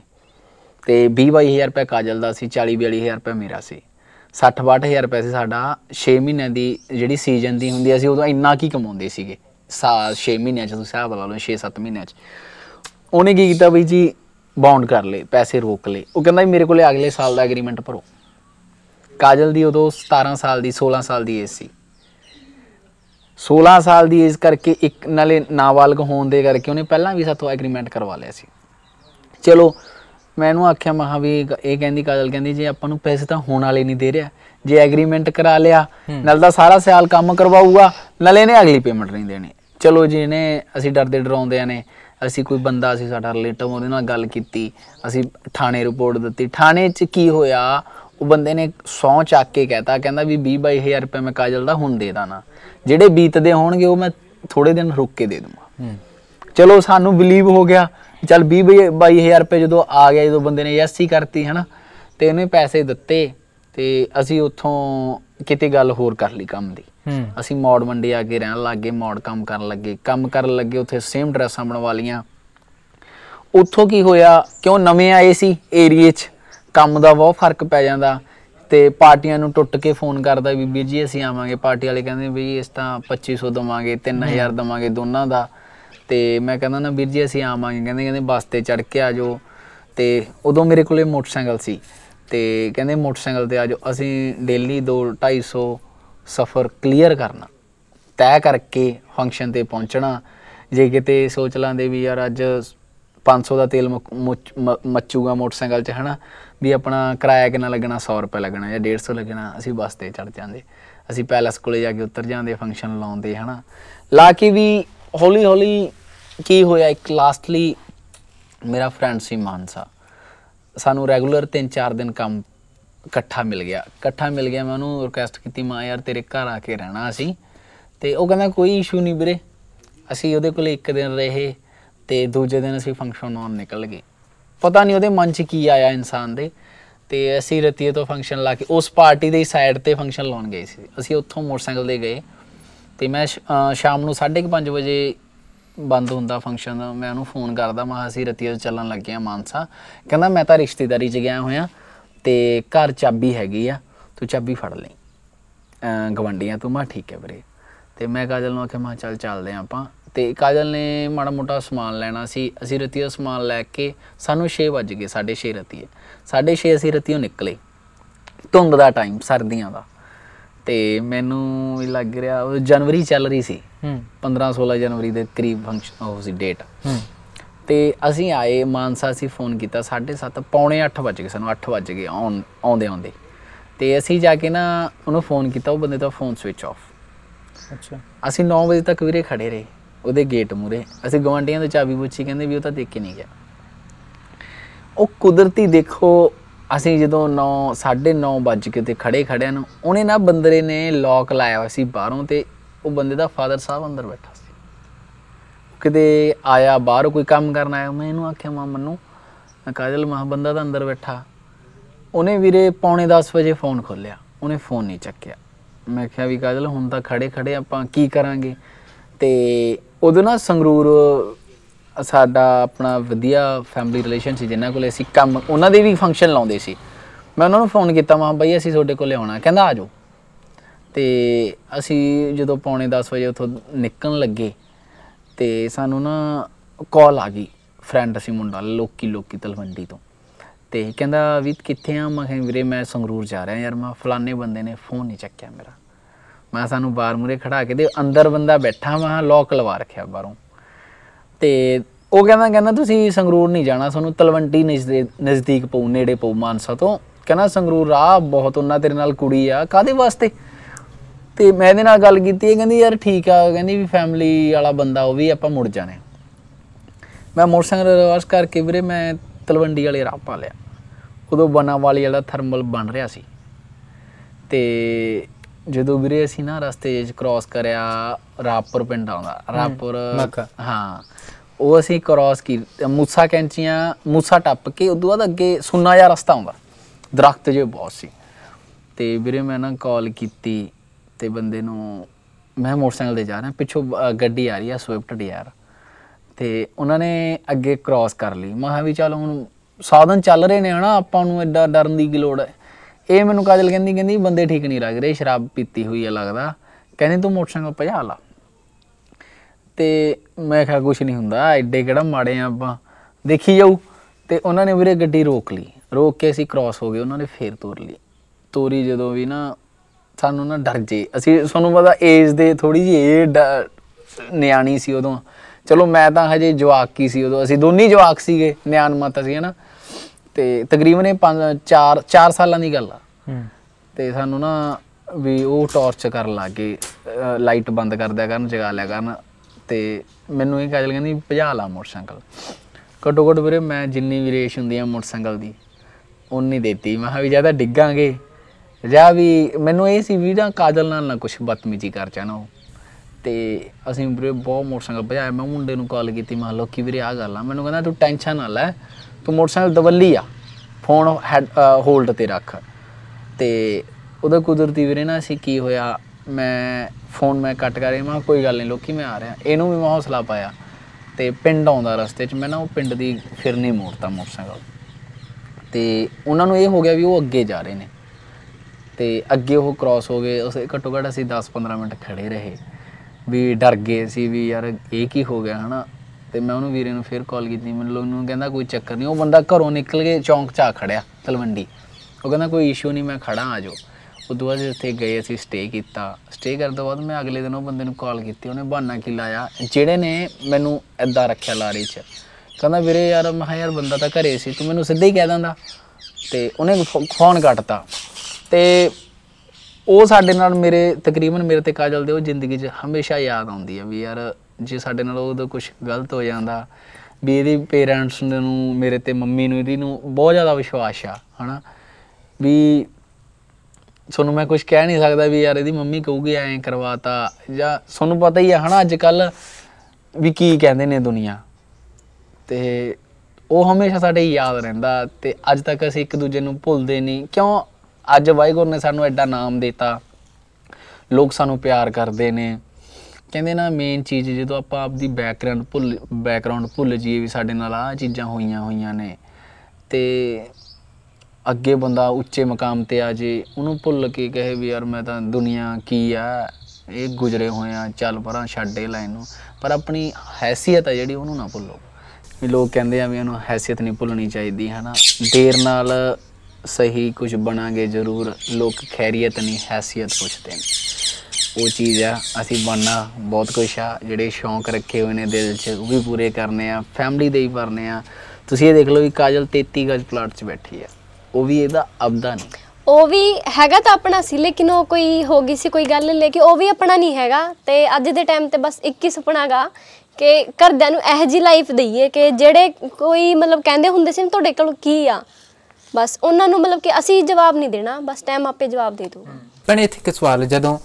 [SPEAKER 3] ਤੇ 20-22000 ਰੁਪਏ ਕਾਜਲ ਦਾ ਸੀ 40-42000 ਰੁਪਏ ਮੇਰਾ ਸੀ 60-62000 ਰੁਪਏ ਸੀ ਸਾਡਾ 6 ਮਹੀਨਿਆਂ ਦੀ ਜਿਹੜੀ ਸੀਜ਼ਨ ਦੀ ਹੁੰਦੀ ਸੀ ਉਦੋਂ ਇੰਨਾ ਕੀ ਕਮਾਉਂਦੇ ਸੀਗੇ 6 ਮਹੀਨਿਆਂ ਚ ਤੁਸੀਂ ਹਿਸਾਬ ਲਾ ਲਓ 6-7 ਮਹੀਨਿਆਂ ਚ ਉਹਨੇ ਕੀ ਕੀਤਾ ਬਈ ਜੀ ਬੌਂਡ ਕਰ ਲਏ ਪੈਸੇ ਰੋਕ ਲਏ ਉਹ ਕਹਿੰਦਾ ਮੇਰੇ ਕੋਲੇ ਅਗਲੇ ਸਾਲ ਦਾ ਐਗਰੀਮੈਂਟ ਭਰੋ ਕਾਜਲ ਦੀ ਉਦੋਂ 17 ਸਾਲ ਦੀ 16 ਸਾਲ ਦੀ ਏਜ ਸੀ 16 ਸਾਲ ਦੀ ਏਜ ਕਰਕੇ ਇੱਕ ਨਾਲੇ ਨਾਬਾਲਗ ਹੋਣ ਦੇ ਕਰਕੇ ਉਹਨੇ ਪਹਿਲਾਂ ਵੀ ਸਾਥੋਂ ਐਗਰੀਮੈਂਟ ਕਰਵਾ ਲਿਆ ਸੀ ਚਲੋ ਮੈਂ ਇਹਨੂੰ ਆਖਿਆ ਮਹਾ ਵੀ ਇਹ ਕਹਿੰਦੀ ਕਾਜਲ ਕਹਿੰਦੀ ਜੇ ਆਪਾਂ ਨੂੰ ਪੈਸੇ ਤਾਂ ਹੋਣ ਵਾਲੇ ਨਹੀਂ ਦੇ ਰਿਹਾ ਜੇ ਐਗਰੀਮੈਂਟ ਕਰਾ ਲਿਆ ਨਾਲ ਦਾ ਸਾਰਾ ਸਾਲ ਕੰਮ ਕਰਵਾਊਗਾ ਨਾਲੇ ਨੇ ਅਗਲੀ ਪੇਮੈਂਟ ਨਹੀਂ ਦੇਣੀ ਚਲੋ ਜੀ ਨੇ ਅਸੀਂ ਡਰਦੇ ਡਰਾਉਂਦਿਆਂ ਨੇ ਅਸੀਂ ਕੋਈ ਬੰਦਾ ਸੀ ਸਾਡਾ ਰਿਲੇਟਿਵ ਉਹਦੇ ਨਾਲ ਗੱਲ ਕੀਤੀ ਅਸੀਂ ਥਾਣੇ ਰਿਪੋਰਟ ਦਿੱਤੀ ਥਾਣੇ 'ਚ ਕੀ ਹੋਇਆ ਉਹ ਬੰਦੇ ਨੇ ਸੌ ਚੱਕ ਕੇ ਕਹਿਤਾ ਕਹਿੰਦਾ ਵੀ 20 ਬਾਈ 1000 ਰੁਪਏ ਮੈਂ ਕਾਜਲ ਦਾ ਹੁਣ ਦੇ ਦਾਣਾ ਜਿਹੜੇ ਬੀਤਦੇ ਹੋਣਗੇ ਉਹ ਮੈਂ ਥੋੜੇ ਦਿਨ ਰੁੱਕ ਕੇ ਦੇ ਦੂੰਗਾ ਚਲੋ ਸਾਨੂੰ ਬਲੀਵ ਹੋ ਗਿਆ ਚਲ 20 ਬਾਈ 1000 ਰੁਪਏ ਜਦੋਂ ਆ ਗਿਆ ਜਦੋਂ ਬੰਦੇ ਨੇ ਯੈਸ ਹੀ ਕਰਤੀ ਹਨਾ ਤੇ ਉਹਨੇ ਪੈਸੇ ਦਿੱਤੇ ਤੇ ਅਸੀਂ ਉੱਥੋਂ ਕਿਤੇ ਗੱਲ ਹੋਰ ਕਰ ਲਈ ਕੰਮ ਦੀ ਅਸੀਂ ਮੌੜ ਮੰਡੀ ਆ ਕੇ ਰਹਿਣ ਲੱਗੇ ਮੌੜ ਕੰਮ ਕਰਨ ਲੱਗੇ ਕੰਮ ਕਰਨ ਲੱਗੇ ਉੱਥੇ ਸੇਮ ਡਰੈਸਾਂ ਬਣਵਾ ਲੀਆਂ ਉੱਥੋਂ ਕੀ ਹੋਇਆ ਕਿਉਂ ਨਵੇਂ ਆਏ ਸੀ ਏਰੀਏ 'ਚ ਕੰਮ ਦਾ ਬਹੁਤ ਫਰਕ ਪੈ ਜਾਂਦਾ ਤੇ ਪਾਰਟੀਆਂ ਨੂੰ ਟੁੱਟ ਕੇ ਫੋਨ ਕਰਦਾ ਵੀ ਜੀ ਅਸੀਂ ਆਵਾਂਗੇ ਪਾਰਟੀ ਵਾਲੇ ਕਹਿੰਦੇ ਵੀ ਇਸ ਤਾਂ 2500 ਦਵਾਂਗੇ 3000 ਦਵਾਂਗੇ ਦੋਨਾਂ ਦਾ ਤੇ ਮੈਂ ਕਹਿੰਦਾ ਨਾ ਵੀਰ ਜੀ ਅਸੀਂ ਆਵਾਂਗੇ ਕਹਿੰਦੇ ਕਹਿੰਦੇ ਬੱਸ ਤੇ ਚੜ ਕੇ ਆ ਜਾਓ ਤੇ ਉਦੋਂ ਮੇਰੇ ਕੋਲੇ ਮੋਟਰਸਾਈਕਲ ਸੀ ਤੇ ਕਹਿੰਦੇ ਮੋਟਰਸਾਈਕਲ ਤੇ ਆ ਜਾਓ ਅਸੀਂ ਡੇਲੀ 2 250 ਸਫ਼ਰ ਕਲੀਅਰ ਕਰਨਾ ਤੈਅ ਕਰਕੇ ਫੰਕਸ਼ਨ ਤੇ ਪਹੁੰਚਣਾ ਜੇ ਕਿਤੇ ਸੋਚ ਲਾਂਦੇ ਵੀ ਯਾਰ ਅੱਜ 500 ਦਾ ਤੇਲ ਮੱਚੂਗਾ ਮੋਟਰਸਾਈਕਲ 'ਚ ਹਨਾ ਵੀ ਆਪਣਾ ਕਿਰਾਇਆ ਕਿੰਨਾ ਲੱਗਣਾ 100 ਰੁਪਏ ਲੱਗਣਾ ਜਾਂ 150 ਲੱਗਣਾ ਅਸੀਂ ਬੱਸ ਤੇ ਚੜ ਜਾਂਦੇ ਅਸੀਂ ਪੈਲਸ ਕੋਲੇ ਜਾ ਕੇ ਉਤਰ ਜਾਂਦੇ ਫੰਕਸ਼ਨ ਲਾਉਂਦੇ ਹਨਾ ਲਾ ਕੇ ਵੀ ਹੌਲੀ ਹੌਲੀ ਕੀ ਹੋਇਆ ਇੱਕ ਲਾਸਟਲੀ ਮੇਰਾ ਫਰੈਂਡ ਸੀ ਮਾਨਸਾ ਸਾਨੂੰ ਰੈਗੂਲਰ 3-4 ਦਿਨ ਕੰਮ ਇਕੱਠਾ ਮਿਲ ਗਿਆ ਇਕੱਠਾ ਮਿਲ ਗਿਆ ਮੈਂ ਉਹਨੂੰ ਰਿਕਵੈਸਟ ਕੀਤੀ ਮਾਂ ਯਾਰ ਤੇਰੇ ਘਰ ਆ ਕੇ ਰਹਿਣਾ ਅਸੀਂ ਤੇ ਉਹ ਕਹਿੰਦਾ ਕੋਈ ਇਸ਼ੂ ਨਹੀਂ ਵੀਰੇ ਅਸੀਂ ਉਹਦੇ ਕੋਲ ਇੱਕ ਦਿਨ ਰਹੇ ਤੇ ਦੂਜੇ ਦਿਨ ਅਸੀਂ ਫੰਕਸ਼ਨ ਨੂੰ ਨਿਕਲ ਗਏ ਪਤਾ ਨਹੀਂ ਉਹਦੇ ਮਨ 'ਚ ਕੀ ਆਇਆ ਇਨਸਾਨ ਦੇ ਤੇ ਅਸੀਂ ਰਤੀਏ ਤੋਂ ਫੰਕਸ਼ਨ ਲਾ ਕੇ ਉਸ ਪਾਰਟੀ ਦੇ ਸਾਈਡ ਤੇ ਫੰਕਸ਼ਨ ਲਾਉਣ ਗਏ ਸੀ ਅਸੀਂ ਉੱਥੋਂ ਮੋਟਰਸਾਈਕਲ ਦੇ ਗਏ ਤੇ ਮੈਂ ਸ਼ਾਮ ਨੂੰ 5:30 ਵਜੇ ਬੰਦ ਹੁੰਦਾ ਫੰਕਸ਼ਨ ਮੈਂ ਉਹਨੂੰ ਫੋਨ ਕਰਦਾ ਮੈਂ ਅਸੀਂ ਰਤੀਏ ਚੱਲਣ ਲੱਗੇ ਆ ਮਾਨਸਾ ਕਹਿੰਦਾ ਮੈਂ ਤਾਂ ਰਿਸ਼ਤੇਦਾਰੀ 'ਚ ਗਿਆ ਹੋਇਆ ਤੇ ਘਰ ਚਾਬੀ ਹੈਗੀ ਆ ਤੂੰ ਚਾਬੀ ਫੜ ਲਈ ਗਵੰਡੀਆਂ ਤੂੰ ਮਾ ਠੀਕ ਹੈ ਵੀਰੇ ਤੇ ਮੈਂ ਕਾਜਲ ਨੂੰ ਆਖਿਆ ਮਾ ਚੱਲ ਚੱਲਦੇ ਆਂ ਆਪਾਂ ਤੇ ਕਾਜਲ ਨੇ ਮਾੜਾ ਮੋਟਾ ਸਮਾਨ ਲੈਣਾ ਸੀ ਅਸੀਂ ਦਾ ਸਮਾਨ ਲੈ ਕੇ ਸਾਨੂੰ 6 ਵਜ ਗਏ 6 ਰਤੀਏ 6 ਅਸੀਂ ਰਤੀਓ ਨਿਕਲੇ ਧੁੰਦ ਦਾ ਟਾਈਮ ਸਰਦੀਆਂ ਦਾ ਤੇ ਮੈਨੂੰ ਵੀ ਲੱਗ ਰਿਹਾ ਉਹ ਜਨਵਰੀ ਚੱਲ ਰਹੀ ਸੀ 15 16 ਜਨਵਰੀ ਦੇ ਕਰੀਬ ਫੰਕਸ਼ਨ ਉਹ ਸੀ ਡੇਟ ਤੇ ਅਸੀਂ ਆਏ ਮਾਨਸਾ ਸੀ ਫੋਨ ਕੀਤਾ 7:30 ਪੌਣੇ 8 ਵਜੇ ਸਾਨੂੰ 8 ਵਜੇ ਆਉਣ ਆਉਂਦੇ ਆਉਂਦੇ ਤੇ ਅਸੀਂ ਜਾ ਕੇ ਨਾ ਉਹਨੂੰ ਫੋਨ ਕੀਤਾ ਉਹ ਬੰਦੇ ਦਾ ਫੋਨ ਸਵਿਚ ਆਫ ਅੱਛਾ ਅਸੀਂ 9 ਵਜੇ ਤੱਕ ਵੀਰੇ ਖੜੇ ਰਹੇ ਉਹਦੇ ਗੇਟ ਮੂਰੇ ਅਸੀਂ ਗਵਾਂਡੀਆਂ ਦੇ ਚਾਬੀ ਪੁੱਛੀ ਕਹਿੰਦੇ ਵੀ ਉਹ ਤਾਂ ਦੇਖ ਕੇ ਨਹੀਂ ਗਿਆ ਉਹ ਕੁਦਰਤੀ ਦੇਖੋ ਅਸੀਂ ਜਦੋਂ 9 9:30 ਵਜੇ ਤੇ ਖੜੇ ਖੜਿਆਂ ਨੂੰ ਉਹਨੇ ਨਾ ਬੰਦਰੇ ਨੇ ਲੌਕ ਲਾਇਆ ਸੀ ਬਾਹਰੋਂ ਤੇ ਉਹ ਬੰਦੇ ਦਾ ਫਾਦਰ ਸਾਹਿਬ ਅੰਦਰ ਬੈਠਾ ਕਿਤੇ ਆਇਆ ਬਾਹਰ ਕੋਈ ਕੰਮ ਕਰਨ ਆਇਆ ਮੈਂ ਇਹਨੂੰ ਆਖਿਆ ਮਾਂ ਮੰਨੂ ਕਾਜਲ ਮਾਂ ਬੰਦਾ ਤਾਂ ਅੰਦਰ ਬੈਠਾ ਉਹਨੇ ਵੀਰੇ ਪੌਣੇ 10 ਵਜੇ ਫੋਨ ਖੋਲਿਆ ਉਹਨੇ ਫੋਨ ਨਹੀਂ ਚੱਕਿਆ ਮੈਂ ਕਿਹਾ ਵੀ ਕਾਜਲ ਹੁਣ ਤਾਂ ਖੜੇ ਖੜੇ ਆਪਾਂ ਕੀ ਕਰਾਂਗੇ ਤੇ ਉਦੋਂ ਨਾ ਸੰਗਰੂਰ ਸਾਡਾ ਆਪਣਾ ਵਧੀਆ ਫੈਮਿਲੀ ਰਿਲੇਸ਼ਨ ਸੀ ਜਿਨ੍ਹਾਂ ਕੋਲੇ ਅਸੀਂ ਕੰਮ ਉਹਨਾਂ ਦੇ ਵੀ ਫੰਕਸ਼ਨ ਲਾਉਂਦੇ ਸੀ ਮੈਂ ਉਹਨਾਂ ਨੂੰ ਫੋਨ ਕੀਤਾ ਮਾਂ ਬਈ ਅਸੀਂ ਤੁਹਾਡੇ ਕੋਲੇ ਆਉਣਾ ਕਹਿੰਦਾ ਆਜੋ ਤੇ ਅਸੀਂ ਜਦੋਂ ਪੌਣੇ 10 ਵਜੇ ਉੱਥੋਂ ਨਿਕਲਣ ਲੱਗੇ ਤੇ ਸਾਨੂੰ ਨਾ ਕਾਲ ਆ ਗਈ ਫਰੈਂਡ ਸੀ ਮੁੰਡਾ ਲੋਕੀ ਲੋਕੀ ਤਲਵੰਡੀ ਤੋਂ ਤੇ ਕਹਿੰਦਾ ਵੀ ਕਿੱਥੇ ਆ ਮੈਂ ਕਿਹਾ ਵੀਰੇ ਮੈਂ ਸੰਗਰੂਰ ਜਾ ਰਿਹਾ ਯਾਰ ਮੈਂ ਫਲਾਣੇ ਬੰਦੇ ਨੇ ਫੋਨ ਨਹੀਂ ਚੱਕਿਆ ਮੇਰਾ ਮੈਂ ਸਾਨੂੰ ਬਾਰ ਮੂਰੇ ਖੜਾ ਕੇ ਦੇ ਅੰਦਰ ਬੰਦਾ ਬੈਠਾ ਵਾ ਲੋਕ ਲਵਾ ਰੱਖਿਆ ਬਾਹਰੋਂ ਤੇ ਉਹ ਕਹਿੰਦਾ ਕਹਿੰਦਾ ਤੁਸੀਂ ਸੰਗਰੂਰ ਨਹੀਂ ਜਾਣਾ ਤੁਹਾਨੂੰ ਤਲਵੰਡੀ ਨਜ਼ਦੀਕ ਪਉ ਨੇੜੇ ਪਉ ਮਾਨਸਾ ਤੋਂ ਕਹਿੰਦਾ ਸੰਗਰੂਰ ਆ ਬਹੁਤ ਉਹਨਾਂ ਤੇਰੇ ਨਾਲ ਕੁੜੀ ਆ ਕਾਦੇ ਵਾਸਤੇ ਤੇ ਮੈਂ ਇਹਦੇ ਨਾਲ ਗੱਲ ਕੀਤੀ ਇਹ ਕਹਿੰਦੀ ਯਾਰ ਠੀਕ ਆ ਕਹਿੰਦੀ ਵੀ ਫੈਮਿਲੀ ਵਾਲਾ ਬੰਦਾ ਉਹ ਵੀ ਆਪਾਂ ਮੁੜ ਜਾਣੇ ਮੈਂ ਮੋਟਰਸਾਈਕਲ ਰਿਵਰਸ ਕਰਕੇ ਵੀਰੇ ਮੈਂ ਤਲਵੰਡੀ ਵਾਲੇ ਰਾਹ ਪਾ ਲਿਆ ਉਦੋਂ ਬਨਾਵਾਲੀ ਵਾਲਾ ਥਰਮਲ ਬਣ ਰਿਹਾ ਸੀ ਤੇ ਜਦੋਂ ਵੀਰੇ ਅਸੀਂ ਨਾ ਰਸਤੇ 'ਚ ਕ੍ਰਾਸ ਕਰਿਆ ਰਾਪੁਰ ਪਿੰਡ ਆਉਂਦਾ ਰਾਪੁਰ ਹਾਂ ਉਹ ਅਸੀਂ ਕ੍ਰਾਸ ਕੀ ਮੂਸਾ ਕੈਂਚੀਆਂ ਮੂਸਾ ਟੱਪ ਕੇ ਉਦੋਂ ਬਾਅਦ ਅੱਗੇ ਸੁੰਨਾ ਜਿਹਾ ਰਸਤਾ ਆਉਂਦਾ ਦਰਖਤ ਜੇ ਬਹੁਤ ਸੀ ਤੇ ਵੀਰੇ ਮੈਂ ਨਾ ਕਾਲ ਕੀਤੀ ਤੇ ਬੰਦੇ ਨੂੰ ਮੈਂ ਮੋਟਰਸਾਈਕਲ ਤੇ ਜਾ ਰਿਹਾ ਪਿੱਛੋਂ ਗੱਡੀ ਆ ਰਹੀ ਆ ਸਵਿਫਟ ਡਿਜ਼ਾਇਰ ਤੇ ਉਹਨਾਂ ਨੇ ਅੱਗੇ ਕ੍ਰਾਸ ਕਰ ਲਈ ਮੈਂ ਵੀ ਚਲ ਹੁਣ ਸਾਧਨ ਚੱਲ ਰਹੇ ਨੇ ਹਨਾ ਆਪਾਂ ਨੂੰ ਐਡਾ ਡਰਨ ਦੀ ਕੀ ਲੋੜ ਹੈ ਇਹ ਮੈਨੂੰ ਕਾਜਲ ਕਹਿੰਦੀ ਕਹਿੰਦੀ ਬੰਦੇ ਠੀਕ ਨਹੀਂ ਲੱਗ ਰਹੇ ਸ਼ਰਾਬ ਪੀਤੀ ਹੋਈ ਆ ਲੱਗਦਾ ਕਹਿੰਦੇ ਤੂੰ ਮੋਟਰਸਾਈਕਲ ਭਜਾ ਲਾ ਤੇ ਮੈਂ ਕਿਹਾ ਕੁਝ ਨਹੀਂ ਹੁੰਦਾ ਐਡੇ ਕਿਹੜਾ ਮਾੜੇ ਆ ਆਪਾਂ ਦੇਖੀ ਜਾਊ ਤੇ ਉਹਨਾਂ ਨੇ ਵੀਰੇ ਗੱਡੀ ਰੋਕ ਲਈ ਰੋਕ ਕੇ ਅਸੀਂ ਕ੍ਰਾਸ ਹੋ ਗਏ ਉਹਨਾਂ ਨੇ ਫੇਰ ਤੋਰ ਲਈ ਤੋਰੀ ਜਦੋਂ ਵੀ ਨਾ ਸਾਨੂੰ ਨਾ ਡਰ ਜੇ ਅਸੀਂ ਤੁਹਾਨੂੰ ਪਤਾ ਏਜ ਦੇ ਥੋੜੀ ਜੀ ਏ ਨਿਆਣੀ ਸੀ ਉਦੋਂ ਚਲੋ ਮੈਂ ਤਾਂ ਹਜੇ ਜਵਾਕ ਕੀ ਸੀ ਉਦੋਂ ਅਸੀਂ ਦੋਨੇ ਜਵਾਕ ਸੀਗੇ ਨਿਆਣ ਮਾਤਾ ਸੀ ਹਨਾ ਤੇ ਤਕਰੀਬਨ ਇਹ 5 4 4 ਸਾਲਾਂ ਦੀ ਗੱਲ ਆ ਤੇ ਸਾਨੂੰ ਨਾ ਵੀ ਉਹ ਟਾਰਚ ਕਰਨ ਲੱਗੇ ਲਾਈਟ ਬੰਦ ਕਰ ਦਿਆ ਕਰਨ ਜਗਾ ਲਿਆ ਕਰਨ ਤੇ ਮੈਨੂੰ ਇਹ ਕਾਜਲ ਕਹਿੰਦੀ ਭਜਾ ਲਾ ਮੋਟਰਸਾਈਕਲ ਘਟੋ ਘਟ ਵੀਰੇ ਮੈਂ ਜਿੰਨੀ ਵੀ ਰੇਸ਼ ਹੁੰਦੀ ਆ ਮੋਟਰਸਾਈਕਲ ਦੀ ਉਨੀ ਦੇਤੀ ਮੈਂ ਹਾਂ ਵੀ ਜਿਆਦਾ ਡਿੱਗਾਂਗੇ ਜਾਂ ਵੀ ਮੈਨੂੰ ਇਹ ਸੀ ਵੀ ਨਾ ਕਾਜਲ ਨਾਲ ਨਾ ਕੁਝ ਬਤਮੀਜੀ ਕਰ ਜਾਣਾ ਉਹ ਤੇ ਅਸੀਂ ਵੀਰੇ ਬਹੁਤ ਮੋਟਰਸਾਈਕਲ ਭਜਾਇਆ ਮੈਂ ਮੁੰਡੇ ਨੂੰ ਕਾਲ ਕੀਤੀ ਲਓ ਲੋਕੀ ਵੀਰੇ ਆ ਗੱਲ ਆ ਮੈਨੂੰ ਕਹਿੰਦਾ ਤੂੰ ਟੈਨਸ਼ਨ ਨਾ ਲੈ ਤੂੰ ਮੋਟਰਸਾਈਕਲ ਦਵੱਲੀ ਆ ਫੋਨ ਹੋਲਡ ਤੇ ਰੱਖ ਤੇ ਉਹਦਾ ਕੁਦਰਤੀ ਵੀਰੇ ਨਾ ਅਸੀਂ ਕੀ ਹੋਇਆ ਮੈਂ ਫੋਨ ਮੈਂ ਕੱਟ ਕਰ ਰਿਹਾ ਮੈਂ ਕੋਈ ਗੱਲ ਨਹੀਂ ਲੋਕੀ ਮੈਂ ਆ ਰਿਹਾ ਇਹਨੂੰ ਵੀ ਮੈਂ ਹੌਸਲਾ ਪਾਇਆ ਤੇ ਪਿੰਡ ਆਉਂਦਾ ਰਸਤੇ 'ਚ ਮੈਂ ਨਾ ਉਹ ਪਿੰਡ ਦੀ ਫਿਰਨੀ ਮੋੜਤਾ ਮੋਟਰਸਾਈਕਲ ਤੇ ਉਹਨਾਂ ਨੂੰ ਇਹ ਹੋ ਗਿਆ ਵੀ ਉਹ ਅੱਗੇ ਜਾ ਰਹੇ ਨੇ ਤੇ ਅੱਗੇ ਉਹ ਕ੍ਰਾਸ ਹੋ ਗਏ ਉਸੇ ਘੱਟੋ ਘੱਟ ਅਸੀਂ 10-15 ਮਿੰਟ ਖੜੇ ਰਹੇ ਵੀ ਡਰ ਗਏ ਸੀ ਵੀ ਯਾਰ ਇਹ ਕੀ ਹੋ ਗਿਆ ਹਨਾ ਤੇ ਮੈਂ ਉਹਨੂੰ ਵੀਰੇ ਨੂੰ ਫੇਰ ਕਾਲ ਕੀਤੀ ਮੈਨੂੰ ਉਹਨੂੰ ਕਹਿੰਦਾ ਕੋਈ ਚੱਕਰ ਨਹੀਂ ਉਹ ਬੰਦਾ ਘਰੋਂ ਨਿਕਲ ਕੇ ਚੌਂਕ 'ਚ ਆ ਖੜਿਆ ਤਲਵੰਡੀ ਉਹ ਕਹਿੰਦਾ ਕੋਈ ਇਸ਼ੂ ਨਹੀਂ ਮੈਂ ਖੜਾ ਆ ਉਹ ਦੋ ਦਿਨ ਇੱਥੇ ਗਏ ਅਸੀਂ ਸਟੇ ਕੀਤਾ ਸਟੇ ਕਰਨ ਤੋਂ ਬਾਅਦ ਮੈਂ ਅਗਲੇ ਦਿਨ ਉਹ ਬੰਦੇ ਨੂੰ ਕਾਲ ਕੀਤੀ ਉਹਨੇ ਬਹਾਨਾ ਕੀ ਲਾਇਆ ਜਿਹੜੇ ਨੇ ਮੈਨੂੰ ਐਦਾਂ ਰੱਖਿਆ ਲਾਰੀ 'ਚ ਕਹਿੰਦਾ ਵੀਰੇ ਯਾਰ ਮੈਂ ਯਾਰ ਬੰਦਾ ਤਾਂ ਘਰੇ ਸੀ ਤੂੰ ਮੈਨੂੰ ਸਿੱਧਾ ਹੀ ਕਹਿ ਦਿੰਦਾ ਤੇ ਉਹਨੇ ਫੋਨ ਕੱਟਤਾ ਤੇ ਉਹ ਸਾਡੇ ਨਾਲ ਮੇਰੇ ਤਕਰੀਬਨ ਮੇਰੇ ਤੇ ਕਾਜਲ ਦੇ ਉਹ ਜ਼ਿੰਦਗੀ 'ਚ ਹਮੇਸ਼ਾ ਯਾਦ ਆਉਂਦੀ ਹੈ ਵੀ ਯਾਰ ਜੇ ਸਾਡੇ ਨਾਲ ਉਹਦਾ ਕੁਝ ਗਲਤ ਹੋ ਜਾਂਦਾ ਵੀ ਇਹਦੇ ਪੇਰੈਂਟਸ ਨੂੰ ਮੇਰੇ ਤੇ ਮੰਮੀ ਨੂੰ ਇਹਦੀ ਨੂੰ ਬਹੁਤ ਜ਼ਿਆਦਾ ਵਿਸ਼ਵਾਸ ਆ ਹਨਾ ਵੀ ਸੋਨੂੰ ਮੈਂ ਕੁਝ ਕਹਿ ਨਹੀਂ ਸਕਦਾ ਵੀ ਯਾਰ ਇਹਦੀ ਮੰਮੀ ਕਹੂਗੀ ਐਂ ਕਰਵਾਤਾ ਜਾਂ ਸੋਨੂੰ ਪਤਾ ਹੀ ਆ ਹਨਾ ਅੱਜ ਕੱਲ ਵੀ ਕੀ ਕਹਿੰਦੇ ਨੇ ਦੁਨੀਆ ਤੇ ਉਹ ਹਮੇਸ਼ਾ ਸਾਡੇ ਯਾਦ ਰਹਿੰਦਾ ਤੇ ਅੱਜ ਤੱਕ ਅਸੀਂ ਇੱਕ ਦੂਜੇ ਨੂੰ ਭੁੱਲਦੇ ਨਹੀਂ ਕਿਉਂ ਅੱਜ ਵਾਹਿਗੁਰੂ ਨੇ ਸਾਨੂੰ ਐਡਾ ਨਾਮ ਦਿੱਤਾ ਲੋਕ ਸਾਨੂੰ ਪਿਆਰ ਕਰਦੇ ਨੇ ਕਹਿੰਦੇ ਨਾ ਮੇਨ ਚੀਜ਼ ਜਦੋਂ ਆਪਾਂ ਆਪਦੀ ਬੈਕਗ੍ਰਾਉਂਡ ਭੁੱਲ ਬੈਕਗ੍ਰਾਉਂਡ ਭੁੱਲ ਜੀਏ ਵੀ ਸਾਡੇ ਨਾਲ ਆ ਚੀਜ਼ਾਂ ਹੋਈਆਂ ਹੋਈਆਂ ਨੇ ਤੇ ਅੱਗੇ ਬੰਦਾ ਉੱਚੇ ਮਕਾਮ ਤੇ ਆ ਜੇ ਉਹਨੂੰ ਭੁੱਲ ਕੇ ਕਹੇ ਵੀ ਯਾਰ ਮੈਂ ਤਾਂ ਦੁਨੀਆ ਕੀ ਆ ਇਹ ਗੁਜ਼ਰੇ ਹੋਏ ਆ ਚੱਲ ਪਰਾਂ ਛੱਡੇ ਲਾਈਨ ਨੂੰ ਪਰ ਆਪਣੀ ਹੈਸੀਅਤ ਆ ਜਿਹੜੀ ਉਹਨੂੰ ਨਾ ਭੁੱਲੋ ਵੀ ਲੋਕ ਕਹਿੰਦੇ ਆ ਵੀ ਇਹਨੂੰ ਹੈਸੀਅਤ ਨਹੀਂ ਭੁੱਲਣੀ ਚਾਹੀਦੀ ਹਨਾ ਦੇਰ ਨਾਲ ਸਹੀ ਕੁਝ ਬਣਾਂਗੇ ਜ਼ਰੂਰ ਲੋਕ ਖੈਰੀਅਤ ਨਹੀਂ ਹੈਸੀਅਤ ਪੁੱਛਦੇ ਨੇ ਉਹ ਚੀਜ਼ ਆ ਅਸੀਂ ਬਣਨਾ ਬਹੁਤ ਕੁਝ ਆ ਜਿਹੜੇ ਸ਼ੌਂਕ ਰੱਖੇ ਹੋਏ ਨੇ ਦਿਲ 'ਚ ਉਹ ਵੀ ਪੂਰੇ ਕਰਨੇ ਆ ਫੈਮਿਲੀ ਦੇ ਹੀ ਭਰਨੇ ਆ ਤੁਸੀਂ ਇਹ ਦੇਖ ਲਓ ਵੀ ਕਾਜਲ 33 ਗਜ ਪਲਾਟ 'ਚ ਬੈਠੀ ਆ ਉਹ ਵੀ ਇਹਦਾ ਅਬਦਾ ਨਹੀਂ
[SPEAKER 1] ਉਹ ਵੀ ਹੈਗਾ ਤਾਂ ਆਪਣਾ ਸੀ ਲੇਕਿਨ ਉਹ ਕੋਈ ਹੋ ਗਈ ਸੀ ਕੋਈ ਗੱਲ ਲੈ ਕੇ ਉਹ ਵੀ ਆਪਣਾ ਨਹੀਂ ਹੈਗਾ ਤੇ ਅੱਜ ਦੇ ਟਾਈਮ ਤੇ ਬਸ ਇੱਕ ਹੀ ਸੁਪਨਾਗਾ ਕਿ ਘਰਦਿਆਂ ਨੂੰ ਇਹ ਜੀ ਲਾਈਫ ਦਈਏ ਕਿ ਜਿਹੜੇ ਕੋਈ ਮਤਲਬ ਕਹਿੰਦੇ ਹੁੰਦੇ ਸੀ ਤੁਹਾਡੇ ਕੋਲ ਕੀ ਆ ਬਸ ਉਹਨਾਂ ਨੂੰ ਮਤਲਬ ਕਿ ਅਸੀਂ ਜਵਾਬ ਨਹੀਂ ਦੇਣਾ ਬਸ ਟਾਈਮ ਆਪੇ ਜਵਾਬ ਦੇ ਦੋ
[SPEAKER 2] ਪਰ ਇੱਥੇ ਇੱਕ ਸਵਾਲ ਜਦੋਂ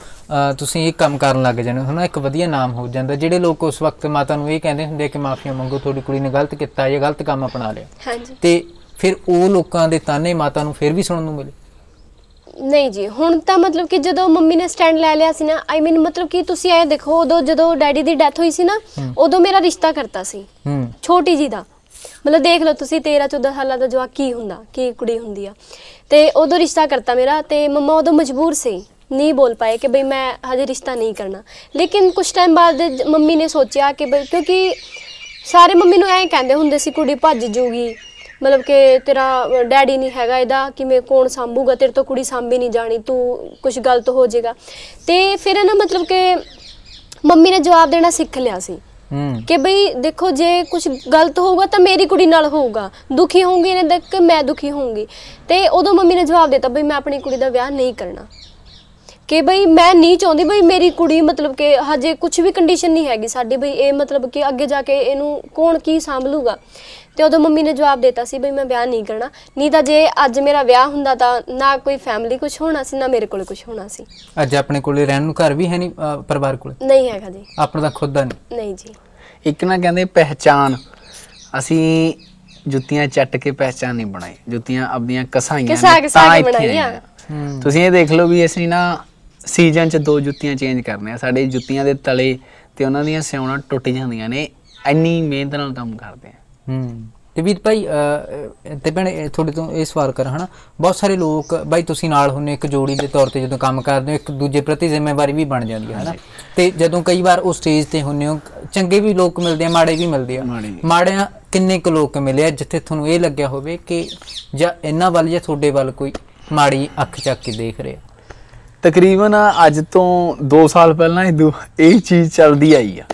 [SPEAKER 2] ਤੁਸੀਂ ਇਹ ਕੰਮ ਕਰਨ ਲੱਗ ਜਾਂਦੇ ਹੋ ਨਾ ਇੱਕ ਵਧੀਆ ਨਾਮ ਹੋ ਜਾਂਦਾ ਜਿਹੜੇ ਲੋਕ ਉਸ ਵਕਤ ਮਾਤਾ ਨੂੰ ਇਹ ਕਹਿੰਦੇ ਹੁੰਦੇ ਕਿ ਮਾਫੀ ਮੰਗੋ ਤੁਹਾਡੀ ਕੁੜੀ ਨੇ ਗਲਤ ਕੀਤਾ ਜਾਂ ਗਲਤ ਕੰਮ ਅਪਣਾ ਲਿਆ ਹਾਂਜੀ ਤੇ ਫਿਰ ਉਹ ਲੋਕਾਂ ਦੇ ਤਾਨੇ ਮਾਤਾ ਨੂੰ ਫਿਰ ਵੀ ਸੁਣਨ ਨੂੰ ਮਿਲੇ
[SPEAKER 1] ਨਹੀਂ ਜੀ ਹੁਣ ਤਾਂ ਮਤਲਬ ਕਿ ਜਦੋਂ ਮੰਮੀ ਨੇ ਸਟੈਂਡ ਲੈ ਲਿਆ ਸੀ ਨਾ ਆਈ ਮੀਨ ਮਤਲਬ ਕਿ ਤੁਸੀਂ ਆਏ ਦੇਖੋ ਉਦੋਂ ਜਦੋਂ ਡੈਡੀ ਦੀ ਡੈਥ ਹੋਈ ਸੀ ਨਾ ਉਦੋਂ ਮੇਰਾ ਰਿਸ਼ਤਾ ਕਰਤਾ ਸੀ ਛੋਟੀ ਜੀ ਦਾ ਮਤਲਬ ਦੇਖ ਲਓ ਤੁਸੀਂ 13 14 ਸਾਲਾਂ ਦਾ ਜਵਾਕ ਕੀ ਹੁੰਦਾ ਕੀ ਕੁੜੀ ਹੁੰਦੀ ਆ ਤੇ ਉਦੋਂ ਰਿਸ਼ਤਾ ਕਰਤਾ ਮੇਰਾ ਤੇ ਮੰਮਾ ਉਦੋਂ ਮਜਬੂਰ ਸੀ ਨਹੀਂ ਬੋਲ ਪਾਏ ਕਿ ਬਈ ਮੈਂ ਹਜੇ ਰਿਸ਼ਤਾ ਨਹੀਂ ਕਰਨਾ ਲੇਕਿਨ ਕੁਝ ਟਾਈਮ ਬਾਅਦ ਮੰਮੀ ਨੇ ਸੋਚਿਆ ਕਿ ਭਈ ਕਿਉਂਕਿ ਸਾਰੇ ਮੰਮੀ ਨੂੰ ਐਂ ਕਹਿੰਦੇ ਹੁੰਦੇ ਸੀ ਕੁੜੀ ਭੱਜ ਜੂਗੀ ਮਤਲਬ ਕਿ ਤੇਰਾ ਡੈਡੀ ਨਹੀਂ ਹੈਗਾ ਇਹਦਾ ਕਿਵੇਂ ਕੌਣ ਸੰਭੂਗਾ ਤੇਰੇ ਤੋਂ ਕੁੜੀ ਸੰਭੀ ਨਹੀਂ ਜਾਣੀ ਤੂੰ ਕੁਝ ਗਲਤ ਹੋ ਜਾਏਗਾ ਤੇ ਫਿਰ ਨਾ ਮਤਲਬ ਕਿ ਮੰਮੀ ਨੇ ਜਵਾਬ ਦੇਣਾ ਸਿੱਖ ਲਿਆ ਸੀ ਕਿ ਬਈ ਦੇਖੋ ਜੇ ਕੁਝ ਗਲਤ ਹੋਊਗਾ ਤਾਂ ਮੇਰੀ ਕੁੜੀ ਨਾਲ ਹੋਊਗਾ ਦੁਖੀ ਹੋਊਗੀ ਇਹਨੇ ਦੇਖ ਕੇ ਮੈਂ ਦੁਖੀ ਹੋਊਗੀ ਤੇ ਉਦੋਂ ਮੰਮੀ ਨੇ ਜਵਾਬ ਦਿੱਤਾ ਬਈ ਮੈਂ ਆਪਣੀ ਕੁੜੀ ਦਾ ਵਿਆਹ ਨਹੀਂ ਕਰਨਾ ਕਿ ਬਈ ਮੈਂ ਨਹੀਂ ਚਾਹੁੰਦੀ ਬਈ ਮੇਰੀ ਕੁੜੀ ਮਤਲਬ ਕਿ ਹਜੇ ਕੁਝ ਵੀ ਕੰਡੀਸ਼ਨ ਨਹੀਂ ਹੈਗੀ ਸਾਡੀ ਬਈ ਇਹ ਮਤਲਬ ਕਿ ਅੱਗੇ ਜਾ ਕੇ ਇਹਨੂੰ ਕੌਣ ਕੀ ਸੰਭਲੂਗਾ ਤੇ ਉਦੋਂ ਮੰਮੀ ਨੇ ਜਵਾਬ ਦਿੱਤਾ ਸੀ ਬਈ ਮੈਂ ਵਿਆਹ ਨਹੀਂ ਕਰਨਾ ਨਹੀਂ ਤਾਂ ਜੇ ਅੱਜ ਮੇਰਾ ਵਿਆਹ ਹੁੰਦਾ ਤਾਂ ਨਾ ਕੋਈ ਫੈਮਿਲੀ ਕੁਝ ਹੋਣਾ ਸੀ ਨਾ ਮੇਰੇ ਕੋਲ ਕੁਝ ਹੋਣਾ ਸੀ
[SPEAKER 2] ਅੱਜ ਆਪਣੇ ਕੋਲੇ ਰਹਿਣ
[SPEAKER 3] ਨੂੰ ਘਰ ਵੀ ਹੈ ਨਹੀਂ ਪਰਿਵਾਰ ਕੋਲ
[SPEAKER 1] ਨਹੀਂ ਹੈਗਾ ਜੀ
[SPEAKER 3] ਆਪਣਾ ਤਾਂ ਖੁਦ ਦਾ ਨਹੀਂ ਨਹੀਂ ਜੀ ਇੱਕ ਨਾ ਕਹਿੰਦੇ ਪਹਿਚਾਨ ਅਸੀਂ ਜੁੱਤੀਆਂ ਚੱਟ ਕੇ ਪਹਿਚਾਨ ਨਹੀਂ ਬਣਾਈ ਜੁੱਤੀਆਂ ਆਪਣੀਆਂ ਕਸਾਈਆਂ ਤਾਂ ਬਣਾਈਆਂ ਤੁਸੀਂ ਇਹ ਦੇਖ ਲਓ ਵੀ ਅਸੀਂ ਨਾ ਸੀਜ਼ਨ 'ਚ ਦੋ ਜੁੱਤੀਆਂ ਚੇਂਜ ਕਰਨੇ ਆ ਸਾਡੇ ਜੁੱਤੀਆਂ ਦੇ ਤਲੇ ਤੇ ਉਹਨਾਂ ਦੀਆਂ ਸਿਉਣਾ ਟੁੱਟ ਜਾਂਦੀਆਂ ਨੇ ਇੰਨੀ ਮਿਹਨਤ ਨਾਲ ਕੰਮ ਕਰਦੇ ਆ ਹੂੰ ਤੇ ਵੀਰ ਭਾਈ ਤੇ ਭੈਣ ਤੁਹਾਡੇ ਤੋਂ ਇਹ ਸਵਾਲ
[SPEAKER 2] ਕਰ ਹਨਾ ਬਹੁਤ ਸਾਰੇ ਲੋਕ ਭਾਈ ਤੁਸੀਂ ਨਾਲ ਹੁੰਨੇ ਇੱਕ ਜੋੜੀ ਦੇ ਤੌਰ ਤੇ ਜਦੋਂ ਕੰਮ ਕਰਦੇ ਹੋ ਇੱਕ ਦੂਜੇ ਪ੍ਰਤੀ ਜ਼ਿੰਮੇਵਾਰੀ ਵੀ ਬਣ ਜਾਂਦੀ ਹੈ ਹਨਾ ਤੇ ਜਦੋਂ ਕਈ ਵਾਰ ਉਸ ਸਟੇਜ ਤੇ ਹੁੰਨੇ ਹੋ ਚੰਗੇ ਵੀ ਲੋਕ ਮਿਲਦੇ ਆ ਮਾੜੇ ਵੀ ਮਿਲਦੇ ਆ ਮਾੜਿਆਂ ਕਿੰਨੇ ਕੁ ਲੋਕ ਮਿਲੇ ਆ ਜਿੱਥੇ ਤੁਹਾਨੂੰ ਇਹ ਲੱਗਿਆ ਹੋਵੇ ਕਿ ਜਾਂ ਇਹਨਾਂ ਵੱਲ ਜਾਂ ਤੁਹਾਡੇ ਵੱਲ ਕੋਈ ਮਾੜੀ ਅੱਖ ਚੱਕ ਕੇ ਦੇਖ ਰਿਹਾ
[SPEAKER 3] ਤਕਰੀਬਨ ਅੱਜ ਤੋਂ 2 ਸਾਲ ਪਹਿਲਾਂ ਇਹ ਇਹ ਚੀਜ਼ ਚੱਲਦੀ ਆਈ ਆ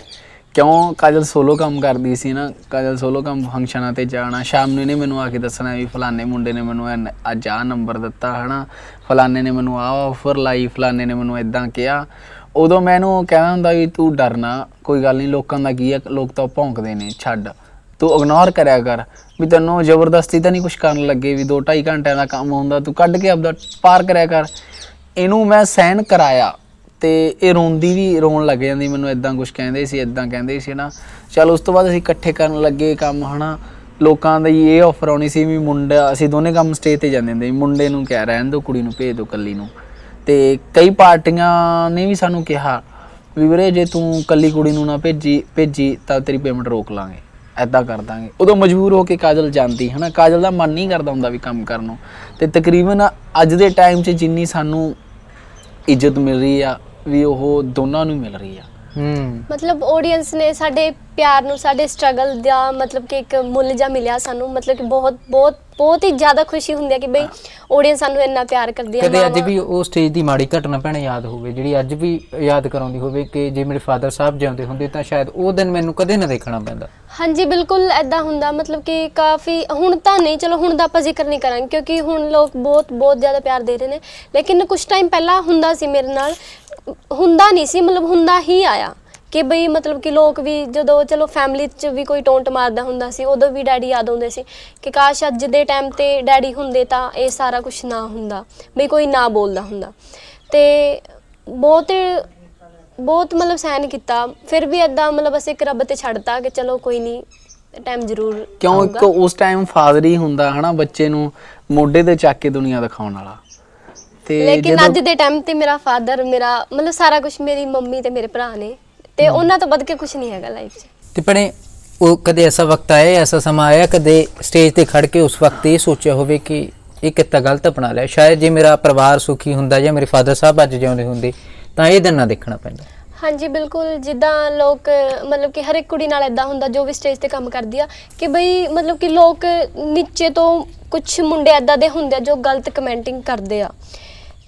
[SPEAKER 3] ਕਿਉਂ ਕਾਜਲ ਸੋਲੋ ਕੰਮ ਕਰਦੀ ਸੀ ਨਾ ਕਾਜਲ ਸੋਲੋ ਕੰਮ ਫੰਕਸ਼ਨਾਂ ਤੇ ਜਾਣਾ ਸ਼ਾਮ ਨੂੰ ਇਹਨੇ ਮੈਨੂੰ ਆ ਕੇ ਦੱਸਣਾ ਵੀ ਫਲਾਣੇ ਮੁੰਡੇ ਨੇ ਮੈਨੂੰ ਅੱਜ ਆ ਨੰਬਰ ਦਿੱਤਾ ਹਨਾ ਫਲਾਣੇ ਨੇ ਮੈਨੂੰ ਆ ਆਫਰ ਲਾਈ ਫਲਾਣੇ ਨੇ ਮੈਨੂੰ ਇਦਾਂ ਕਿਹਾ ਉਦੋਂ ਮੈਨੂੰ ਕਹਿਣਾ ਹੁੰਦਾ ਵੀ ਤੂੰ ਡਰਨਾ ਕੋਈ ਗੱਲ ਨਹੀਂ ਲੋਕਾਂ ਦਾ ਕੀ ਹੈ ਲੋਕ ਤਾਂ ਭੌਂਕਦੇ ਨੇ ਛੱਡ ਤੂੰ ਇਗਨੋਰ ਕਰਿਆ ਕਰ ਵੀ ਤੈਨੂੰ ਜ਼ਬਰਦਸਤੀ ਤਾਂ ਨਹੀਂ ਕੁਝ ਕਰਨ ਲੱਗੇ ਵੀ 2 2.5 ਘੰਟਿਆਂ ਦਾ ਕੰਮ ਹੁੰਦਾ ਤੂੰ ਕੱਢ ਕੇ ਆਪਦਾ ਪਾਰ ਕਰਿਆ ਕਰ ਇਹਨੂੰ ਮੈਂ ਸਹਿਣ ਕਰਾਇਆ ਤੇ ਇਹ ਰੋਂਦੀ ਵੀ ਰੋਣ ਲੱਗ ਜਾਂਦੀ ਮੈਨੂੰ ਇਦਾਂ ਕੁਝ ਕਹਿੰਦੇ ਸੀ ਇਦਾਂ ਕਹਿੰਦੇ ਸੀ ਨਾ ਚਲ ਉਸ ਤੋਂ ਬਾਅਦ ਅਸੀਂ ਇਕੱਠੇ ਕਰਨ ਲੱਗੇ ਕੰਮ ਹਨਾ ਲੋਕਾਂ ਦਾ ਇਹ ਆਫਰ ਆਉਣੀ ਸੀ ਵੀ ਮੁੰਡਾ ਅਸੀਂ ਦੋਨੇ ਕੰਮ ਸਟੇਜ ਤੇ ਜਾਂਦੇ ਹੁੰਦੇ ਮੁੰਡੇ ਨੂੰ ਕਹਿ ਰਹਿਣ ਦੋ ਕੁੜੀ ਨੂੰ ਭੇਜ ਦੋ ਕੱਲੀ ਨੂੰ ਤੇ ਕਈ ਪਾਰਟੀਆਂ ਨੇ ਵੀ ਸਾਨੂੰ ਕਿਹਾ ਵੀ ਵੀਰੇ ਜੇ ਤੂੰ ਕੱਲੀ ਕੁੜੀ ਨੂੰ ਨਾ ਭੇਜੀ ਭੇਜੀ ਤਾਂ ਤੇਰੀ ਪੇਮੈਂਟ ਰੋਕ ਲਾਂਗੇ ਐਦਾਂ ਕਰ ਦਾਂਗੇ ਉਦੋਂ ਮਜਬੂਰ ਹੋ ਕੇ ਕਾਜਲ ਜਾਂਦੀ ਹਨਾ ਕਾਜਲ ਦਾ ਮਨ ਨਹੀਂ ਕਰਦਾ ਹੁੰਦਾ ਵੀ ਕੰਮ ਕਰਨ ਨੂੰ ਤੇ ਤਕਰੀਬਨ ਅੱਜ ਦੇ ਟਾਈਮ 'ਚ ਜਿੰਨੀ ਸਾਨੂੰ ਇੱਜ਼ਤ ਮਿਲ ਰਹੀ ਆ ਵੀ ਉਹ ਦੋਨਾਂ ਨੂੰ ਮਿਲ ਰਹੀ ਆ ਹੂੰ
[SPEAKER 1] ਮਤਲਬ ਆਡੀਅנס ਨੇ ਸਾਡੇ ਪਿਆਰ ਨੂੰ ਸਾਡੇ ਸਟਰਗਲ ਦਾ ਮਤਲਬ ਕਿ ਇੱਕ ਮੁੱਲ ਜਾਂ ਮਿਲਿਆ ਸਾਨੂੰ ਮਤਲਬ ਕਿ ਬਹੁਤ ਬਹੁਤ ਬਹੁਤ ਹੀ ਜ਼ਿਆਦਾ ਖੁਸ਼ੀ ਹੁੰਦੀ ਹੈ ਕਿ ਬਈ ਆਡੀਅנס ਸਾਨੂੰ ਇੰਨਾ ਪਿਆਰ ਕਰਦੀ ਹੈ ਕਦੇ ਅੱਜ
[SPEAKER 2] ਵੀ ਉਹ ਸਟੇਜ ਦੀ ਮਾੜੀ ਘਟਨਾ ਭੈਣੇ ਯਾਦ ਹੋਵੇ ਜਿਹੜੀ ਅੱਜ ਵੀ ਯਾਦ ਕਰਾਉਂਦੀ ਹੋਵੇ ਕਿ ਜੇ ਮੇਰੇ ਫਾਦਰ ਸਾਹਿਬ ਜਿਉਂਦੇ ਹੁੰਦੇ ਤਾਂ ਸ਼ਾਇਦ ਉਹ ਦਿਨ ਮੈਨੂੰ ਕਦੇ ਨਾ ਦੇਖਣਾ ਪੈਂਦਾ
[SPEAKER 1] ਹਾਂਜੀ ਬਿਲਕੁਲ ਐਦਾਂ ਹੁੰਦਾ ਮਤਲਬ ਕਿ ਕਾਫੀ ਹੁਣ ਤਾਂ ਨਹੀਂ ਚਲੋ ਹੁਣ ਦਾ ਆਪਾਂ ਜ਼ਿਕਰ ਨਹੀਂ ਕਰਾਂਗੇ ਕਿਉਂਕਿ ਹੁਣ ਲੋਕ ਬਹੁਤ ਬਹੁਤ ਜ਼ਿਆਦਾ ਪਿਆਰ ਦੇ ਰਹੇ ਨੇ ਲੇਕਿਨ ਕੁਝ ਟਾਈਮ ਪਹਿਲਾਂ ਹੁੰਦਾ ਸੀ ਮੇਰੇ ਨਾਲ ਹੁੰਦਾ ਨਹੀਂ ਸੀ ਮਤਲਬ ਹੁੰਦਾ ਹੀ ਆਇਆ ਕਿ ਬਈ ਮਤਲਬ ਕਿ ਲੋਕ ਵੀ ਜਦੋਂ ਚਲੋ ਫੈਮਿਲੀ 'ਚ ਵੀ ਕੋਈ ਟੋਂਟ ਮਾਰਦਾ ਹੁੰਦਾ ਸੀ ਉਦੋਂ ਵੀ ਡੈਡੀ ਯਾਦ ਆਉਂਦੇ ਸੀ ਕਿ ਕਾਸ਼ ਅੱਜ ਦੇ ਟਾਈਮ ਤੇ ਡੈਡੀ ਹੁੰਦੇ ਤਾਂ ਇਹ ਸਾਰਾ ਕੁਝ ਨਾ ਹੁੰਦਾ ਬਈ ਕੋਈ ਨਾ ਬੋਲਦਾ ਹੁੰਦਾ ਤੇ ਬਹੁਤ ਬਹੁਤ ਮਤਲਬ ਸਹਿਨ ਕੀਤਾ ਫਿਰ ਵੀ ਅੱਦਾ ਮਤਲਬ ਅਸੀਂ ਇੱਕ ਰੱਬ ਤੇ ਛੱਡਤਾ ਕਿ ਚਲੋ ਕੋਈ ਨਹੀਂ ਟਾਈਮ ਜ਼ਰੂਰ ਕਿਉਂ ਇੱਕ ਉਸ
[SPEAKER 3] ਟਾਈਮ ਫਾਦਰ ਹੀ ਹੁੰਦਾ ਹਨਾ ਬੱਚੇ ਨੂੰ ਮੋਢੇ ਤੇ ਚੱਕ ਕੇ ਦੁਨੀਆ ਦਿਖਾਉਣ ਵਾਲਾ ਤੇ ਲੇਕਿਨ ਅੱਜ ਦੇ
[SPEAKER 1] ਟਾਈਮ ਤੇ ਮੇਰਾ ਫਾਦਰ ਮੇਰਾ ਮਤਲਬ ਸਾਰਾ ਕੁਝ ਮੇਰੀ ਮੰਮੀ ਤੇ ਮੇਰੇ ਭਰਾ ਨੇ ਤੇ ਉਹਨਾਂ ਤੋਂ ਵੱਧ ਕੇ ਕੁਝ ਨਹੀਂ ਹੈਗਾ ਲਾਈਫ 'ਚ
[SPEAKER 3] ਤੇ ਪਣੇ
[SPEAKER 2] ਉਹ ਕਦੇ ਐਸਾ ਵਕਤ ਆਇਆ ਐਸਾ ਸਮਾਂ ਆਇਆ ਕਦੇ ਸਟੇਜ ਤੇ ਖੜ ਕੇ ਉਸ ਵਕਤ ਇਹ ਸੋਚਿਆ ਹੋਵੇ ਕਿ ਇਹ ਕਿੱਤਾ ਗਲਤ ਅਪਣਾ ਲਿਆ ਸ਼ਾਇਦ ਜੇ ਮੇਰਾ ਪਰਿਵਾਰ ਸੁਖੀ ਹੁੰਦਾ ਜਾਂ ਮੇਰੇ ਫਾਦਰ ਸਾਹਿਬ ਅੱਜ ਜਿਉਂਦੇ ਹੁੰਦੇ ਤਾਂ ਇਹ ਦਿਨ ਨਾ ਦੇਖਣਾ ਪੈਂਦਾ
[SPEAKER 1] ਹਾਂਜੀ ਬਿਲਕੁਲ ਜਿੱਦਾਂ ਲੋਕ ਮਤਲਬ ਕਿ ਹਰ ਇੱਕ ਕੁੜੀ ਨਾਲ ਐਦਾਂ ਹੁੰਦਾ ਜੋ ਵੀ ਸਟੇਜ ਤੇ ਕੰਮ ਕਰਦੀ ਆ ਕਿ ਬਈ ਮਤਲਬ ਕਿ ਲੋਕ ਨੀਚੇ ਤੋਂ ਕੁਝ ਮੁੰਡੇ ਐਦਾਂ ਦੇ ਹੁੰਦੇ ਆ ਜੋ ਗਲਤ ਕਮੈਂਟਿੰਗ ਕਰਦੇ ਆ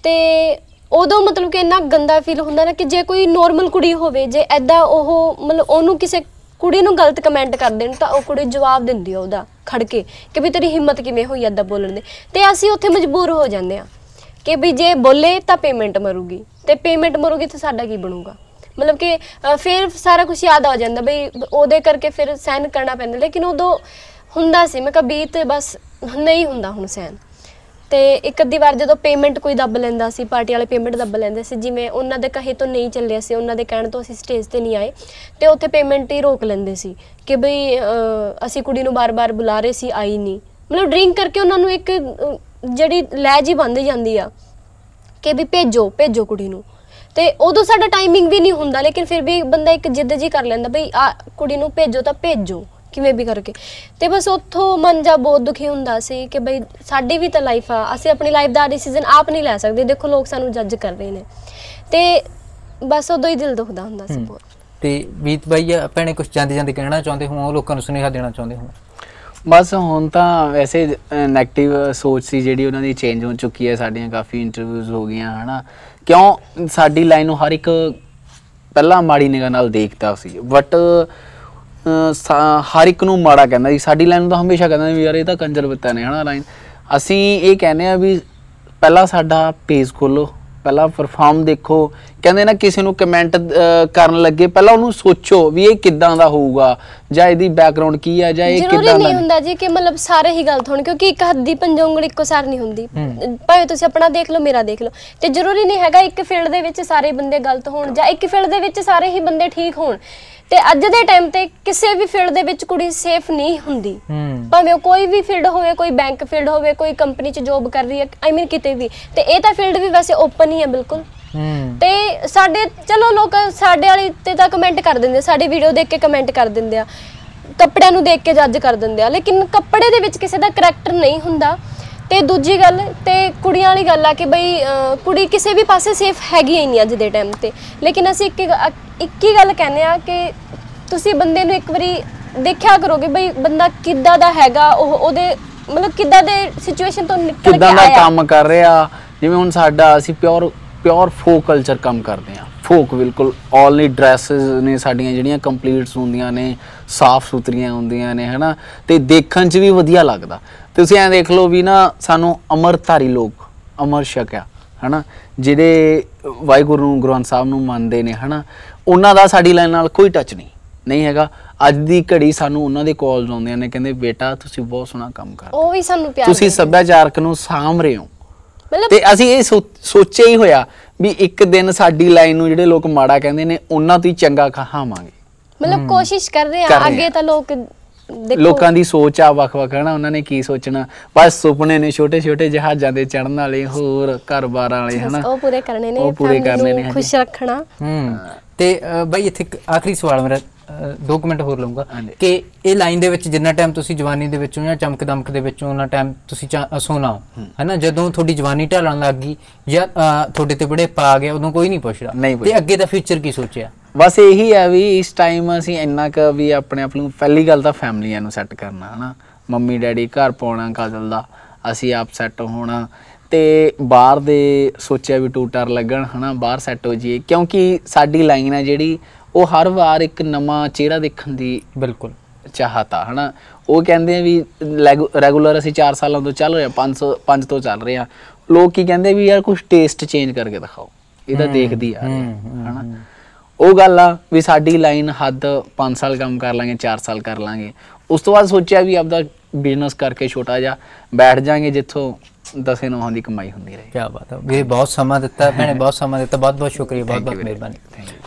[SPEAKER 1] ਤੇ ਉਦੋਂ ਮਤਲਬ ਕਿ ਇੰਨਾ ਗੰਦਾ ਫੀਲ ਹੁੰਦਾ ਨਾ ਕਿ ਜੇ ਕੋਈ ਨਾਰਮਲ ਕੁੜੀ ਹੋਵੇ ਜੇ ਐਦਾਂ ਉਹ ਮਤਲਬ ਉਹਨੂੰ ਕਿਸੇ ਕੁੜੀ ਨੂੰ ਗਲਤ ਕਮੈਂਟ ਕਰ ਦੇਣ ਤਾਂ ਉਹ ਕੁੜੀ ਜਵਾਬ ਦਿੰਦੀ ਆ ਉਹਦਾ ਖੜ ਕੇ ਕਿ ਵੀ ਤੇਰੀ ਹਿੰਮਤ ਕਿਵੇਂ ਹੋਈ ਐਦਾਂ ਬੋਲਣ ਦੀ ਤੇ ਅਸੀਂ ਉੱਥੇ ਮਜਬੂਰ ਹੋ ਜਾਂਦੇ ਆ ਕਿ ਵੀ ਜੇ ਬੋਲੇ ਤਾਂ ਪੇਮੈਂਟ ਮਰੂਗੀ ਤੇ ਪੇਮੈਂਟ ਮਰੂਗੀ ਤਾਂ ਸਾਡਾ ਕੀ ਬਣੂਗਾ ਮਤਲਬ ਕਿ ਫਿਰ ਸਾਰਾ ਕੁਝ ਯਾਦ ਆ ਜਾਂਦਾ ਬਈ ਉਹਦੇ ਕਰਕੇ ਫਿਰ ਸਹਿਨ ਕਰਨਾ ਪੈਂਦਾ ਲੇਕਿਨ ਉਦੋਂ ਹੁੰਦਾ ਸੀ ਮੈਂ ਕਹਾ ਬੀਤ ਬਸ ਨਹੀਂ ਹੁੰਦਾ ਹੁਣ ਸਹਿਨ ਤੇ ਇੱਕ ਅੱਧੀ ਵਾਰ ਜਦੋਂ ਪੇਮੈਂਟ ਕੋਈ ਦੱਬ ਲੈਂਦਾ ਸੀ ਪਾਰਟੀ ਵਾਲੇ ਪੇਮੈਂਟ ਦੱਬ ਲੈਂਦੇ ਸੀ ਜਿਵੇਂ ਉਹਨਾਂ ਦੇ ਕਹੇ ਤੋਂ ਨਹੀਂ ਚੱਲਿਆ ਸੀ ਉਹਨਾਂ ਦੇ ਕਹਿਣ ਤੋਂ ਅਸੀਂ ਸਟੇਜ ਤੇ ਨਹੀਂ ਆਏ ਤੇ ਉੱਥੇ ਪੇਮੈਂਟ ਹੀ ਰੋਕ ਲੈਂਦੇ ਸੀ ਕਿ ਬਈ ਅਸੀਂ ਕੁੜੀ ਨੂੰ ਬਾਰ-ਬਾਰ ਬੁਲਾ ਰਹੇ ਸੀ ਆਈ ਨਹੀਂ ਮਤਲਬ ਡਰਿੰਕ ਕਰਕੇ ਉਹਨਾਂ ਨੂੰ ਇੱਕ ਜਿਹੜੀ ਲੈ ਜੀ ਬੰਦ ਜਾਂਦੀ ਆ ਕਿ ਵੀ ਭੇਜੋ ਭੇਜੋ ਕੁੜੀ ਨੂੰ ਤੇ ਉਦੋਂ ਸਾਡਾ ਟਾਈਮਿੰਗ ਵੀ ਨਹੀਂ ਹੁੰਦਾ ਲੇਕਿਨ ਫਿਰ ਵੀ ਬੰਦਾ ਇੱਕ ਜਿੱਦ ਜੀ ਕਰ ਲੈਂਦਾ ਬਈ ਆ ਕੁੜੀ ਨੂੰ ਭੇਜੋ ਤਾਂ ਭੇਜੋ ਕਿਵੇਂ ਵੀ ਕਰਕੇ ਤੇ ਬਸ ਉੱਥੋਂ ਮਨ ਜਾ ਬਹੁਤ ਦੁਖੀ ਹੁੰਦਾ ਸੀ ਕਿ ਬਈ ਸਾਡੀ ਵੀ ਤਾਂ ਲਾਈਫ ਆ ਅਸੀਂ ਆਪਣੀ ਲਾਈਫ ਦਾ ਡਿਸੀਜਨ ਆਪ ਨਹੀਂ ਲੈ ਸਕਦੇ ਦੇਖੋ ਲੋਕ ਸਾਨੂੰ ਜੱਜ ਕਰ ਰਹੇ ਨੇ ਤੇ ਬਸ ਉਦੋਂ ਹੀ ਦਿਲ ਦੁਖਦਾ ਹੁੰਦਾ ਸੀ ਬਹੁਤ
[SPEAKER 2] ਤੇ ਵੀਤ ਬਾਈ ਆਪਣੇ ਕੁਝ ਜਾਂਦੇ ਜਾਂਦੇ ਕਹਿਣਾ ਚਾਹੁੰਦੇ ਹੋ ਲੋਕਾਂ ਨੂੰ ਸੁਨੇਹਾ ਦੇਣਾ ਚਾਹੁੰਦੇ ਹੋ
[SPEAKER 3] ਬਸ ਹੁਣ ਤਾਂ ਵੈਸੇ ਨੈਗੇਟਿਵ ਸੋਚ ਸੀ ਜਿਹੜੀ ਉਹਨਾਂ ਦੀ ਚੇਂਜ ਹੋ ਚੁੱਕੀ ਹੈ ਸਾਡੀਆਂ ਕਾਫੀ ਇੰਟਰਵਿਊਜ਼ ਹੋ ਗਈਆਂ ਹਨਾ ਕਿਉਂ ਸਾਡੀ ਲਾਈਨ ਨੂੰ ਹਰ ਇੱਕ ਪਹਿਲਾਂ ਮਾੜੀ ਨਿਗਾਹ ਨਾਲ ਦੇਖਦਾ ਸੀ ਬਟ ਹਰ ਇੱਕ ਨੂੰ ਮਾੜਾ ਕਹਿੰਦਾ ਜੀ ਸਾਡੀ ਲਾਈਨ ਨੂੰ ਤਾਂ ਹਮੇਸ਼ਾ ਕਹਿੰਦਾ ਵੀ ਯਾਰ ਇਹ ਤਾਂ ਕੰਜਰ ਬਿੱਤਾ ਨੇ ਹਨਾ ਲਾਈਨ ਅਸੀਂ ਇਹ ਕਹਿੰਦੇ ਆ ਵੀ ਪਹਿਲਾਂ ਸਾਡਾ ਪੇਜ ਖੋਲੋ ਪਹਿਲਾਂ ਪਰਫਾਰਮ ਦੇਖੋ ਕਹਿੰਦੇ ਨਾ ਕਿਸੇ ਨੂੰ ਕਮੈਂਟ ਕਰਨ ਲੱਗੇ ਪਹਿਲਾਂ ਉਹਨੂੰ ਸੋਚੋ ਵੀ ਇਹ ਕਿੱਦਾਂ ਦਾ ਹੋਊਗਾ ਜਾਂ ਇਹਦੀ ਬੈਕਗ੍ਰਾਉਂਡ ਕੀ ਹੈ ਜਾਂ ਇਹ ਕਿੱਦਾਂ ਦਾ ਜ਼ਰੂਰੀ ਨਹੀਂ ਹੁੰਦਾ
[SPEAKER 1] ਜੀ ਕਿ ਮਤਲਬ ਸਾਰੇ ਹੀ ਗਲਤ ਹੋਣ ਕਿਉਂਕਿ ਇੱਕ ਹੱਦ ਦੀ ਪੰਜ ਉਂਗਲ ਇੱਕੋ ਸਾਰ ਨਹੀਂ ਹੁੰਦੀ ਭਾਵੇਂ ਤੁਸੀਂ ਆਪਣਾ ਦੇਖ ਲਓ ਮੇਰਾ ਦੇਖ ਲਓ ਤੇ ਜ਼ਰੂਰੀ ਨਹੀਂ ਹੈਗਾ ਇੱਕ ਫੀਲਡ ਦੇ ਵਿੱਚ ਸਾਰੇ ਬੰਦੇ ਗਲਤ ਹੋਣ ਜਾਂ ਇੱਕ ਫੀਲਡ ਦੇ ਵਿੱਚ ਸਾਰੇ ਹੀ ਬੰਦੇ ਠੀਕ ਹੋਣ ਤੇ ਅੱਜ ਦੇ ਟਾਈਮ ਤੇ ਕਿਸੇ ਵੀ ਫੀਲਡ ਦੇ ਵਿੱਚ ਕੁੜੀ ਸੇਫ ਨਹੀਂ ਹੁੰਦੀ ਭਾਵੇਂ ਕੋਈ ਵੀ ਫੀਲਡ ਹੋਵੇ ਕੋਈ ਬੈਂਕ ਫੀਲਡ ਹੋਵੇ ਕੋਈ ਕੰਪਨੀ 'ਚ ਜੌਬ ਕਰ ਰਹੀ ਹੈ ਆਈ ਮੀਨ ਕਿਤੇ ਵੀ ਤੇ ਇਹ ਤਾਂ ਫੀਲਡ ਵੀ ਵੈਸੇ ਓਪਨ ਹੀ ਹੈ ਬਿਲਕੁਲ ਤੇ ਸਾਡੇ ਚਲੋ ਲੋਕ ਸਾਡੇ ਵਾਲੀ ਤੇ ਤਾਂ ਕਮੈਂਟ ਕਰ ਦਿੰਦੇ ਸਾਡੀ ਵੀਡੀਓ ਦੇਖ ਕੇ ਕਮੈਂਟ ਕਰ ਦਿੰਦੇ ਆ ਕੱਪੜਿਆਂ ਨੂੰ ਦੇਖ ਕੇ ਜੱਜ ਕਰ ਦਿੰਦੇ ਆ ਲੇਕਿਨ ਕੱਪੜੇ ਦੇ ਵਿੱਚ ਕਿਸੇ ਦਾ ਕੈਰੈਕਟਰ ਨਹੀਂ ਹੁੰਦਾ ਤੇ ਦੂਜੀ ਗੱਲ ਤੇ ਕੁੜੀਆਂ ਵਾਲੀ ਗੱਲ ਆ ਕਿ ਬਈ ਕੁੜੀ ਕਿਸੇ ਵੀ ਪਾਸੇ ਸੇਫ ਹੈਗੀ ਨਹੀਂ ਅੱਜ ਦੇ ਟਾਈਮ ਤੇ ਲੇਕਿਨ ਅਸੀਂ ਇੱਕ ਇੱਕ ਹੀ ਗੱਲ ਕਹਿੰਦੇ ਆ ਕਿ ਤੁਸੀਂ ਬੰਦੇ ਨੂੰ ਇੱਕ ਵਾਰੀ ਦੇਖਿਆ ਕਰੋਗੇ ਬਈ ਬੰਦਾ ਕਿੱਦਾਂ ਦਾ ਹੈਗਾ ਉਹ ਉਹਦੇ ਮਤਲਬ ਕਿੱਦਾਂ ਦੇ ਸਿਚੁਏਸ਼ਨ ਤੋਂ ਨਿਕਲ ਕੇ ਆਇਆ ਕਿੱਦਾਂ ਦਾ ਕੰਮ
[SPEAKER 3] ਕਰ ਰਿਹਾ ਜਿਵੇਂ ਹੁਣ ਸਾਡਾ ਅਸੀਂ ਪਿਓਰ ਪਿਓਰ ਫੋਕ ਕਲਚਰ ਕੰਮ ਕਰਦੇ ਆ ਫੋਕ ਬਿਲਕੁਲ ਆਲਨੀ ਡਰੈਸਸ ਨੇ ਸਾਡੀਆਂ ਜਿਹੜੀਆਂ ਕੰਪਲੀਟਸ ਹੁੰਦੀਆਂ ਨੇ ਸਾਫ਼ ਸੁਥਰੀਆਂ ਹੁੰਦੀਆਂ ਨੇ ਹਨਾ ਤੇ ਦੇਖਣ 'ਚ ਵੀ ਵਧੀਆ ਲੱਗਦਾ ਤੁਸੀਂ ਐਂ ਦੇਖ ਲਓ ਵੀ ਨਾ ਸਾਨੂੰ ਧਾਰੀ ਲੋਕ ਅਮਰ ਸ਼ਕਿਆ ਹਨਾ ਜਿਹੜੇ ਵਾਹਿਗੁਰੂ ਨੂੰ ਗੁਰੂ ਸਾਹਿਬ ਨੂੰ ਮੰਨਦੇ ਨੇ ਹਨਾ ਉਹਨਾਂ ਦਾ ਸਾਡੀ ਲਾਈਨ ਨਾਲ ਕੋਈ ਟੱਚ ਨਹੀਂ ਨਹੀਂ ਹੈਗਾ ਅੱਜ ਦੀ ਘੜੀ ਸਾਨੂੰ ਉਹਨਾਂ ਦੇ ਕਾਲਸ ਆਉਂਦੇ ਨੇ ਕਹਿੰਦੇ ਬੇਟਾ ਤੁਸੀਂ ਬਹੁਤ ਸੋਹਣਾ ਕੰਮ
[SPEAKER 1] ਕਰਦੇ ਉਹ ਵੀ ਸਾਨੂੰ ਪਿਆਰ ਤੁਸੀਂ
[SPEAKER 3] ਸੱਭਿਆਚਾਰਕ ਨੂੰ ਸਾਂਭ ਰਹੇ ਹੋ ਤੇ ਅਸੀਂ ਇਹ ਸੋਚਿਆ ਹੀ ਹੋਇਆ ਵੀ ਇੱਕ ਦਿਨ ਸਾਡੀ ਲਾਈਨ ਨੂੰ ਜਿਹੜੇ ਲੋਕ ਮਾੜਾ ਕਹਿੰਦੇ ਨੇ ਉਹਨਾਂ ਤੋਂ ਹੀ ਚੰਗਾ ਕਹਾਵਾਂਗੇ
[SPEAKER 1] ਮਤਲਬ ਕੋਸ਼ਿਸ਼ ਕਰ ਰਹੇ ਆ ਅੱਗੇ ਤਾਂ ਲੋਕ ਲੋਕਾਂ ਦੀ
[SPEAKER 3] ਸੋਚ ਆ ਵੱਖ-ਵੱਖ ਹਨਾ ਉਹਨਾਂ ਨੇ ਕੀ ਸੋਚਣਾ ਬਸ ਸੁਪਨੇ ਨੇ ਛੋਟੇ-ਛੋਟੇ ਜਹਾਜ਼ਾਂ ਦੇ ਚੜਨ ਵਾਲੇ ਹੋਰ ਘਰ-ਬਾਰਾਂ ਵਾਲੇ ਹਨਾ ਉਹ
[SPEAKER 1] ਪੂਰੇ ਕਰਨੇ ਨੇ ਉਹ ਪੂਰੇ ਕਰਨੇ ਨੇ ਖੁਸ਼ ਰੱਖਣਾ
[SPEAKER 3] ਹੂੰ ਤੇ ਬਈ ਇੱਥੇ ਆਖਰੀ ਸਵਾਲ ਮੇਰਾ 2 ਮਿੰਟ ਹੋਰ ਲਵਾਂਗਾ ਕਿ
[SPEAKER 2] ਇਹ ਲਾਈਨ ਦੇ ਵਿੱਚ ਜਿੰਨਾ ਟਾਈਮ ਤੁਸੀਂ ਜਵਾਨੀ ਦੇ ਵਿੱਚੋਂ ਜਾਂ ਚਮਕ ਦਮਕ ਦੇ ਵਿੱਚੋਂ ਉਹਨਾਂ ਟਾਈਮ ਤੁਸੀਂ ਸੋਨਾ ਹੈਨਾ ਜਦੋਂ ਤੁਹਾਡੀ ਜਵਾਨੀ ਢਲਣ ਲੱਗ ਗਈ ਜਾਂ ਤੁਹਾਡੇ ਤੇ ਬੜੇ ਪਾ ਗਿਆ ਉਦੋਂ ਕੋਈ ਨਹੀਂ ਪੁੱਛਦਾ ਤੇ ਅੱਗੇ ਦਾ ਫਿਊਚਰ ਕੀ ਸੋਚਿਆ
[SPEAKER 3] ਬਸ ਇਹੀ ਹੈ ਵੀ ਇਸ ਟਾਈਮ ਅਸੀਂ ਇੰਨਾ ਕ ਵੀ ਆਪਣੇ ਆਪ ਨੂੰ ਪਹਿਲੀ ਗੱਲ ਤਾਂ ਫੈਮਲੀਆਂ ਨੂੰ ਸੈੱਟ ਕਰਨਾ ਹਨਾ ਮੰਮੀ ਡੈਡੀ ਘਰ ਪਾਉਣਾ ਕਾਜਲ ਦਾ ਅਸੀਂ ਆਪ ਸੈੱਟ ਹੋਣਾ ਤੇ ਬਾਹਰ ਦੇ ਸੋਚਿਆ ਵੀ ਟੂਟਰ ਲੱਗਣ ਹਨਾ ਬਾਹਰ ਸੈੱਟ ਹੋ ਜਾਈਏ ਕਿਉਂਕਿ ਸਾਡੀ ਲਾਈਨ ਆ ਜਿਹੜੀ ਉਹ ਹਰ ਵਾਰ ਇੱਕ ਨਵਾਂ ਚਿਹਰਾ ਦੇਖਣ ਦੀ ਬਿਲਕੁਲ ਚਾਹਤਾ ਹਨਾ ਉਹ ਕਹਿੰਦੇ ਆ ਵੀ ਰੈਗੂਲਰ ਅਸੀਂ 4 ਸਾਲਾਂ ਤੋਂ ਚੱਲ ਰਹੇ ਆ 500 5 ਤੋਂ ਚੱਲ ਰਹੇ ਆ ਲੋਕ ਕੀ ਕਹਿੰਦੇ ਵੀ ਯਾਰ ਕੁਝ ਟੇਸਟ ਚੇਂਜ ਕਰਕੇ ਦਿਖਾਓ ਇਹਦਾ ਦੇਖਦੀ ਆ ਹਨਾ ਉਹ ਗੱਲ ਆ ਵੀ ਸਾਡੀ ਲਾਈਨ ਹੱਦ 5 ਸਾਲ ਕੰਮ ਕਰ ਲਾਂਗੇ 4 ਸਾਲ ਕਰ ਲਾਂਗੇ ਉਸ ਤੋਂ ਬਾਅਦ ਸੋਚਿਆ ਵੀ ਆਪਦਾ ਬਿਜ਼ਨਸ ਕਰਕੇ ਛੋਟਾ ਜਿਹਾ ਬੈਠ ਜਾਾਂਗੇ ਜਿੱਥੋਂ ਦਸੇ ਨੌਹਾਂ ਦੀ ਕਮਾਈ ਹੁੰਦੀ ਰਹੇ
[SPEAKER 2] ਕੀ ਬਾਤ ਹੈ ਇਹ ਬਹੁਤ ਸਮਾਂ ਦਿੱਤਾ ਭੈਣੇ ਬਹੁਤ ਸਮਾਂ ਦਿੱਤਾ ਬਹੁਤ ਬਹੁਤ ਸ਼ੁਕਰੀਆ ਬਹੁਤ ਬਹੁਤ ਮਿਹਰਬਾਨੀ